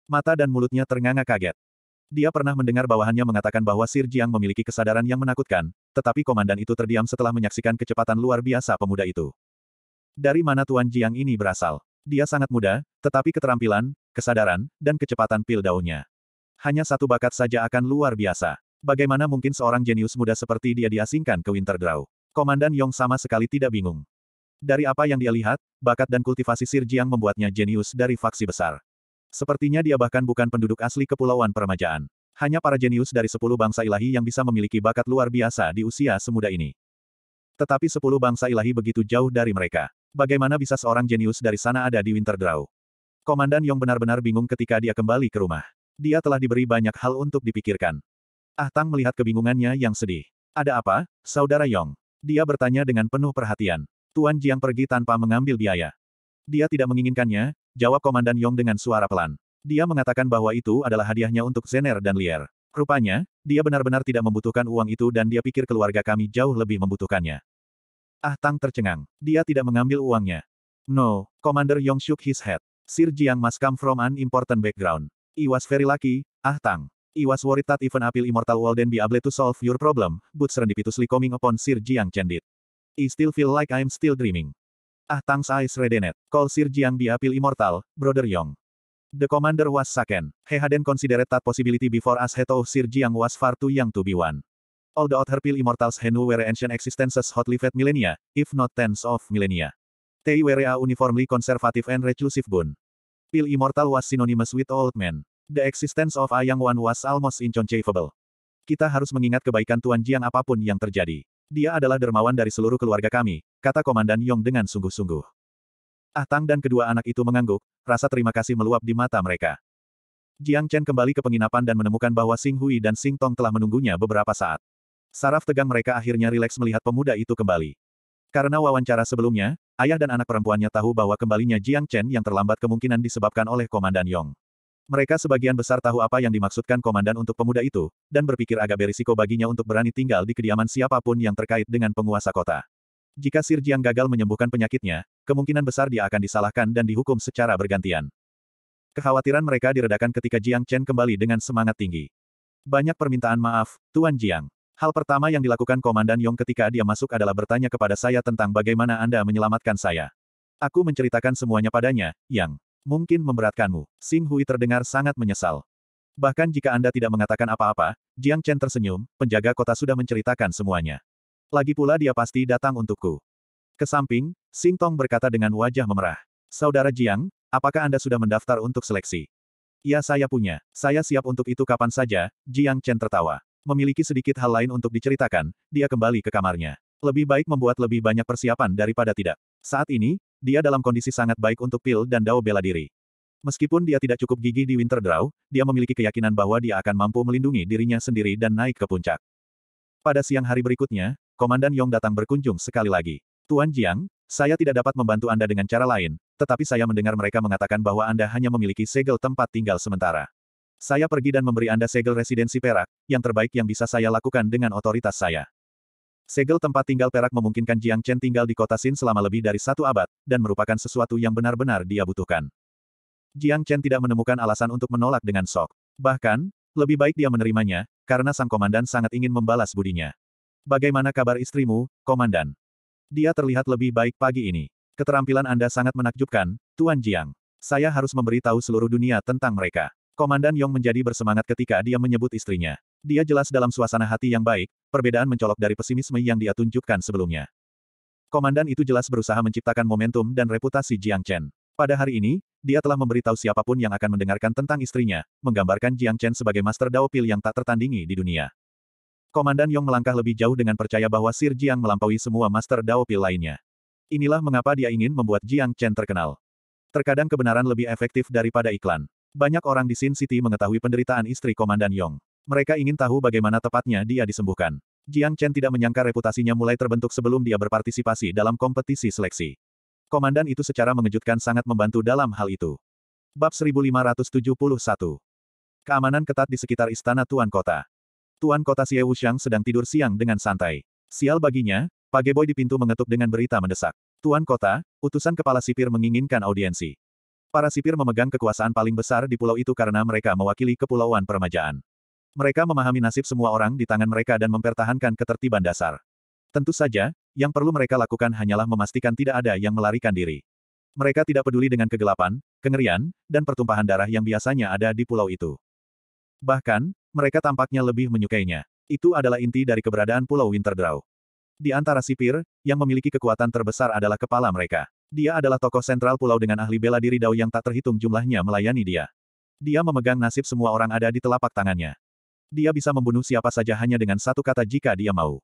Mata dan mulutnya ternganga kaget. Dia pernah mendengar bawahannya mengatakan bahwa Sir Jiang memiliki kesadaran yang menakutkan, tetapi komandan itu terdiam setelah menyaksikan kecepatan luar biasa pemuda itu. Dari mana Tuan Jiang ini berasal? Dia sangat muda, tetapi keterampilan, kesadaran, dan kecepatan pil daunnya Hanya satu bakat saja akan luar biasa. Bagaimana mungkin seorang jenius muda seperti dia diasingkan ke Winterdraw? Komandan Yong sama sekali tidak bingung. Dari apa yang dia lihat, bakat dan kultivasi Sir Jiang membuatnya jenius dari faksi besar. Sepertinya dia bahkan bukan penduduk asli kepulauan permajaan. Hanya para jenius dari sepuluh bangsa ilahi yang bisa memiliki bakat luar biasa di usia semuda ini. Tetapi sepuluh bangsa ilahi begitu jauh dari mereka. Bagaimana bisa seorang jenius dari sana ada di Winterdraw? Komandan Yong benar-benar bingung ketika dia kembali ke rumah. Dia telah diberi banyak hal untuk dipikirkan. Ah Tang melihat kebingungannya yang sedih. Ada apa, Saudara Yong? Dia bertanya dengan penuh perhatian. Tuan Jiang pergi tanpa mengambil biaya. Dia tidak menginginkannya, jawab Komandan Yong dengan suara pelan. Dia mengatakan bahwa itu adalah hadiahnya untuk Zener dan Lier. Rupanya, dia benar-benar tidak membutuhkan uang itu dan dia pikir keluarga kami jauh lebih membutuhkannya. Ah Tang tercengang. Dia tidak mengambil uangnya. No, Commander Yong shook his head. Sir Jiang must come from an important background. I was very lucky, Ah Tang. I was worried that even appeal immortal will be able to solve your problem, but serendipitously coming upon Sir Jiang Chendit. I still feel like I'm still dreaming. Ah Tang's eyes reddened. Call Sir Jiang be appeal immortal, brother Yong. The commander was Saken. He hadn't considered that possibility before as he thought Sir Jiang was far too young to be one. All the other pill immortals Henu were ancient existences hot lived millennia, if not tens of millennia. They were a uniformly conservative and reclusive bun. Pill immortal was synonymous with old men. The existence of a young one was almost inconceivable. Kita harus mengingat kebaikan Tuan Jiang apapun yang terjadi. Dia adalah dermawan dari seluruh keluarga kami, kata Komandan Yong dengan sungguh-sungguh. Ah Tang dan kedua anak itu mengangguk, rasa terima kasih meluap di mata mereka. Jiang Chen kembali ke penginapan dan menemukan bahwa Sing Hui dan Sing Tong telah menunggunya beberapa saat. Saraf tegang mereka akhirnya rileks melihat pemuda itu kembali. Karena wawancara sebelumnya, ayah dan anak perempuannya tahu bahwa kembalinya Jiang Chen yang terlambat kemungkinan disebabkan oleh Komandan Yong. Mereka sebagian besar tahu apa yang dimaksudkan komandan untuk pemuda itu, dan berpikir agak berisiko baginya untuk berani tinggal di kediaman siapapun yang terkait dengan penguasa kota. Jika Sir Jiang gagal menyembuhkan penyakitnya, kemungkinan besar dia akan disalahkan dan dihukum secara bergantian. Kekhawatiran mereka diredakan ketika Jiang Chen kembali dengan semangat tinggi. Banyak permintaan maaf, Tuan Jiang. Hal pertama yang dilakukan Komandan Yong ketika dia masuk adalah bertanya kepada saya tentang bagaimana Anda menyelamatkan saya. Aku menceritakan semuanya padanya, yang mungkin memberatkanmu. Sing Hui terdengar sangat menyesal. Bahkan jika Anda tidak mengatakan apa-apa, Jiang Chen tersenyum, penjaga kota sudah menceritakan semuanya. Lagi pula dia pasti datang untukku. Kesamping, Sing Tong berkata dengan wajah memerah. Saudara Jiang, apakah Anda sudah mendaftar untuk seleksi? Ya saya punya, saya siap untuk itu kapan saja, Jiang Chen tertawa memiliki sedikit hal lain untuk diceritakan, dia kembali ke kamarnya. Lebih baik membuat lebih banyak persiapan daripada tidak. Saat ini, dia dalam kondisi sangat baik untuk pil dan dao bela diri. Meskipun dia tidak cukup gigih di Winter Draw, dia memiliki keyakinan bahwa dia akan mampu melindungi dirinya sendiri dan naik ke puncak. Pada siang hari berikutnya, Komandan Yong datang berkunjung sekali lagi. Tuan Jiang, saya tidak dapat membantu Anda dengan cara lain, tetapi saya mendengar mereka mengatakan bahwa Anda hanya memiliki segel tempat tinggal sementara. Saya pergi dan memberi Anda segel residensi perak, yang terbaik yang bisa saya lakukan dengan otoritas saya. Segel tempat tinggal perak memungkinkan Jiang Chen tinggal di kota Sin selama lebih dari satu abad, dan merupakan sesuatu yang benar-benar dia butuhkan. Jiang Chen tidak menemukan alasan untuk menolak dengan sok. Bahkan, lebih baik dia menerimanya, karena sang komandan sangat ingin membalas budinya. Bagaimana kabar istrimu, komandan? Dia terlihat lebih baik pagi ini. Keterampilan Anda sangat menakjubkan, Tuan Jiang. Saya harus memberitahu seluruh dunia tentang mereka. Komandan Yong menjadi bersemangat ketika dia menyebut istrinya. Dia jelas dalam suasana hati yang baik, perbedaan mencolok dari pesimisme yang dia tunjukkan sebelumnya. Komandan itu jelas berusaha menciptakan momentum dan reputasi Jiang Chen. Pada hari ini, dia telah memberitahu siapapun yang akan mendengarkan tentang istrinya, menggambarkan Jiang Chen sebagai master Dao Pil yang tak tertandingi di dunia. Komandan Yong melangkah lebih jauh dengan percaya bahwa Sir Jiang melampaui semua master Dao Pil lainnya. Inilah mengapa dia ingin membuat Jiang Chen terkenal. Terkadang kebenaran lebih efektif daripada iklan. Banyak orang di Sin City mengetahui penderitaan istri Komandan Yong. Mereka ingin tahu bagaimana tepatnya dia disembuhkan. Jiang Chen tidak menyangka reputasinya mulai terbentuk sebelum dia berpartisipasi dalam kompetisi seleksi. Komandan itu secara mengejutkan sangat membantu dalam hal itu. Bab 1571 Keamanan ketat di sekitar istana Tuan Kota. Tuan Kota Xie Wuxiang sedang tidur siang dengan santai. Sial baginya, Pageboy di pintu mengetuk dengan berita mendesak. Tuan Kota, utusan kepala sipir menginginkan audiensi. Para sipir memegang kekuasaan paling besar di pulau itu karena mereka mewakili kepulauan permajaan. Mereka memahami nasib semua orang di tangan mereka dan mempertahankan ketertiban dasar. Tentu saja, yang perlu mereka lakukan hanyalah memastikan tidak ada yang melarikan diri. Mereka tidak peduli dengan kegelapan, kengerian, dan pertumpahan darah yang biasanya ada di pulau itu. Bahkan, mereka tampaknya lebih menyukainya. Itu adalah inti dari keberadaan Pulau Winterdraw. Di antara sipir, yang memiliki kekuatan terbesar adalah kepala mereka. Dia adalah tokoh sentral pulau dengan ahli bela diri Dao yang tak terhitung jumlahnya melayani dia. Dia memegang nasib semua orang ada di telapak tangannya. Dia bisa membunuh siapa saja hanya dengan satu kata jika dia mau.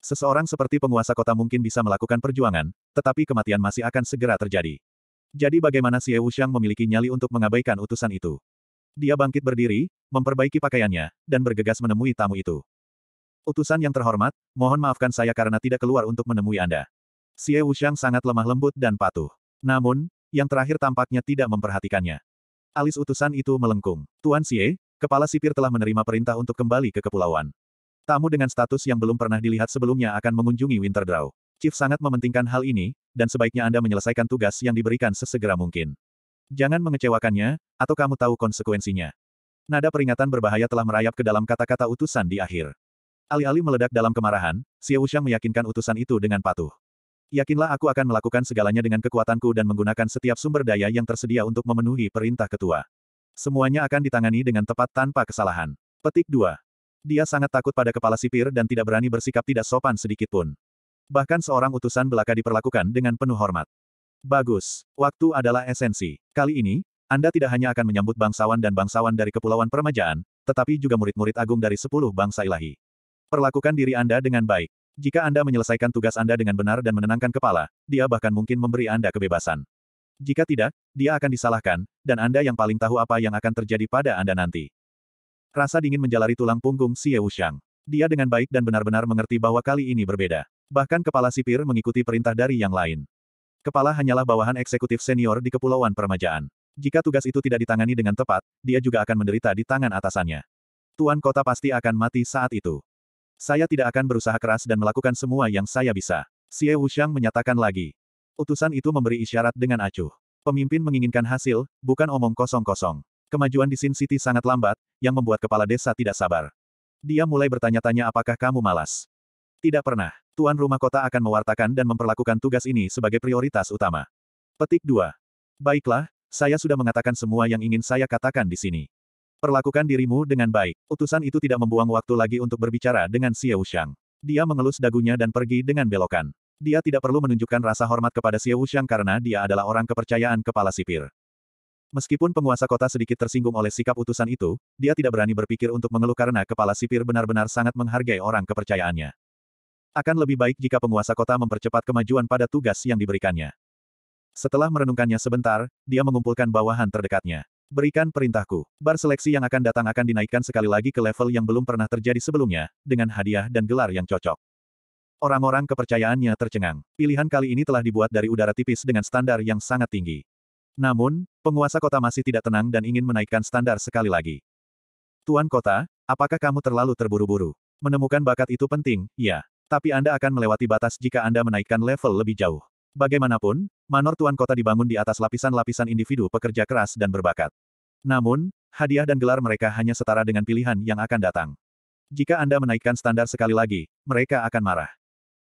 Seseorang seperti penguasa kota mungkin bisa melakukan perjuangan, tetapi kematian masih akan segera terjadi. Jadi bagaimana si Xiang memiliki nyali untuk mengabaikan utusan itu? Dia bangkit berdiri, memperbaiki pakaiannya, dan bergegas menemui tamu itu. Utusan yang terhormat, mohon maafkan saya karena tidak keluar untuk menemui Anda. Xie Wuxiang sangat lemah lembut dan patuh. Namun, yang terakhir tampaknya tidak memperhatikannya. Alis utusan itu melengkung. Tuan Xie, kepala sipir telah menerima perintah untuk kembali ke kepulauan. Tamu dengan status yang belum pernah dilihat sebelumnya akan mengunjungi Winterdraw. Chief sangat mementingkan hal ini, dan sebaiknya Anda menyelesaikan tugas yang diberikan sesegera mungkin. Jangan mengecewakannya, atau kamu tahu konsekuensinya. Nada peringatan berbahaya telah merayap ke dalam kata-kata utusan di akhir. Alih-alih meledak dalam kemarahan, Xie Wuxiang meyakinkan utusan itu dengan patuh. Yakinlah aku akan melakukan segalanya dengan kekuatanku dan menggunakan setiap sumber daya yang tersedia untuk memenuhi perintah ketua. Semuanya akan ditangani dengan tepat tanpa kesalahan. Petik 2. Dia sangat takut pada kepala sipir dan tidak berani bersikap tidak sopan sedikitpun. Bahkan seorang utusan belaka diperlakukan dengan penuh hormat. Bagus. Waktu adalah esensi. Kali ini, Anda tidak hanya akan menyambut bangsawan dan bangsawan dari Kepulauan Permajaan, tetapi juga murid-murid agung dari sepuluh bangsa ilahi. Perlakukan diri Anda dengan baik. Jika Anda menyelesaikan tugas Anda dengan benar dan menenangkan kepala, dia bahkan mungkin memberi Anda kebebasan. Jika tidak, dia akan disalahkan, dan Anda yang paling tahu apa yang akan terjadi pada Anda nanti. Rasa dingin menjalari tulang punggung Xie Wuxiang. Dia dengan baik dan benar-benar mengerti bahwa kali ini berbeda. Bahkan kepala sipir mengikuti perintah dari yang lain. Kepala hanyalah bawahan eksekutif senior di Kepulauan Permajaan. Jika tugas itu tidak ditangani dengan tepat, dia juga akan menderita di tangan atasannya. Tuan kota pasti akan mati saat itu. Saya tidak akan berusaha keras dan melakukan semua yang saya bisa. Xie Wuxiang menyatakan lagi. Utusan itu memberi isyarat dengan acuh. Pemimpin menginginkan hasil, bukan omong kosong-kosong. Kemajuan di Sin City sangat lambat, yang membuat kepala desa tidak sabar. Dia mulai bertanya-tanya apakah kamu malas. Tidak pernah. Tuan rumah kota akan mewartakan dan memperlakukan tugas ini sebagai prioritas utama. Petik 2. Baiklah, saya sudah mengatakan semua yang ingin saya katakan di sini. Perlakukan dirimu dengan baik. Utusan itu tidak membuang waktu lagi untuk berbicara dengan Xie Shang. Dia mengelus dagunya dan pergi dengan belokan. Dia tidak perlu menunjukkan rasa hormat kepada Xie Shang karena dia adalah orang kepercayaan kepala sipir. Meskipun penguasa kota sedikit tersinggung oleh sikap utusan itu, dia tidak berani berpikir untuk mengeluh karena kepala sipir benar-benar sangat menghargai orang kepercayaannya. Akan lebih baik jika penguasa kota mempercepat kemajuan pada tugas yang diberikannya. Setelah merenungkannya sebentar, dia mengumpulkan bawahan terdekatnya. Berikan perintahku. Bar seleksi yang akan datang akan dinaikkan sekali lagi ke level yang belum pernah terjadi sebelumnya, dengan hadiah dan gelar yang cocok. Orang-orang kepercayaannya tercengang. Pilihan kali ini telah dibuat dari udara tipis dengan standar yang sangat tinggi. Namun, penguasa kota masih tidak tenang dan ingin menaikkan standar sekali lagi. Tuan kota, apakah kamu terlalu terburu-buru? Menemukan bakat itu penting, ya. Tapi Anda akan melewati batas jika Anda menaikkan level lebih jauh. Bagaimanapun, manor tuan kota dibangun di atas lapisan-lapisan individu pekerja keras dan berbakat. Namun, hadiah dan gelar mereka hanya setara dengan pilihan yang akan datang. Jika Anda menaikkan standar sekali lagi, mereka akan marah.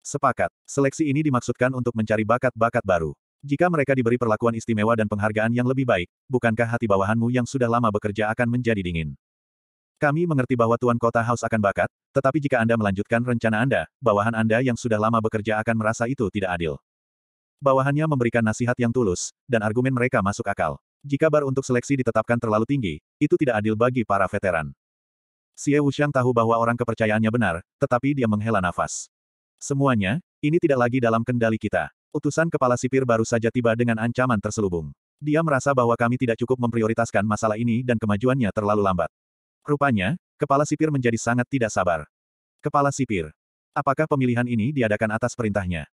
Sepakat, seleksi ini dimaksudkan untuk mencari bakat-bakat baru. Jika mereka diberi perlakuan istimewa dan penghargaan yang lebih baik, bukankah hati bawahanmu yang sudah lama bekerja akan menjadi dingin? Kami mengerti bahwa Tuan Kota House akan bakat, tetapi jika Anda melanjutkan rencana Anda, bawahan Anda yang sudah lama bekerja akan merasa itu tidak adil. Bawahannya memberikan nasihat yang tulus, dan argumen mereka masuk akal. Jika bar untuk seleksi ditetapkan terlalu tinggi, itu tidak adil bagi para veteran. Xie Wuxiang tahu bahwa orang kepercayaannya benar, tetapi dia menghela nafas. Semuanya, ini tidak lagi dalam kendali kita. Utusan kepala sipir baru saja tiba dengan ancaman terselubung. Dia merasa bahwa kami tidak cukup memprioritaskan masalah ini dan kemajuannya terlalu lambat. Rupanya, kepala sipir menjadi sangat tidak sabar. Kepala sipir. Apakah pemilihan ini diadakan atas perintahnya?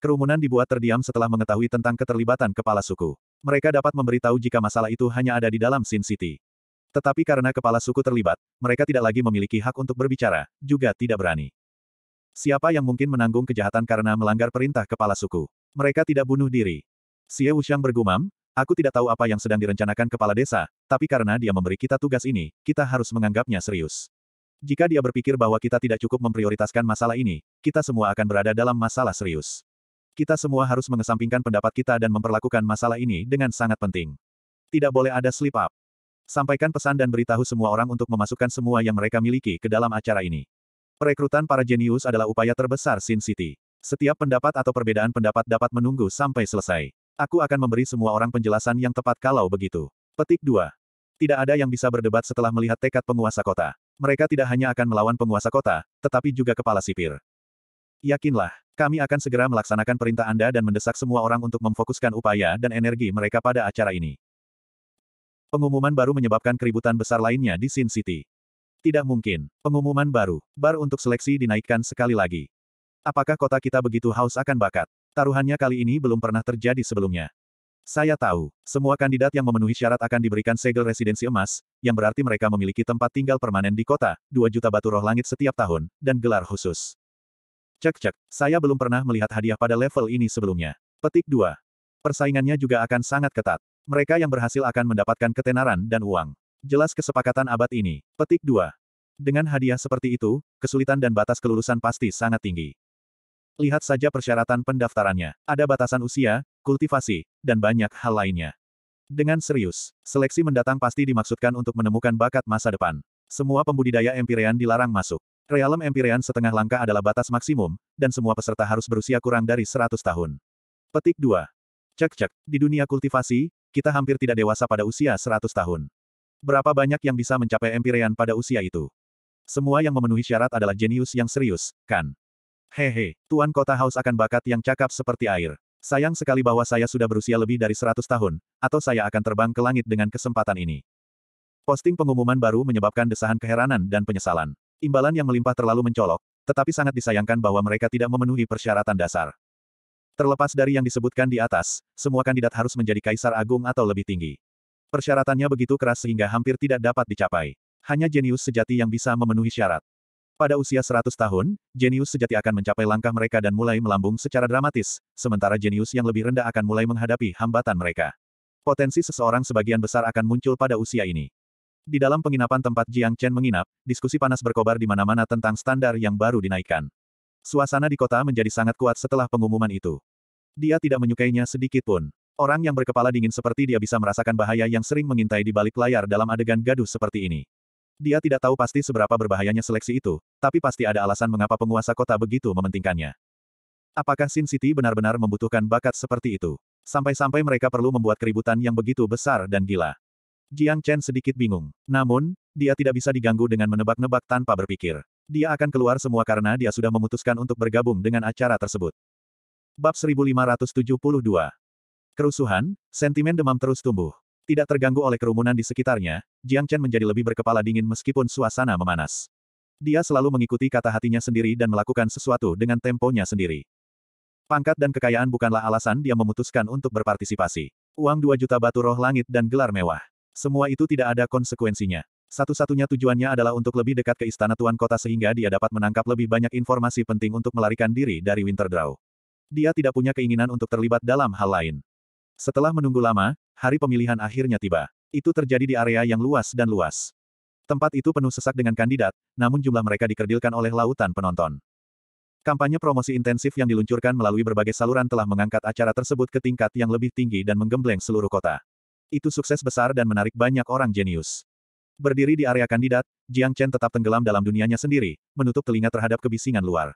Kerumunan dibuat terdiam setelah mengetahui tentang keterlibatan kepala suku. Mereka dapat memberitahu jika masalah itu hanya ada di dalam Sin City. Tetapi karena kepala suku terlibat, mereka tidak lagi memiliki hak untuk berbicara, juga tidak berani. Siapa yang mungkin menanggung kejahatan karena melanggar perintah kepala suku? Mereka tidak bunuh diri. Xie Wuxiang bergumam, aku tidak tahu apa yang sedang direncanakan kepala desa, tapi karena dia memberi kita tugas ini, kita harus menganggapnya serius. Jika dia berpikir bahwa kita tidak cukup memprioritaskan masalah ini, kita semua akan berada dalam masalah serius. Kita semua harus mengesampingkan pendapat kita dan memperlakukan masalah ini dengan sangat penting. Tidak boleh ada slip up. Sampaikan pesan dan beritahu semua orang untuk memasukkan semua yang mereka miliki ke dalam acara ini. Perekrutan para jenius adalah upaya terbesar Sin City. Setiap pendapat atau perbedaan pendapat dapat menunggu sampai selesai. Aku akan memberi semua orang penjelasan yang tepat kalau begitu. Petik 2. Tidak ada yang bisa berdebat setelah melihat tekad penguasa kota. Mereka tidak hanya akan melawan penguasa kota, tetapi juga kepala sipir. Yakinlah, kami akan segera melaksanakan perintah Anda dan mendesak semua orang untuk memfokuskan upaya dan energi mereka pada acara ini. Pengumuman baru menyebabkan keributan besar lainnya di Sin City. Tidak mungkin. Pengumuman baru. Bar untuk seleksi dinaikkan sekali lagi. Apakah kota kita begitu haus akan bakat? Taruhannya kali ini belum pernah terjadi sebelumnya. Saya tahu, semua kandidat yang memenuhi syarat akan diberikan segel residensi emas, yang berarti mereka memiliki tempat tinggal permanen di kota, 2 juta batu roh langit setiap tahun, dan gelar khusus. Cek-cek, saya belum pernah melihat hadiah pada level ini sebelumnya. Petik 2. Persaingannya juga akan sangat ketat. Mereka yang berhasil akan mendapatkan ketenaran dan uang. Jelas kesepakatan abad ini. Petik 2. Dengan hadiah seperti itu, kesulitan dan batas kelulusan pasti sangat tinggi. Lihat saja persyaratan pendaftarannya. Ada batasan usia, kultivasi, dan banyak hal lainnya. Dengan serius, seleksi mendatang pasti dimaksudkan untuk menemukan bakat masa depan. Semua pembudidaya empirean dilarang masuk. Realem Empyrean setengah langkah adalah batas maksimum, dan semua peserta harus berusia kurang dari 100 tahun. Petik 2. Cek-cek, di dunia kultivasi, kita hampir tidak dewasa pada usia 100 tahun. Berapa banyak yang bisa mencapai Empyrean pada usia itu? Semua yang memenuhi syarat adalah jenius yang serius, kan? Hehe, Tuan Kota haus akan bakat yang cakap seperti air. Sayang sekali bahwa saya sudah berusia lebih dari 100 tahun, atau saya akan terbang ke langit dengan kesempatan ini. Posting pengumuman baru menyebabkan desahan keheranan dan penyesalan. Imbalan yang melimpah terlalu mencolok, tetapi sangat disayangkan bahwa mereka tidak memenuhi persyaratan dasar. Terlepas dari yang disebutkan di atas, semua kandidat harus menjadi kaisar agung atau lebih tinggi. Persyaratannya begitu keras sehingga hampir tidak dapat dicapai. Hanya jenius sejati yang bisa memenuhi syarat. Pada usia 100 tahun, jenius sejati akan mencapai langkah mereka dan mulai melambung secara dramatis, sementara jenius yang lebih rendah akan mulai menghadapi hambatan mereka. Potensi seseorang sebagian besar akan muncul pada usia ini. Di dalam penginapan tempat Jiang Chen menginap, diskusi panas berkobar di mana-mana tentang standar yang baru dinaikkan. Suasana di kota menjadi sangat kuat setelah pengumuman itu. Dia tidak menyukainya sedikit pun. Orang yang berkepala dingin seperti dia bisa merasakan bahaya yang sering mengintai di balik layar dalam adegan gaduh seperti ini. Dia tidak tahu pasti seberapa berbahayanya seleksi itu, tapi pasti ada alasan mengapa penguasa kota begitu mementingkannya. Apakah Sin City benar-benar membutuhkan bakat seperti itu? Sampai-sampai mereka perlu membuat keributan yang begitu besar dan gila. Jiang Chen sedikit bingung. Namun, dia tidak bisa diganggu dengan menebak-nebak tanpa berpikir. Dia akan keluar semua karena dia sudah memutuskan untuk bergabung dengan acara tersebut. Bab 1572 Kerusuhan, sentimen demam terus tumbuh. Tidak terganggu oleh kerumunan di sekitarnya, Jiang Chen menjadi lebih berkepala dingin meskipun suasana memanas. Dia selalu mengikuti kata hatinya sendiri dan melakukan sesuatu dengan temponya sendiri. Pangkat dan kekayaan bukanlah alasan dia memutuskan untuk berpartisipasi. Uang 2 juta batu roh langit dan gelar mewah. Semua itu tidak ada konsekuensinya. Satu-satunya tujuannya adalah untuk lebih dekat ke istana tuan kota sehingga dia dapat menangkap lebih banyak informasi penting untuk melarikan diri dari Winterdraw. Dia tidak punya keinginan untuk terlibat dalam hal lain. Setelah menunggu lama, hari pemilihan akhirnya tiba. Itu terjadi di area yang luas dan luas. Tempat itu penuh sesak dengan kandidat, namun jumlah mereka dikerdilkan oleh lautan penonton. Kampanye promosi intensif yang diluncurkan melalui berbagai saluran telah mengangkat acara tersebut ke tingkat yang lebih tinggi dan menggembleng seluruh kota. Itu sukses besar dan menarik banyak orang jenius. Berdiri di area kandidat, Jiang Chen tetap tenggelam dalam dunianya sendiri, menutup telinga terhadap kebisingan luar.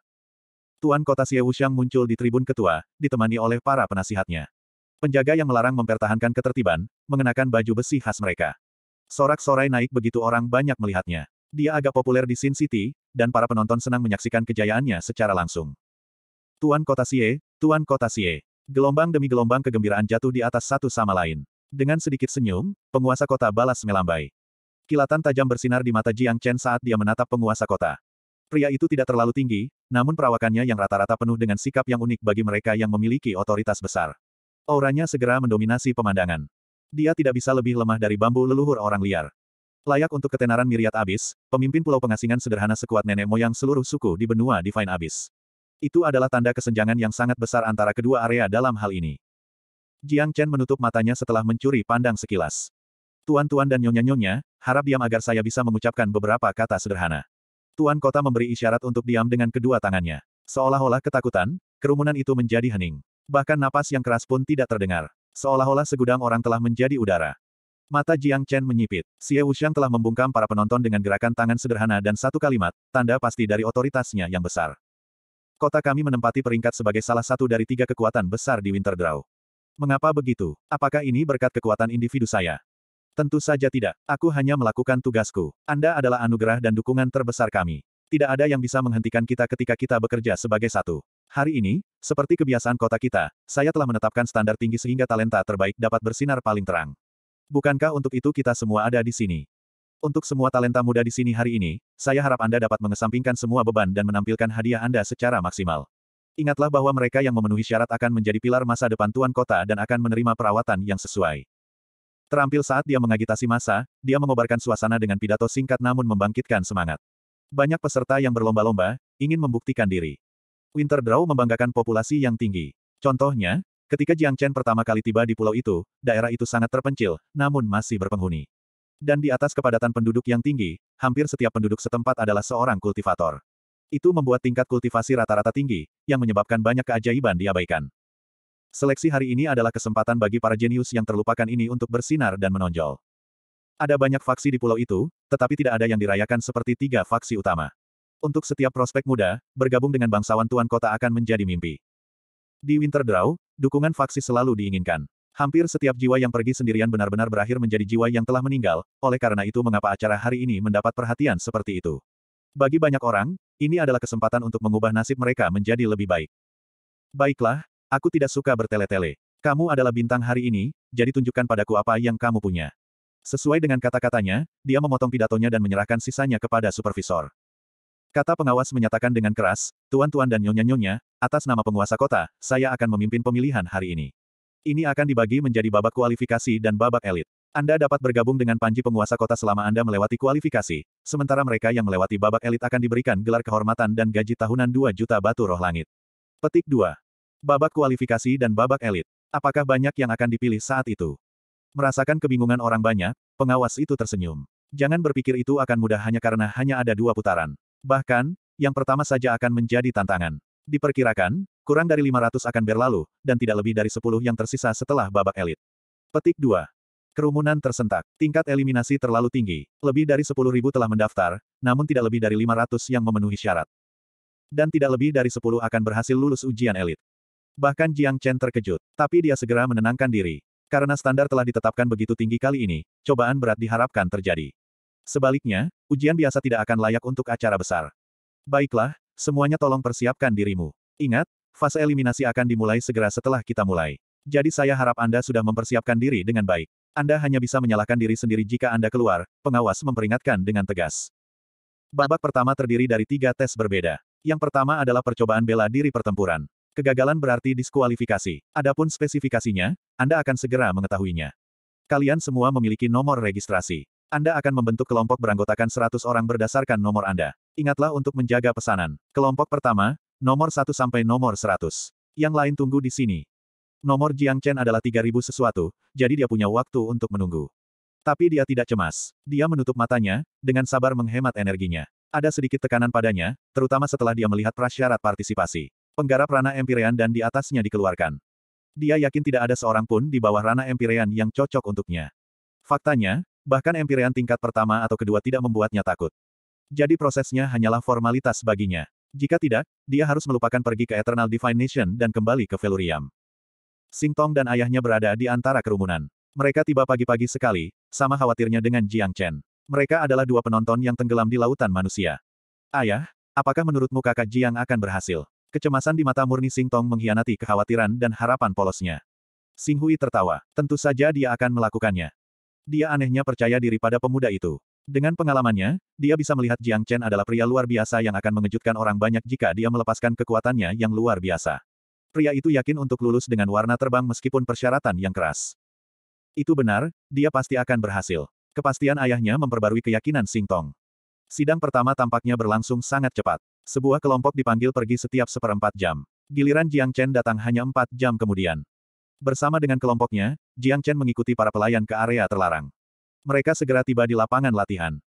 Tuan kota Xie Wuxiang muncul di tribun ketua, ditemani oleh para penasihatnya. Penjaga yang melarang mempertahankan ketertiban, mengenakan baju besi khas mereka. Sorak-sorai naik begitu orang banyak melihatnya. Dia agak populer di Sin City, dan para penonton senang menyaksikan kejayaannya secara langsung. Tuan Kota Xie, Tuan Kota Xie. Gelombang demi gelombang kegembiraan jatuh di atas satu sama lain. Dengan sedikit senyum, penguasa kota balas melambai. Kilatan tajam bersinar di mata Jiang Chen saat dia menatap penguasa kota. Pria itu tidak terlalu tinggi, namun perawakannya yang rata-rata penuh dengan sikap yang unik bagi mereka yang memiliki otoritas besar. Auranya segera mendominasi pemandangan. Dia tidak bisa lebih lemah dari bambu leluhur orang liar. Layak untuk ketenaran miriat abis, pemimpin pulau pengasingan sederhana sekuat nenek moyang seluruh suku di benua Divine Abis. Itu adalah tanda kesenjangan yang sangat besar antara kedua area dalam hal ini. Jiang Chen menutup matanya setelah mencuri pandang sekilas. Tuan-tuan dan nyonya-nyonya, harap diam agar saya bisa mengucapkan beberapa kata sederhana. Tuan kota memberi isyarat untuk diam dengan kedua tangannya. Seolah-olah ketakutan, kerumunan itu menjadi hening. Bahkan napas yang keras pun tidak terdengar. Seolah-olah segudang orang telah menjadi udara. Mata Jiang Chen menyipit. Xie Wuxiang telah membungkam para penonton dengan gerakan tangan sederhana dan satu kalimat, tanda pasti dari otoritasnya yang besar. Kota kami menempati peringkat sebagai salah satu dari tiga kekuatan besar di Winterdraw. Mengapa begitu? Apakah ini berkat kekuatan individu saya? Tentu saja tidak. Aku hanya melakukan tugasku. Anda adalah anugerah dan dukungan terbesar kami. Tidak ada yang bisa menghentikan kita ketika kita bekerja sebagai satu. Hari ini, seperti kebiasaan kota kita, saya telah menetapkan standar tinggi sehingga talenta terbaik dapat bersinar paling terang. Bukankah untuk itu kita semua ada di sini? Untuk semua talenta muda di sini hari ini, saya harap Anda dapat mengesampingkan semua beban dan menampilkan hadiah Anda secara maksimal. Ingatlah bahwa mereka yang memenuhi syarat akan menjadi pilar masa depan tuan kota dan akan menerima perawatan yang sesuai. Terampil saat dia mengagitasi masa, dia mengobarkan suasana dengan pidato singkat namun membangkitkan semangat. Banyak peserta yang berlomba-lomba, ingin membuktikan diri. Winter Draw membanggakan populasi yang tinggi. Contohnya, ketika Jiang Chen pertama kali tiba di pulau itu, daerah itu sangat terpencil, namun masih berpenghuni. Dan di atas kepadatan penduduk yang tinggi, hampir setiap penduduk setempat adalah seorang kultivator. Itu membuat tingkat kultivasi rata-rata tinggi, yang menyebabkan banyak keajaiban diabaikan. Seleksi hari ini adalah kesempatan bagi para jenius yang terlupakan ini untuk bersinar dan menonjol. Ada banyak faksi di pulau itu, tetapi tidak ada yang dirayakan seperti tiga faksi utama. Untuk setiap prospek muda, bergabung dengan bangsawan tuan kota akan menjadi mimpi. Di Winterdraw, dukungan faksi selalu diinginkan. Hampir setiap jiwa yang pergi sendirian benar-benar berakhir menjadi jiwa yang telah meninggal, oleh karena itu mengapa acara hari ini mendapat perhatian seperti itu. Bagi banyak orang, ini adalah kesempatan untuk mengubah nasib mereka menjadi lebih baik. Baiklah, aku tidak suka bertele-tele. Kamu adalah bintang hari ini, jadi tunjukkan padaku apa yang kamu punya. Sesuai dengan kata-katanya, dia memotong pidatonya dan menyerahkan sisanya kepada supervisor. Kata pengawas menyatakan dengan keras, tuan-tuan dan nyonya-nyonya, atas nama penguasa kota, saya akan memimpin pemilihan hari ini. Ini akan dibagi menjadi babak kualifikasi dan babak elit. Anda dapat bergabung dengan Panji Penguasa Kota selama Anda melewati kualifikasi, sementara mereka yang melewati babak elit akan diberikan gelar kehormatan dan gaji tahunan 2 juta batu roh langit. Petik 2. Babak kualifikasi dan babak elit. Apakah banyak yang akan dipilih saat itu? Merasakan kebingungan orang banyak, pengawas itu tersenyum. Jangan berpikir itu akan mudah hanya karena hanya ada dua putaran. Bahkan, yang pertama saja akan menjadi tantangan. Diperkirakan, kurang dari 500 akan berlalu, dan tidak lebih dari 10 yang tersisa setelah babak elit. Petik 2. Kerumunan tersentak. Tingkat eliminasi terlalu tinggi. Lebih dari 10.000 telah mendaftar, namun tidak lebih dari 500 yang memenuhi syarat. Dan tidak lebih dari 10 akan berhasil lulus ujian elit. Bahkan Jiang Chen terkejut, tapi dia segera menenangkan diri. Karena standar telah ditetapkan begitu tinggi kali ini, cobaan berat diharapkan terjadi. Sebaliknya, ujian biasa tidak akan layak untuk acara besar. Baiklah, semuanya tolong persiapkan dirimu. Ingat, fase eliminasi akan dimulai segera setelah kita mulai. Jadi saya harap Anda sudah mempersiapkan diri dengan baik. Anda hanya bisa menyalahkan diri sendiri jika Anda keluar, pengawas memperingatkan dengan tegas. Babak pertama terdiri dari tiga tes berbeda. Yang pertama adalah percobaan bela diri pertempuran. Kegagalan berarti diskualifikasi. Adapun spesifikasinya, Anda akan segera mengetahuinya. Kalian semua memiliki nomor registrasi. Anda akan membentuk kelompok beranggotakan 100 orang berdasarkan nomor Anda. Ingatlah untuk menjaga pesanan. Kelompok pertama, nomor 1 sampai nomor 100. Yang lain tunggu di sini. Nomor Jiang Chen adalah 3000 sesuatu, jadi dia punya waktu untuk menunggu. Tapi dia tidak cemas. Dia menutup matanya, dengan sabar menghemat energinya. Ada sedikit tekanan padanya, terutama setelah dia melihat prasyarat partisipasi. Penggarap Rana Empyrean dan di atasnya dikeluarkan. Dia yakin tidak ada seorang pun di bawah Rana Empyrean yang cocok untuknya. Faktanya, bahkan Empyrean tingkat pertama atau kedua tidak membuatnya takut. Jadi prosesnya hanyalah formalitas baginya. Jika tidak, dia harus melupakan pergi ke Eternal Divination dan kembali ke Veluriam. Sing Tong dan ayahnya berada di antara kerumunan. Mereka tiba pagi-pagi sekali, sama khawatirnya dengan Jiang Chen. Mereka adalah dua penonton yang tenggelam di lautan manusia. Ayah, apakah menurutmu kakak Jiang akan berhasil? Kecemasan di mata murni Sing Tong mengkhianati kekhawatiran dan harapan polosnya. Sing Hui tertawa. Tentu saja dia akan melakukannya. Dia anehnya percaya diri pada pemuda itu. Dengan pengalamannya, dia bisa melihat Jiang Chen adalah pria luar biasa yang akan mengejutkan orang banyak jika dia melepaskan kekuatannya yang luar biasa pria itu yakin untuk lulus dengan warna terbang meskipun persyaratan yang keras. Itu benar, dia pasti akan berhasil. Kepastian ayahnya memperbarui keyakinan Sing Tong. Sidang pertama tampaknya berlangsung sangat cepat. Sebuah kelompok dipanggil pergi setiap seperempat jam. Giliran Jiang Chen datang hanya empat jam kemudian. Bersama dengan kelompoknya, Jiang Chen mengikuti para pelayan ke area terlarang. Mereka segera tiba di lapangan latihan.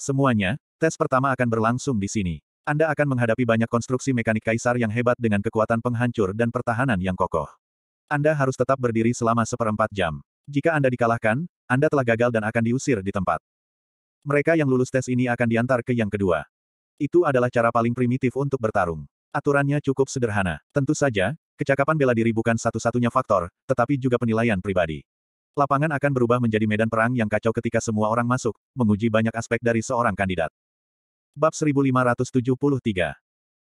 Semuanya, tes pertama akan berlangsung di sini. Anda akan menghadapi banyak konstruksi mekanik kaisar yang hebat dengan kekuatan penghancur dan pertahanan yang kokoh. Anda harus tetap berdiri selama seperempat jam. Jika Anda dikalahkan, Anda telah gagal dan akan diusir di tempat. Mereka yang lulus tes ini akan diantar ke yang kedua. Itu adalah cara paling primitif untuk bertarung. Aturannya cukup sederhana. Tentu saja, kecakapan bela diri bukan satu-satunya faktor, tetapi juga penilaian pribadi. Lapangan akan berubah menjadi medan perang yang kacau ketika semua orang masuk, menguji banyak aspek dari seorang kandidat. Bab 1573.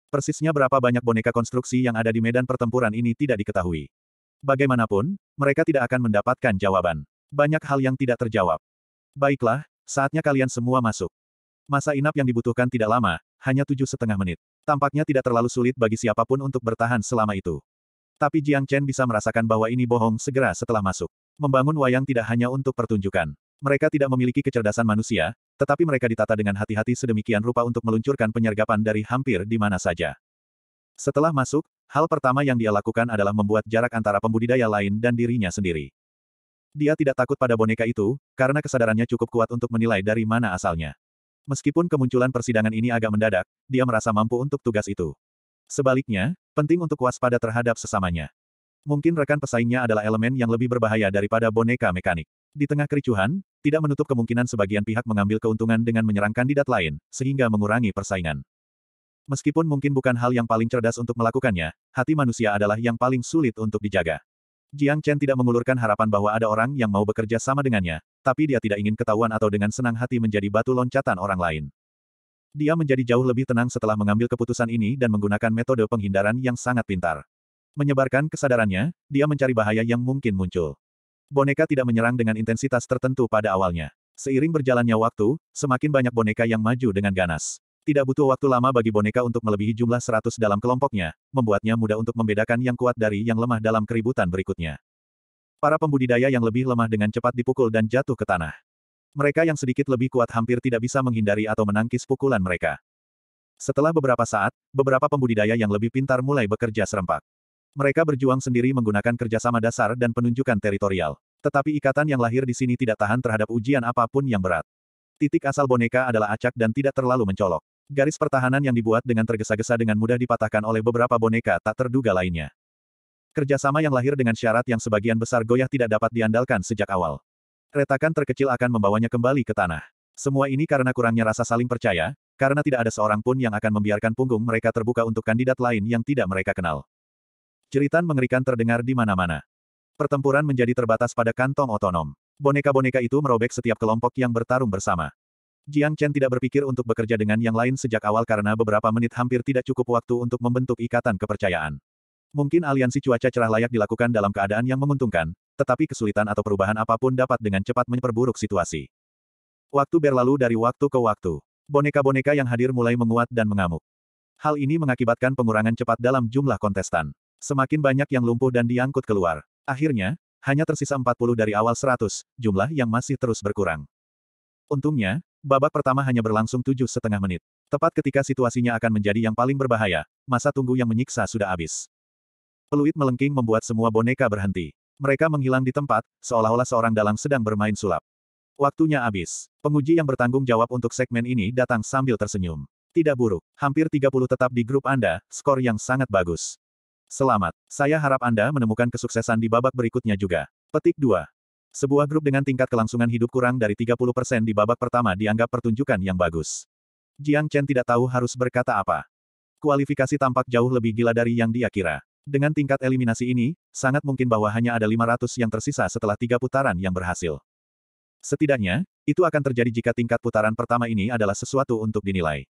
Persisnya berapa banyak boneka konstruksi yang ada di medan pertempuran ini tidak diketahui. Bagaimanapun, mereka tidak akan mendapatkan jawaban. Banyak hal yang tidak terjawab. Baiklah, saatnya kalian semua masuk. Masa inap yang dibutuhkan tidak lama, hanya tujuh setengah menit. Tampaknya tidak terlalu sulit bagi siapapun untuk bertahan selama itu. Tapi Jiang Chen bisa merasakan bahwa ini bohong segera setelah masuk. Membangun wayang tidak hanya untuk pertunjukan. Mereka tidak memiliki kecerdasan manusia, tetapi mereka ditata dengan hati-hati sedemikian rupa untuk meluncurkan penyergapan dari hampir di mana saja. Setelah masuk, hal pertama yang dia lakukan adalah membuat jarak antara pembudidaya lain dan dirinya sendiri. Dia tidak takut pada boneka itu, karena kesadarannya cukup kuat untuk menilai dari mana asalnya. Meskipun kemunculan persidangan ini agak mendadak, dia merasa mampu untuk tugas itu. Sebaliknya, penting untuk waspada terhadap sesamanya. Mungkin rekan pesaingnya adalah elemen yang lebih berbahaya daripada boneka mekanik. Di tengah kericuhan, tidak menutup kemungkinan sebagian pihak mengambil keuntungan dengan menyerang kandidat lain, sehingga mengurangi persaingan. Meskipun mungkin bukan hal yang paling cerdas untuk melakukannya, hati manusia adalah yang paling sulit untuk dijaga. Jiang Chen tidak mengulurkan harapan bahwa ada orang yang mau bekerja sama dengannya, tapi dia tidak ingin ketahuan atau dengan senang hati menjadi batu loncatan orang lain. Dia menjadi jauh lebih tenang setelah mengambil keputusan ini dan menggunakan metode penghindaran yang sangat pintar. Menyebarkan kesadarannya, dia mencari bahaya yang mungkin muncul boneka tidak menyerang dengan intensitas tertentu pada awalnya. Seiring berjalannya waktu, semakin banyak boneka yang maju dengan ganas. Tidak butuh waktu lama bagi boneka untuk melebihi jumlah seratus dalam kelompoknya, membuatnya mudah untuk membedakan yang kuat dari yang lemah dalam keributan berikutnya. Para pembudidaya yang lebih lemah dengan cepat dipukul dan jatuh ke tanah. Mereka yang sedikit lebih kuat hampir tidak bisa menghindari atau menangkis pukulan mereka. Setelah beberapa saat, beberapa pembudidaya yang lebih pintar mulai bekerja serempak. Mereka berjuang sendiri menggunakan kerjasama dasar dan penunjukan teritorial. Tetapi ikatan yang lahir di sini tidak tahan terhadap ujian apapun yang berat. Titik asal boneka adalah acak dan tidak terlalu mencolok. Garis pertahanan yang dibuat dengan tergesa-gesa dengan mudah dipatahkan oleh beberapa boneka tak terduga lainnya. Kerjasama yang lahir dengan syarat yang sebagian besar goyah tidak dapat diandalkan sejak awal. Retakan terkecil akan membawanya kembali ke tanah. Semua ini karena kurangnya rasa saling percaya, karena tidak ada seorang pun yang akan membiarkan punggung mereka terbuka untuk kandidat lain yang tidak mereka kenal. Jeritan mengerikan terdengar di mana-mana. Pertempuran menjadi terbatas pada kantong otonom. Boneka-boneka itu merobek setiap kelompok yang bertarung bersama. Jiang Chen tidak berpikir untuk bekerja dengan yang lain sejak awal karena beberapa menit hampir tidak cukup waktu untuk membentuk ikatan kepercayaan. Mungkin aliansi cuaca cerah layak dilakukan dalam keadaan yang menguntungkan, tetapi kesulitan atau perubahan apapun dapat dengan cepat memperburuk situasi. Waktu berlalu dari waktu ke waktu. Boneka-boneka yang hadir mulai menguat dan mengamuk. Hal ini mengakibatkan pengurangan cepat dalam jumlah kontestan. Semakin banyak yang lumpuh dan diangkut keluar. Akhirnya, hanya tersisa 40 dari awal 100, jumlah yang masih terus berkurang. Untungnya, babak pertama hanya berlangsung tujuh setengah menit. Tepat ketika situasinya akan menjadi yang paling berbahaya, masa tunggu yang menyiksa sudah habis. Peluit melengking membuat semua boneka berhenti. Mereka menghilang di tempat, seolah-olah seorang dalang sedang bermain sulap. Waktunya habis. Penguji yang bertanggung jawab untuk segmen ini datang sambil tersenyum. Tidak buruk, hampir 30 tetap di grup Anda, skor yang sangat bagus. Selamat. Saya harap Anda menemukan kesuksesan di babak berikutnya juga. Petik 2. Sebuah grup dengan tingkat kelangsungan hidup kurang dari 30% di babak pertama dianggap pertunjukan yang bagus. Jiang Chen tidak tahu harus berkata apa. Kualifikasi tampak jauh lebih gila dari yang dia kira. Dengan tingkat eliminasi ini, sangat mungkin bahwa hanya ada 500 yang tersisa setelah tiga putaran yang berhasil. Setidaknya, itu akan terjadi jika tingkat putaran pertama ini adalah sesuatu untuk dinilai.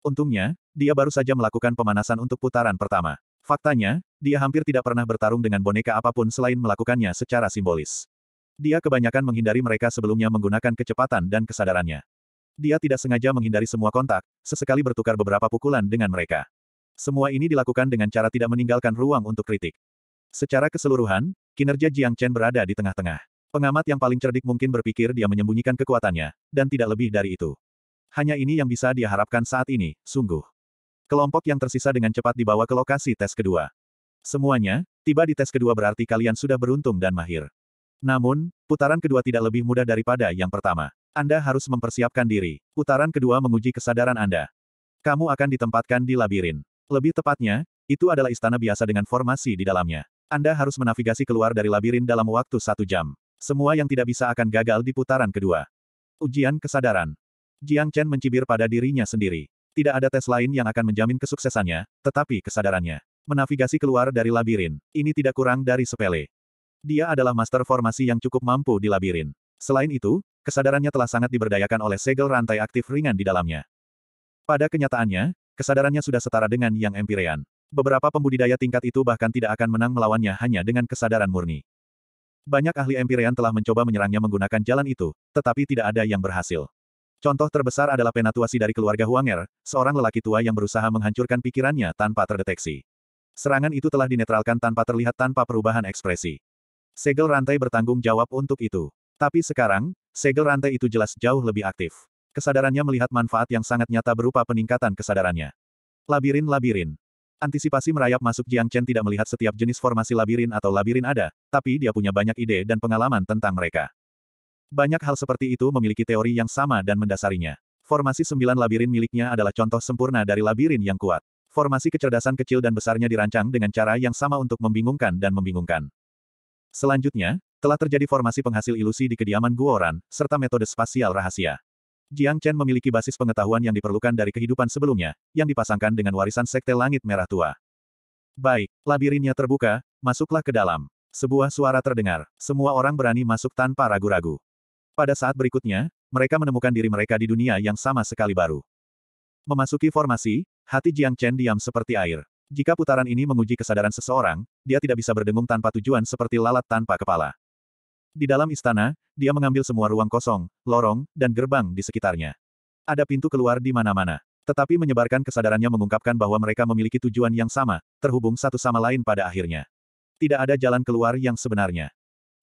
Untungnya, dia baru saja melakukan pemanasan untuk putaran pertama. Faktanya, dia hampir tidak pernah bertarung dengan boneka apapun selain melakukannya secara simbolis. Dia kebanyakan menghindari mereka sebelumnya menggunakan kecepatan dan kesadarannya. Dia tidak sengaja menghindari semua kontak, sesekali bertukar beberapa pukulan dengan mereka. Semua ini dilakukan dengan cara tidak meninggalkan ruang untuk kritik. Secara keseluruhan, kinerja Jiang Chen berada di tengah-tengah. Pengamat yang paling cerdik mungkin berpikir dia menyembunyikan kekuatannya, dan tidak lebih dari itu. Hanya ini yang bisa dia harapkan saat ini, sungguh. Kelompok yang tersisa dengan cepat dibawa ke lokasi tes kedua. Semuanya, tiba di tes kedua berarti kalian sudah beruntung dan mahir. Namun, putaran kedua tidak lebih mudah daripada yang pertama. Anda harus mempersiapkan diri. Putaran kedua menguji kesadaran Anda. Kamu akan ditempatkan di labirin. Lebih tepatnya, itu adalah istana biasa dengan formasi di dalamnya. Anda harus menavigasi keluar dari labirin dalam waktu satu jam. Semua yang tidak bisa akan gagal di putaran kedua. Ujian kesadaran. Jiang Chen mencibir pada dirinya sendiri. Tidak ada tes lain yang akan menjamin kesuksesannya, tetapi kesadarannya. Menavigasi keluar dari labirin, ini tidak kurang dari sepele. Dia adalah master formasi yang cukup mampu di labirin. Selain itu, kesadarannya telah sangat diberdayakan oleh segel rantai aktif ringan di dalamnya. Pada kenyataannya, kesadarannya sudah setara dengan yang empirean. Beberapa pembudidaya tingkat itu bahkan tidak akan menang melawannya hanya dengan kesadaran murni. Banyak ahli empirean telah mencoba menyerangnya menggunakan jalan itu, tetapi tidak ada yang berhasil. Contoh terbesar adalah penatuasi dari keluarga Huanger, seorang lelaki tua yang berusaha menghancurkan pikirannya tanpa terdeteksi. Serangan itu telah dinetralkan tanpa terlihat tanpa perubahan ekspresi. Segel rantai bertanggung jawab untuk itu. Tapi sekarang, segel rantai itu jelas jauh lebih aktif. Kesadarannya melihat manfaat yang sangat nyata berupa peningkatan kesadarannya. Labirin-labirin. Antisipasi merayap masuk Jiang Chen tidak melihat setiap jenis formasi labirin atau labirin ada, tapi dia punya banyak ide dan pengalaman tentang mereka. Banyak hal seperti itu memiliki teori yang sama dan mendasarinya. Formasi sembilan labirin miliknya adalah contoh sempurna dari labirin yang kuat. Formasi kecerdasan kecil dan besarnya dirancang dengan cara yang sama untuk membingungkan dan membingungkan. Selanjutnya, telah terjadi formasi penghasil ilusi di kediaman Guoran, serta metode spasial rahasia. Jiang Chen memiliki basis pengetahuan yang diperlukan dari kehidupan sebelumnya, yang dipasangkan dengan warisan Sekte Langit Merah Tua. Baik, labirinnya terbuka, masuklah ke dalam. Sebuah suara terdengar, semua orang berani masuk tanpa ragu-ragu. Pada saat berikutnya, mereka menemukan diri mereka di dunia yang sama sekali baru. Memasuki formasi, hati Jiang Chen diam seperti air. Jika putaran ini menguji kesadaran seseorang, dia tidak bisa berdengung tanpa tujuan seperti lalat tanpa kepala. Di dalam istana, dia mengambil semua ruang kosong, lorong, dan gerbang di sekitarnya. Ada pintu keluar di mana-mana. Tetapi menyebarkan kesadarannya mengungkapkan bahwa mereka memiliki tujuan yang sama, terhubung satu sama lain pada akhirnya. Tidak ada jalan keluar yang sebenarnya.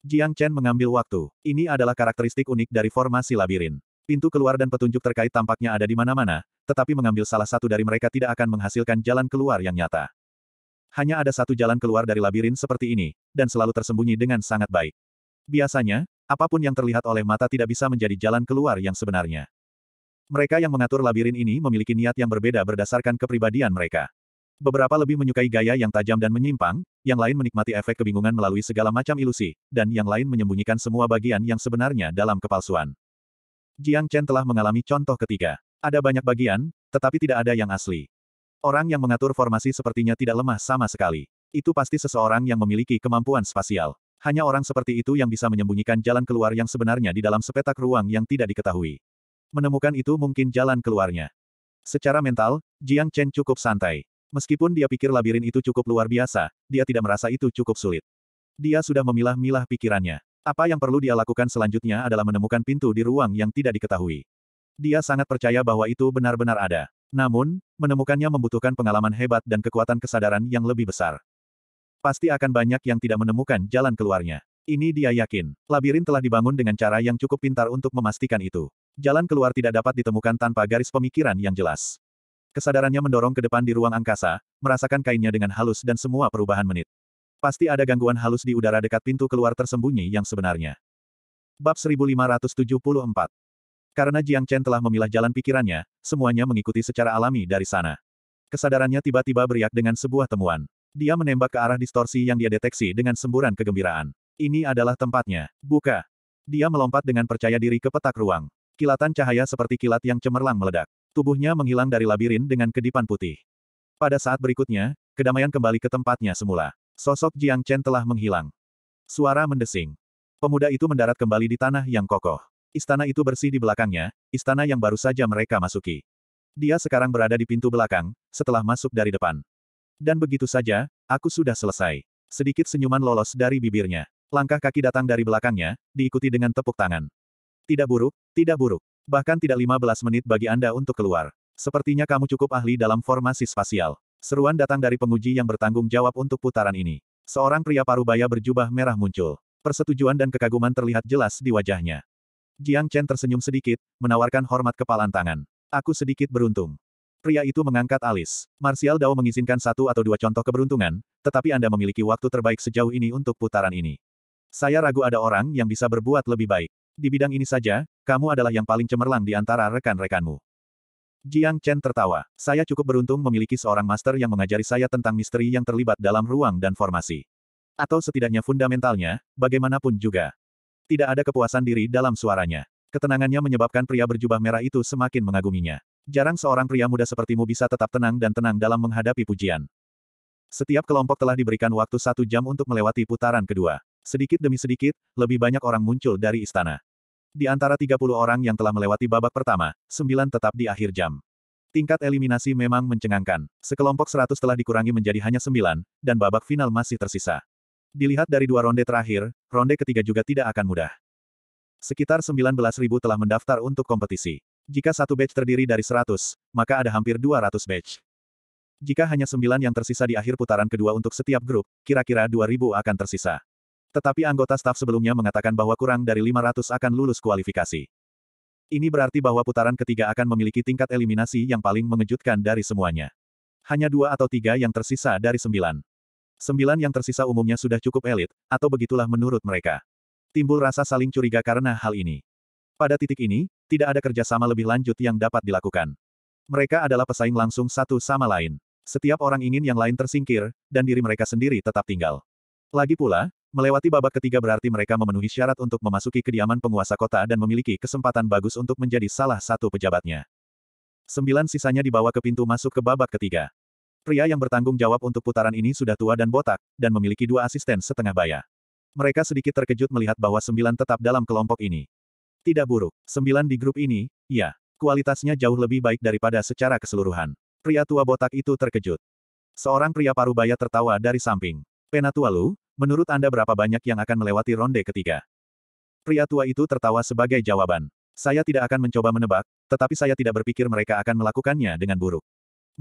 Jiang Chen mengambil waktu. Ini adalah karakteristik unik dari formasi labirin. Pintu keluar dan petunjuk terkait tampaknya ada di mana-mana, tetapi mengambil salah satu dari mereka tidak akan menghasilkan jalan keluar yang nyata. Hanya ada satu jalan keluar dari labirin seperti ini, dan selalu tersembunyi dengan sangat baik. Biasanya, apapun yang terlihat oleh mata tidak bisa menjadi jalan keluar yang sebenarnya. Mereka yang mengatur labirin ini memiliki niat yang berbeda berdasarkan kepribadian mereka. Beberapa lebih menyukai gaya yang tajam dan menyimpang, yang lain menikmati efek kebingungan melalui segala macam ilusi, dan yang lain menyembunyikan semua bagian yang sebenarnya dalam kepalsuan. Jiang Chen telah mengalami contoh ketiga. Ada banyak bagian, tetapi tidak ada yang asli. Orang yang mengatur formasi sepertinya tidak lemah sama sekali. Itu pasti seseorang yang memiliki kemampuan spasial. Hanya orang seperti itu yang bisa menyembunyikan jalan keluar yang sebenarnya di dalam sepetak ruang yang tidak diketahui. Menemukan itu mungkin jalan keluarnya. Secara mental, Jiang Chen cukup santai. Meskipun dia pikir labirin itu cukup luar biasa, dia tidak merasa itu cukup sulit. Dia sudah memilah-milah pikirannya. Apa yang perlu dia lakukan selanjutnya adalah menemukan pintu di ruang yang tidak diketahui. Dia sangat percaya bahwa itu benar-benar ada. Namun, menemukannya membutuhkan pengalaman hebat dan kekuatan kesadaran yang lebih besar. Pasti akan banyak yang tidak menemukan jalan keluarnya. Ini dia yakin. Labirin telah dibangun dengan cara yang cukup pintar untuk memastikan itu. Jalan keluar tidak dapat ditemukan tanpa garis pemikiran yang jelas. Kesadarannya mendorong ke depan di ruang angkasa, merasakan kainnya dengan halus dan semua perubahan menit. Pasti ada gangguan halus di udara dekat pintu keluar tersembunyi yang sebenarnya. Bab 1574 Karena Jiang Chen telah memilah jalan pikirannya, semuanya mengikuti secara alami dari sana. Kesadarannya tiba-tiba beriak dengan sebuah temuan. Dia menembak ke arah distorsi yang dia deteksi dengan semburan kegembiraan. Ini adalah tempatnya. Buka. Dia melompat dengan percaya diri ke petak ruang. Kilatan cahaya seperti kilat yang cemerlang meledak. Tubuhnya menghilang dari labirin dengan kedipan putih. Pada saat berikutnya, kedamaian kembali ke tempatnya semula. Sosok Jiang Chen telah menghilang. Suara mendesing. Pemuda itu mendarat kembali di tanah yang kokoh. Istana itu bersih di belakangnya, istana yang baru saja mereka masuki. Dia sekarang berada di pintu belakang, setelah masuk dari depan. Dan begitu saja, aku sudah selesai. Sedikit senyuman lolos dari bibirnya. Langkah kaki datang dari belakangnya, diikuti dengan tepuk tangan. Tidak buruk, tidak buruk. Bahkan tidak 15 menit bagi Anda untuk keluar. Sepertinya kamu cukup ahli dalam formasi spasial. Seruan datang dari penguji yang bertanggung jawab untuk putaran ini. Seorang pria parubaya berjubah merah muncul. Persetujuan dan kekaguman terlihat jelas di wajahnya. Jiang Chen tersenyum sedikit, menawarkan hormat kepalan tangan. Aku sedikit beruntung. Pria itu mengangkat alis. Martial Dao mengizinkan satu atau dua contoh keberuntungan, tetapi Anda memiliki waktu terbaik sejauh ini untuk putaran ini. Saya ragu ada orang yang bisa berbuat lebih baik di bidang ini saja, kamu adalah yang paling cemerlang di antara rekan-rekanmu. Jiang Chen tertawa. Saya cukup beruntung memiliki seorang master yang mengajari saya tentang misteri yang terlibat dalam ruang dan formasi. Atau setidaknya fundamentalnya, bagaimanapun juga. Tidak ada kepuasan diri dalam suaranya. Ketenangannya menyebabkan pria berjubah merah itu semakin mengaguminya. Jarang seorang pria muda sepertimu bisa tetap tenang dan tenang dalam menghadapi pujian. Setiap kelompok telah diberikan waktu satu jam untuk melewati putaran kedua. Sedikit demi sedikit, lebih banyak orang muncul dari istana. Di antara 30 orang yang telah melewati babak pertama, 9 tetap di akhir jam. Tingkat eliminasi memang mencengangkan. Sekelompok 100 telah dikurangi menjadi hanya 9, dan babak final masih tersisa. Dilihat dari dua ronde terakhir, ronde ketiga juga tidak akan mudah. Sekitar 19.000 telah mendaftar untuk kompetisi. Jika satu batch terdiri dari 100, maka ada hampir 200 batch. Jika hanya 9 yang tersisa di akhir putaran kedua untuk setiap grup, kira-kira 2.000 akan tersisa. Tetapi anggota staf sebelumnya mengatakan bahwa kurang dari 500 akan lulus kualifikasi. Ini berarti bahwa putaran ketiga akan memiliki tingkat eliminasi yang paling mengejutkan dari semuanya. Hanya dua atau tiga yang tersisa dari sembilan. Sembilan yang tersisa umumnya sudah cukup elit, atau begitulah menurut mereka. Timbul rasa saling curiga karena hal ini. Pada titik ini, tidak ada kerjasama lebih lanjut yang dapat dilakukan. Mereka adalah pesaing langsung satu sama lain. Setiap orang ingin yang lain tersingkir, dan diri mereka sendiri tetap tinggal. Lagi pula, Melewati babak ketiga berarti mereka memenuhi syarat untuk memasuki kediaman penguasa kota dan memiliki kesempatan bagus untuk menjadi salah satu pejabatnya. Sembilan sisanya dibawa ke pintu masuk ke babak ketiga. Pria yang bertanggung jawab untuk putaran ini sudah tua dan botak, dan memiliki dua asisten setengah baya. Mereka sedikit terkejut melihat bahwa sembilan tetap dalam kelompok ini. Tidak buruk, sembilan di grup ini, ya, kualitasnya jauh lebih baik daripada secara keseluruhan. Pria tua botak itu terkejut. Seorang pria paruh parubaya tertawa dari samping. Penatualu, Menurut Anda berapa banyak yang akan melewati ronde ketiga? Pria tua itu tertawa sebagai jawaban. Saya tidak akan mencoba menebak, tetapi saya tidak berpikir mereka akan melakukannya dengan buruk.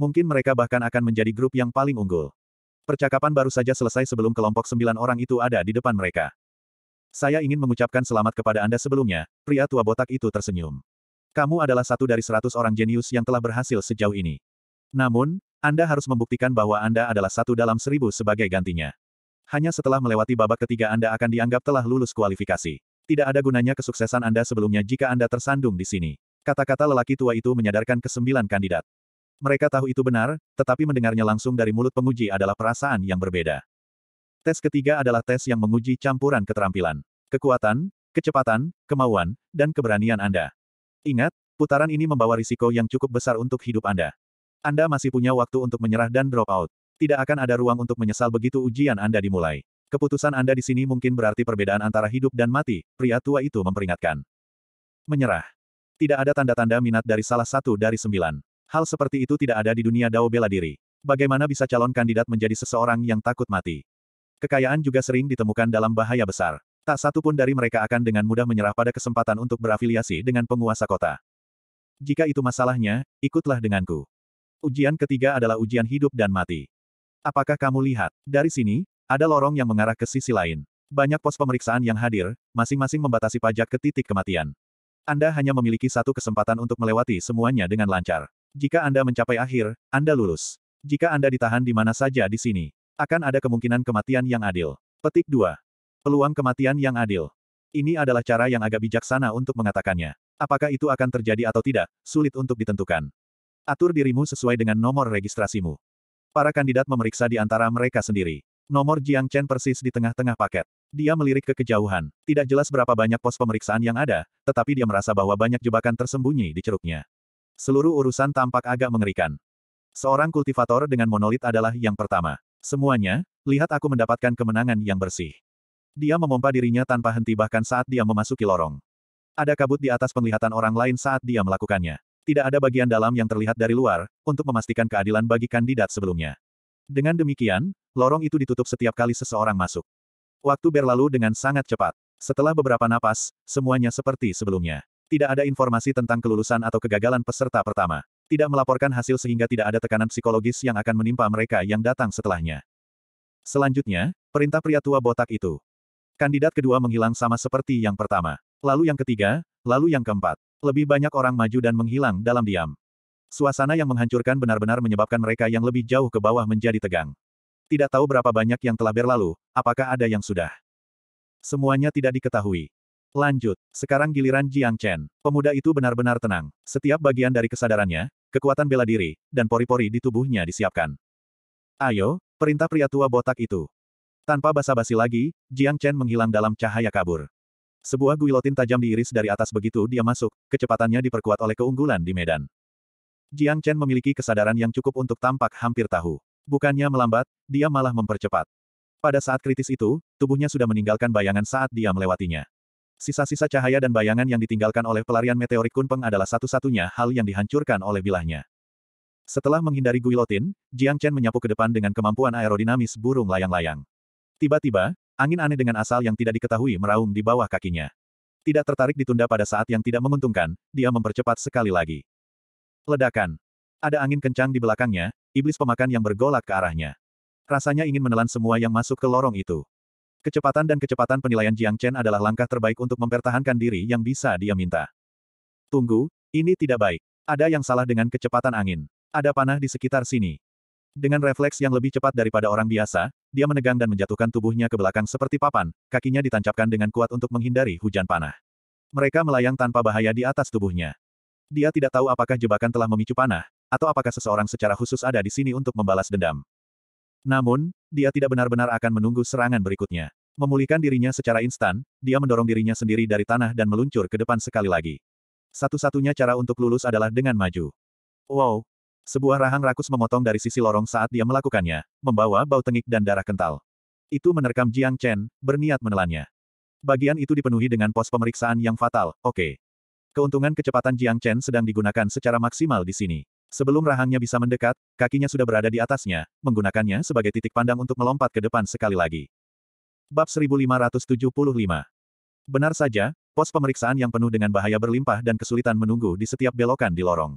Mungkin mereka bahkan akan menjadi grup yang paling unggul. Percakapan baru saja selesai sebelum kelompok sembilan orang itu ada di depan mereka. Saya ingin mengucapkan selamat kepada Anda sebelumnya, pria tua botak itu tersenyum. Kamu adalah satu dari seratus orang jenius yang telah berhasil sejauh ini. Namun, Anda harus membuktikan bahwa Anda adalah satu dalam seribu sebagai gantinya hanya setelah melewati babak ketiga Anda akan dianggap telah lulus kualifikasi. Tidak ada gunanya kesuksesan Anda sebelumnya jika Anda tersandung di sini. Kata-kata lelaki tua itu menyadarkan kesembilan kandidat. Mereka tahu itu benar, tetapi mendengarnya langsung dari mulut penguji adalah perasaan yang berbeda. Tes ketiga adalah tes yang menguji campuran keterampilan, kekuatan, kecepatan, kemauan, dan keberanian Anda. Ingat, putaran ini membawa risiko yang cukup besar untuk hidup Anda. Anda masih punya waktu untuk menyerah dan drop out. Tidak akan ada ruang untuk menyesal begitu ujian Anda dimulai. Keputusan Anda di sini mungkin berarti perbedaan antara hidup dan mati, pria tua itu memperingatkan. Menyerah. Tidak ada tanda-tanda minat dari salah satu dari sembilan. Hal seperti itu tidak ada di dunia dao bela diri. Bagaimana bisa calon kandidat menjadi seseorang yang takut mati? Kekayaan juga sering ditemukan dalam bahaya besar. Tak satu pun dari mereka akan dengan mudah menyerah pada kesempatan untuk berafiliasi dengan penguasa kota. Jika itu masalahnya, ikutlah denganku. Ujian ketiga adalah ujian hidup dan mati. Apakah kamu lihat? Dari sini, ada lorong yang mengarah ke sisi lain. Banyak pos pemeriksaan yang hadir, masing-masing membatasi pajak ke titik kematian. Anda hanya memiliki satu kesempatan untuk melewati semuanya dengan lancar. Jika Anda mencapai akhir, Anda lulus. Jika Anda ditahan di mana saja di sini, akan ada kemungkinan kematian yang adil. Petik 2. Peluang kematian yang adil. Ini adalah cara yang agak bijaksana untuk mengatakannya. Apakah itu akan terjadi atau tidak, sulit untuk ditentukan. Atur dirimu sesuai dengan nomor registrasimu. Para kandidat memeriksa di antara mereka sendiri. Nomor Jiang Chen persis di tengah-tengah paket. Dia melirik ke kejauhan. Tidak jelas berapa banyak pos pemeriksaan yang ada, tetapi dia merasa bahwa banyak jebakan tersembunyi di ceruknya. Seluruh urusan tampak agak mengerikan. Seorang kultivator dengan monolit adalah yang pertama. Semuanya, lihat aku mendapatkan kemenangan yang bersih. Dia memompa dirinya tanpa henti bahkan saat dia memasuki lorong. Ada kabut di atas penglihatan orang lain saat dia melakukannya tidak ada bagian dalam yang terlihat dari luar, untuk memastikan keadilan bagi kandidat sebelumnya. Dengan demikian, lorong itu ditutup setiap kali seseorang masuk. Waktu berlalu dengan sangat cepat. Setelah beberapa napas, semuanya seperti sebelumnya. Tidak ada informasi tentang kelulusan atau kegagalan peserta pertama. Tidak melaporkan hasil sehingga tidak ada tekanan psikologis yang akan menimpa mereka yang datang setelahnya. Selanjutnya, perintah pria tua botak itu. Kandidat kedua menghilang sama seperti yang pertama. Lalu yang ketiga, lalu yang keempat. Lebih banyak orang maju dan menghilang dalam diam. Suasana yang menghancurkan benar-benar menyebabkan mereka yang lebih jauh ke bawah menjadi tegang. Tidak tahu berapa banyak yang telah berlalu, apakah ada yang sudah. Semuanya tidak diketahui. Lanjut, sekarang giliran Jiang Chen. Pemuda itu benar-benar tenang. Setiap bagian dari kesadarannya, kekuatan bela diri, dan pori-pori di tubuhnya disiapkan. Ayo, perintah pria tua botak itu. Tanpa basa-basi lagi, Jiang Chen menghilang dalam cahaya kabur. Sebuah guilotin tajam diiris dari atas begitu dia masuk, kecepatannya diperkuat oleh keunggulan di medan. Jiang Chen memiliki kesadaran yang cukup untuk tampak hampir tahu. Bukannya melambat, dia malah mempercepat. Pada saat kritis itu, tubuhnya sudah meninggalkan bayangan saat dia melewatinya. Sisa-sisa cahaya dan bayangan yang ditinggalkan oleh pelarian meteorik Kunpeng adalah satu-satunya hal yang dihancurkan oleh bilahnya. Setelah menghindari guilotin, Jiang Chen menyapu ke depan dengan kemampuan aerodinamis burung layang-layang. Tiba-tiba, Angin aneh dengan asal yang tidak diketahui meraung di bawah kakinya. Tidak tertarik ditunda pada saat yang tidak menguntungkan, dia mempercepat sekali lagi. Ledakan. Ada angin kencang di belakangnya, iblis pemakan yang bergolak ke arahnya. Rasanya ingin menelan semua yang masuk ke lorong itu. Kecepatan dan kecepatan penilaian Jiang Chen adalah langkah terbaik untuk mempertahankan diri yang bisa dia minta. Tunggu, ini tidak baik. Ada yang salah dengan kecepatan angin. Ada panah di sekitar sini. Dengan refleks yang lebih cepat daripada orang biasa, dia menegang dan menjatuhkan tubuhnya ke belakang seperti papan, kakinya ditancapkan dengan kuat untuk menghindari hujan panah. Mereka melayang tanpa bahaya di atas tubuhnya. Dia tidak tahu apakah jebakan telah memicu panah, atau apakah seseorang secara khusus ada di sini untuk membalas dendam. Namun, dia tidak benar-benar akan menunggu serangan berikutnya. Memulihkan dirinya secara instan, dia mendorong dirinya sendiri dari tanah dan meluncur ke depan sekali lagi. Satu-satunya cara untuk lulus adalah dengan maju. Wow, sebuah rahang rakus memotong dari sisi lorong saat dia melakukannya, membawa bau tengik dan darah kental. Itu menerkam Jiang Chen, berniat menelannya. Bagian itu dipenuhi dengan pos pemeriksaan yang fatal, oke. Okay. Keuntungan kecepatan Jiang Chen sedang digunakan secara maksimal di sini. Sebelum rahangnya bisa mendekat, kakinya sudah berada di atasnya, menggunakannya sebagai titik pandang untuk melompat ke depan sekali lagi. Bab 1575 Benar saja, pos pemeriksaan yang penuh dengan bahaya berlimpah dan kesulitan menunggu di setiap belokan di lorong.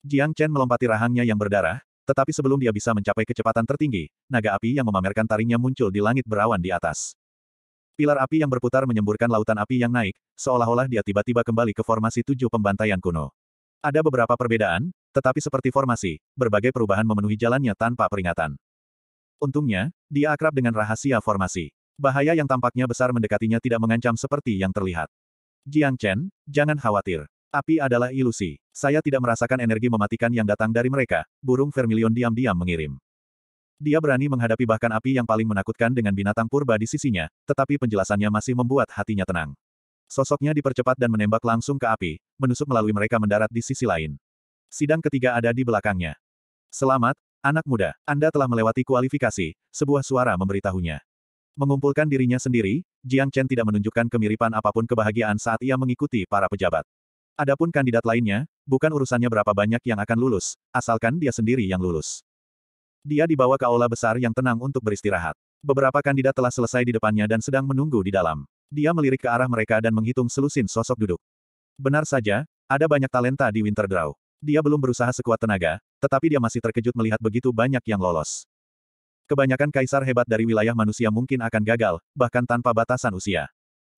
Jiang Chen melompati rahangnya yang berdarah, tetapi sebelum dia bisa mencapai kecepatan tertinggi, naga api yang memamerkan taringnya muncul di langit berawan di atas. Pilar api yang berputar menyemburkan lautan api yang naik, seolah-olah dia tiba-tiba kembali ke formasi tujuh pembantaian kuno. Ada beberapa perbedaan, tetapi seperti formasi, berbagai perubahan memenuhi jalannya tanpa peringatan. Untungnya, dia akrab dengan rahasia formasi. Bahaya yang tampaknya besar mendekatinya tidak mengancam seperti yang terlihat. Jiang Chen, jangan khawatir. Api adalah ilusi. Saya tidak merasakan energi mematikan yang datang dari mereka, burung vermilion diam-diam mengirim. Dia berani menghadapi bahkan api yang paling menakutkan dengan binatang purba di sisinya, tetapi penjelasannya masih membuat hatinya tenang. Sosoknya dipercepat dan menembak langsung ke api, menusuk melalui mereka mendarat di sisi lain. Sidang ketiga ada di belakangnya. Selamat, anak muda, Anda telah melewati kualifikasi, sebuah suara memberitahunya. Mengumpulkan dirinya sendiri, Jiang Chen tidak menunjukkan kemiripan apapun kebahagiaan saat ia mengikuti para pejabat. Adapun kandidat lainnya, bukan urusannya berapa banyak yang akan lulus, asalkan dia sendiri yang lulus. Dia dibawa ke aula besar yang tenang untuk beristirahat. Beberapa kandidat telah selesai di depannya dan sedang menunggu di dalam. Dia melirik ke arah mereka dan menghitung selusin sosok duduk. Benar saja, ada banyak talenta di Winterdraw. Dia belum berusaha sekuat tenaga, tetapi dia masih terkejut melihat begitu banyak yang lolos. Kebanyakan kaisar hebat dari wilayah manusia mungkin akan gagal, bahkan tanpa batasan usia.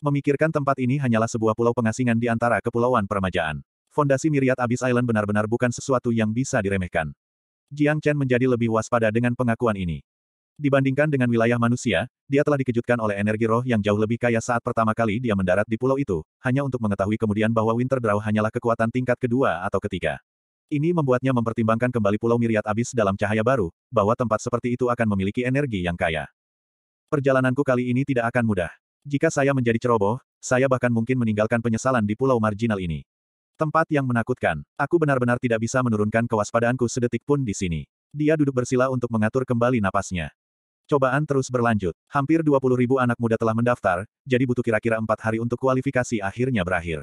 Memikirkan tempat ini hanyalah sebuah pulau pengasingan di antara kepulauan permajaan. Fondasi Miriat Abyss Island benar-benar bukan sesuatu yang bisa diremehkan. Jiang Chen menjadi lebih waspada dengan pengakuan ini. Dibandingkan dengan wilayah manusia, dia telah dikejutkan oleh energi roh yang jauh lebih kaya saat pertama kali dia mendarat di pulau itu, hanya untuk mengetahui kemudian bahwa Winter Draw hanyalah kekuatan tingkat kedua atau ketiga. Ini membuatnya mempertimbangkan kembali Pulau Miriat Abis dalam cahaya baru, bahwa tempat seperti itu akan memiliki energi yang kaya. Perjalananku kali ini tidak akan mudah. Jika saya menjadi ceroboh, saya bahkan mungkin meninggalkan penyesalan di pulau marginal ini. Tempat yang menakutkan. Aku benar-benar tidak bisa menurunkan kewaspadaanku sedetik pun di sini. Dia duduk bersila untuk mengatur kembali napasnya. Cobaan terus berlanjut. Hampir 20 ribu anak muda telah mendaftar, jadi butuh kira-kira empat hari untuk kualifikasi akhirnya berakhir.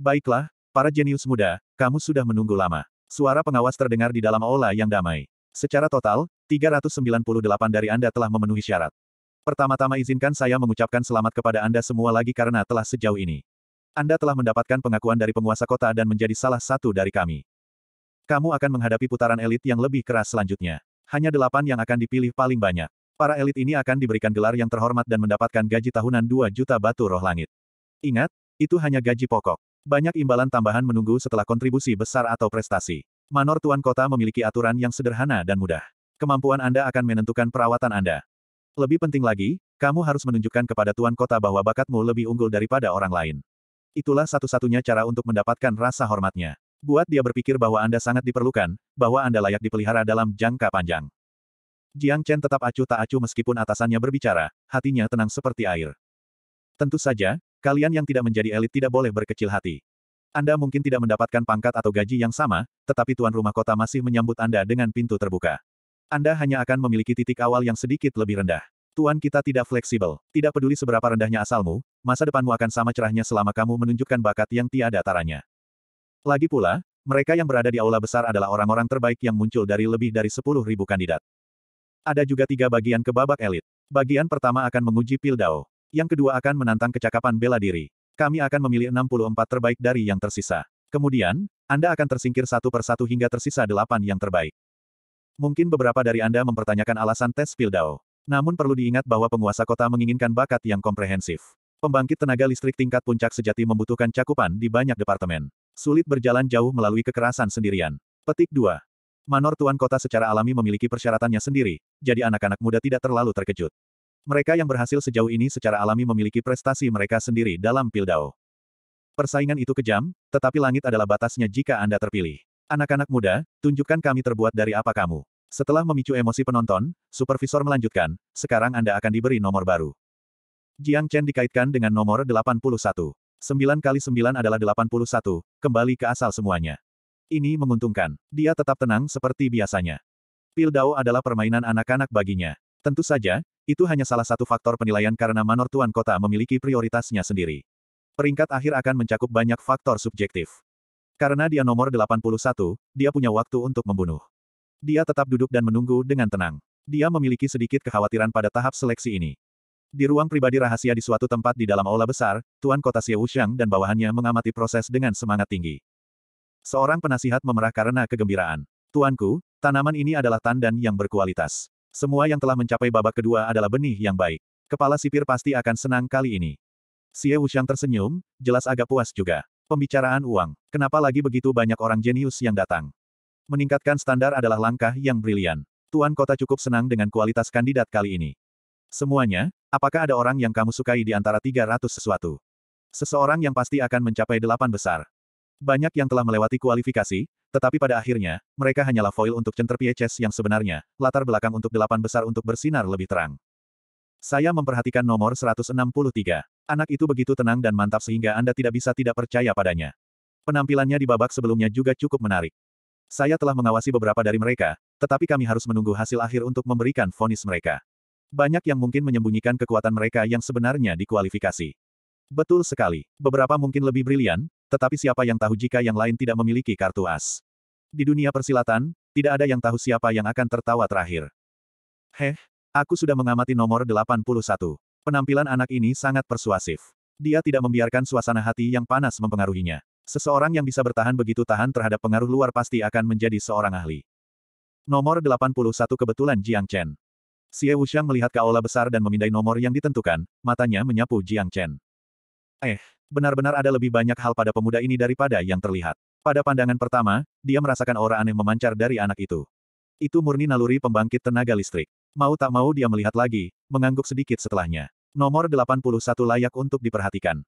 Baiklah, para jenius muda, kamu sudah menunggu lama. Suara pengawas terdengar di dalam aula yang damai. Secara total, 398 dari Anda telah memenuhi syarat. Pertama-tama izinkan saya mengucapkan selamat kepada Anda semua lagi karena telah sejauh ini. Anda telah mendapatkan pengakuan dari penguasa kota dan menjadi salah satu dari kami. Kamu akan menghadapi putaran elit yang lebih keras selanjutnya. Hanya delapan yang akan dipilih paling banyak. Para elit ini akan diberikan gelar yang terhormat dan mendapatkan gaji tahunan 2 juta batu roh langit. Ingat, itu hanya gaji pokok. Banyak imbalan tambahan menunggu setelah kontribusi besar atau prestasi. Manor Tuan Kota memiliki aturan yang sederhana dan mudah. Kemampuan Anda akan menentukan perawatan Anda. Lebih penting lagi, kamu harus menunjukkan kepada tuan kota bahwa bakatmu lebih unggul daripada orang lain. Itulah satu-satunya cara untuk mendapatkan rasa hormatnya. Buat dia berpikir bahwa Anda sangat diperlukan, bahwa Anda layak dipelihara dalam jangka panjang. Jiang Chen tetap acuh tak acuh meskipun atasannya berbicara, hatinya tenang seperti air. Tentu saja, kalian yang tidak menjadi elit tidak boleh berkecil hati. Anda mungkin tidak mendapatkan pangkat atau gaji yang sama, tetapi tuan rumah kota masih menyambut Anda dengan pintu terbuka. Anda hanya akan memiliki titik awal yang sedikit lebih rendah. Tuan kita tidak fleksibel. Tidak peduli seberapa rendahnya asalmu, masa depanmu akan sama cerahnya selama kamu menunjukkan bakat yang tiada taranya. Lagi pula, mereka yang berada di aula besar adalah orang-orang terbaik yang muncul dari lebih dari 10.000 kandidat. Ada juga tiga bagian ke babak elit. Bagian pertama akan menguji Pildao. Yang kedua akan menantang kecakapan bela diri. Kami akan memilih 64 terbaik dari yang tersisa. Kemudian, Anda akan tersingkir satu persatu hingga tersisa delapan yang terbaik. Mungkin beberapa dari Anda mempertanyakan alasan tes pildao. Namun perlu diingat bahwa penguasa kota menginginkan bakat yang komprehensif. Pembangkit tenaga listrik tingkat puncak sejati membutuhkan cakupan di banyak departemen. Sulit berjalan jauh melalui kekerasan sendirian. Petik 2. Manor Tuan Kota secara alami memiliki persyaratannya sendiri, jadi anak-anak muda tidak terlalu terkejut. Mereka yang berhasil sejauh ini secara alami memiliki prestasi mereka sendiri dalam Pildao. Persaingan itu kejam, tetapi langit adalah batasnya jika Anda terpilih. Anak-anak muda, tunjukkan kami terbuat dari apa kamu. Setelah memicu emosi penonton, supervisor melanjutkan, sekarang Anda akan diberi nomor baru. Jiang Chen dikaitkan dengan nomor 81. 9 kali 9 adalah 81, kembali ke asal semuanya. Ini menguntungkan. Dia tetap tenang seperti biasanya. Pildao adalah permainan anak-anak baginya. Tentu saja, itu hanya salah satu faktor penilaian karena manor tuan kota memiliki prioritasnya sendiri. Peringkat akhir akan mencakup banyak faktor subjektif. Karena dia nomor 81, dia punya waktu untuk membunuh. Dia tetap duduk dan menunggu dengan tenang. Dia memiliki sedikit kekhawatiran pada tahap seleksi ini. Di ruang pribadi rahasia di suatu tempat di dalam aula besar, Tuan Kota Xie Wuxiang dan bawahannya mengamati proses dengan semangat tinggi. Seorang penasihat memerah karena kegembiraan. Tuanku, tanaman ini adalah tandan yang berkualitas. Semua yang telah mencapai babak kedua adalah benih yang baik. Kepala sipir pasti akan senang kali ini. Xie Wuxiang tersenyum, jelas agak puas juga. Pembicaraan uang. Kenapa lagi begitu banyak orang jenius yang datang? Meningkatkan standar adalah langkah yang brilian. Tuan kota cukup senang dengan kualitas kandidat kali ini. Semuanya, apakah ada orang yang kamu sukai di antara 300 sesuatu? Seseorang yang pasti akan mencapai delapan besar. Banyak yang telah melewati kualifikasi, tetapi pada akhirnya, mereka hanyalah foil untuk centerpieces yang sebenarnya, latar belakang untuk delapan besar untuk bersinar lebih terang. Saya memperhatikan nomor 163. Anak itu begitu tenang dan mantap sehingga Anda tidak bisa tidak percaya padanya. Penampilannya di babak sebelumnya juga cukup menarik. Saya telah mengawasi beberapa dari mereka, tetapi kami harus menunggu hasil akhir untuk memberikan vonis mereka. Banyak yang mungkin menyembunyikan kekuatan mereka yang sebenarnya dikualifikasi. Betul sekali, beberapa mungkin lebih brilian, tetapi siapa yang tahu jika yang lain tidak memiliki kartu as. Di dunia persilatan, tidak ada yang tahu siapa yang akan tertawa terakhir. Heh, Aku sudah mengamati nomor 81. Penampilan anak ini sangat persuasif. Dia tidak membiarkan suasana hati yang panas mempengaruhinya. Seseorang yang bisa bertahan begitu tahan terhadap pengaruh luar pasti akan menjadi seorang ahli. Nomor 81 kebetulan Jiang Chen. Xie Wuxiang melihat kaola besar dan memindai nomor yang ditentukan, matanya menyapu Jiang Chen. Eh, benar-benar ada lebih banyak hal pada pemuda ini daripada yang terlihat. Pada pandangan pertama, dia merasakan aura aneh memancar dari anak itu. Itu murni naluri pembangkit tenaga listrik. Mau tak mau dia melihat lagi, mengangguk sedikit setelahnya. Nomor 81 layak untuk diperhatikan.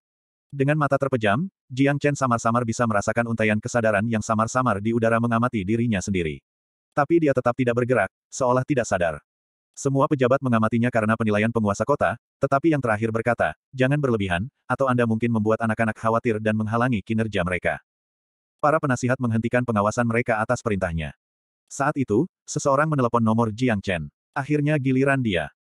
Dengan mata terpejam, Jiang Chen samar-samar bisa merasakan untaian kesadaran yang samar-samar di udara mengamati dirinya sendiri. Tapi dia tetap tidak bergerak, seolah tidak sadar. Semua pejabat mengamatinya karena penilaian penguasa kota, tetapi yang terakhir berkata, jangan berlebihan, atau Anda mungkin membuat anak-anak khawatir dan menghalangi kinerja mereka. Para penasihat menghentikan pengawasan mereka atas perintahnya. Saat itu, seseorang menelepon nomor Jiang Chen. Akhirnya giliran dia.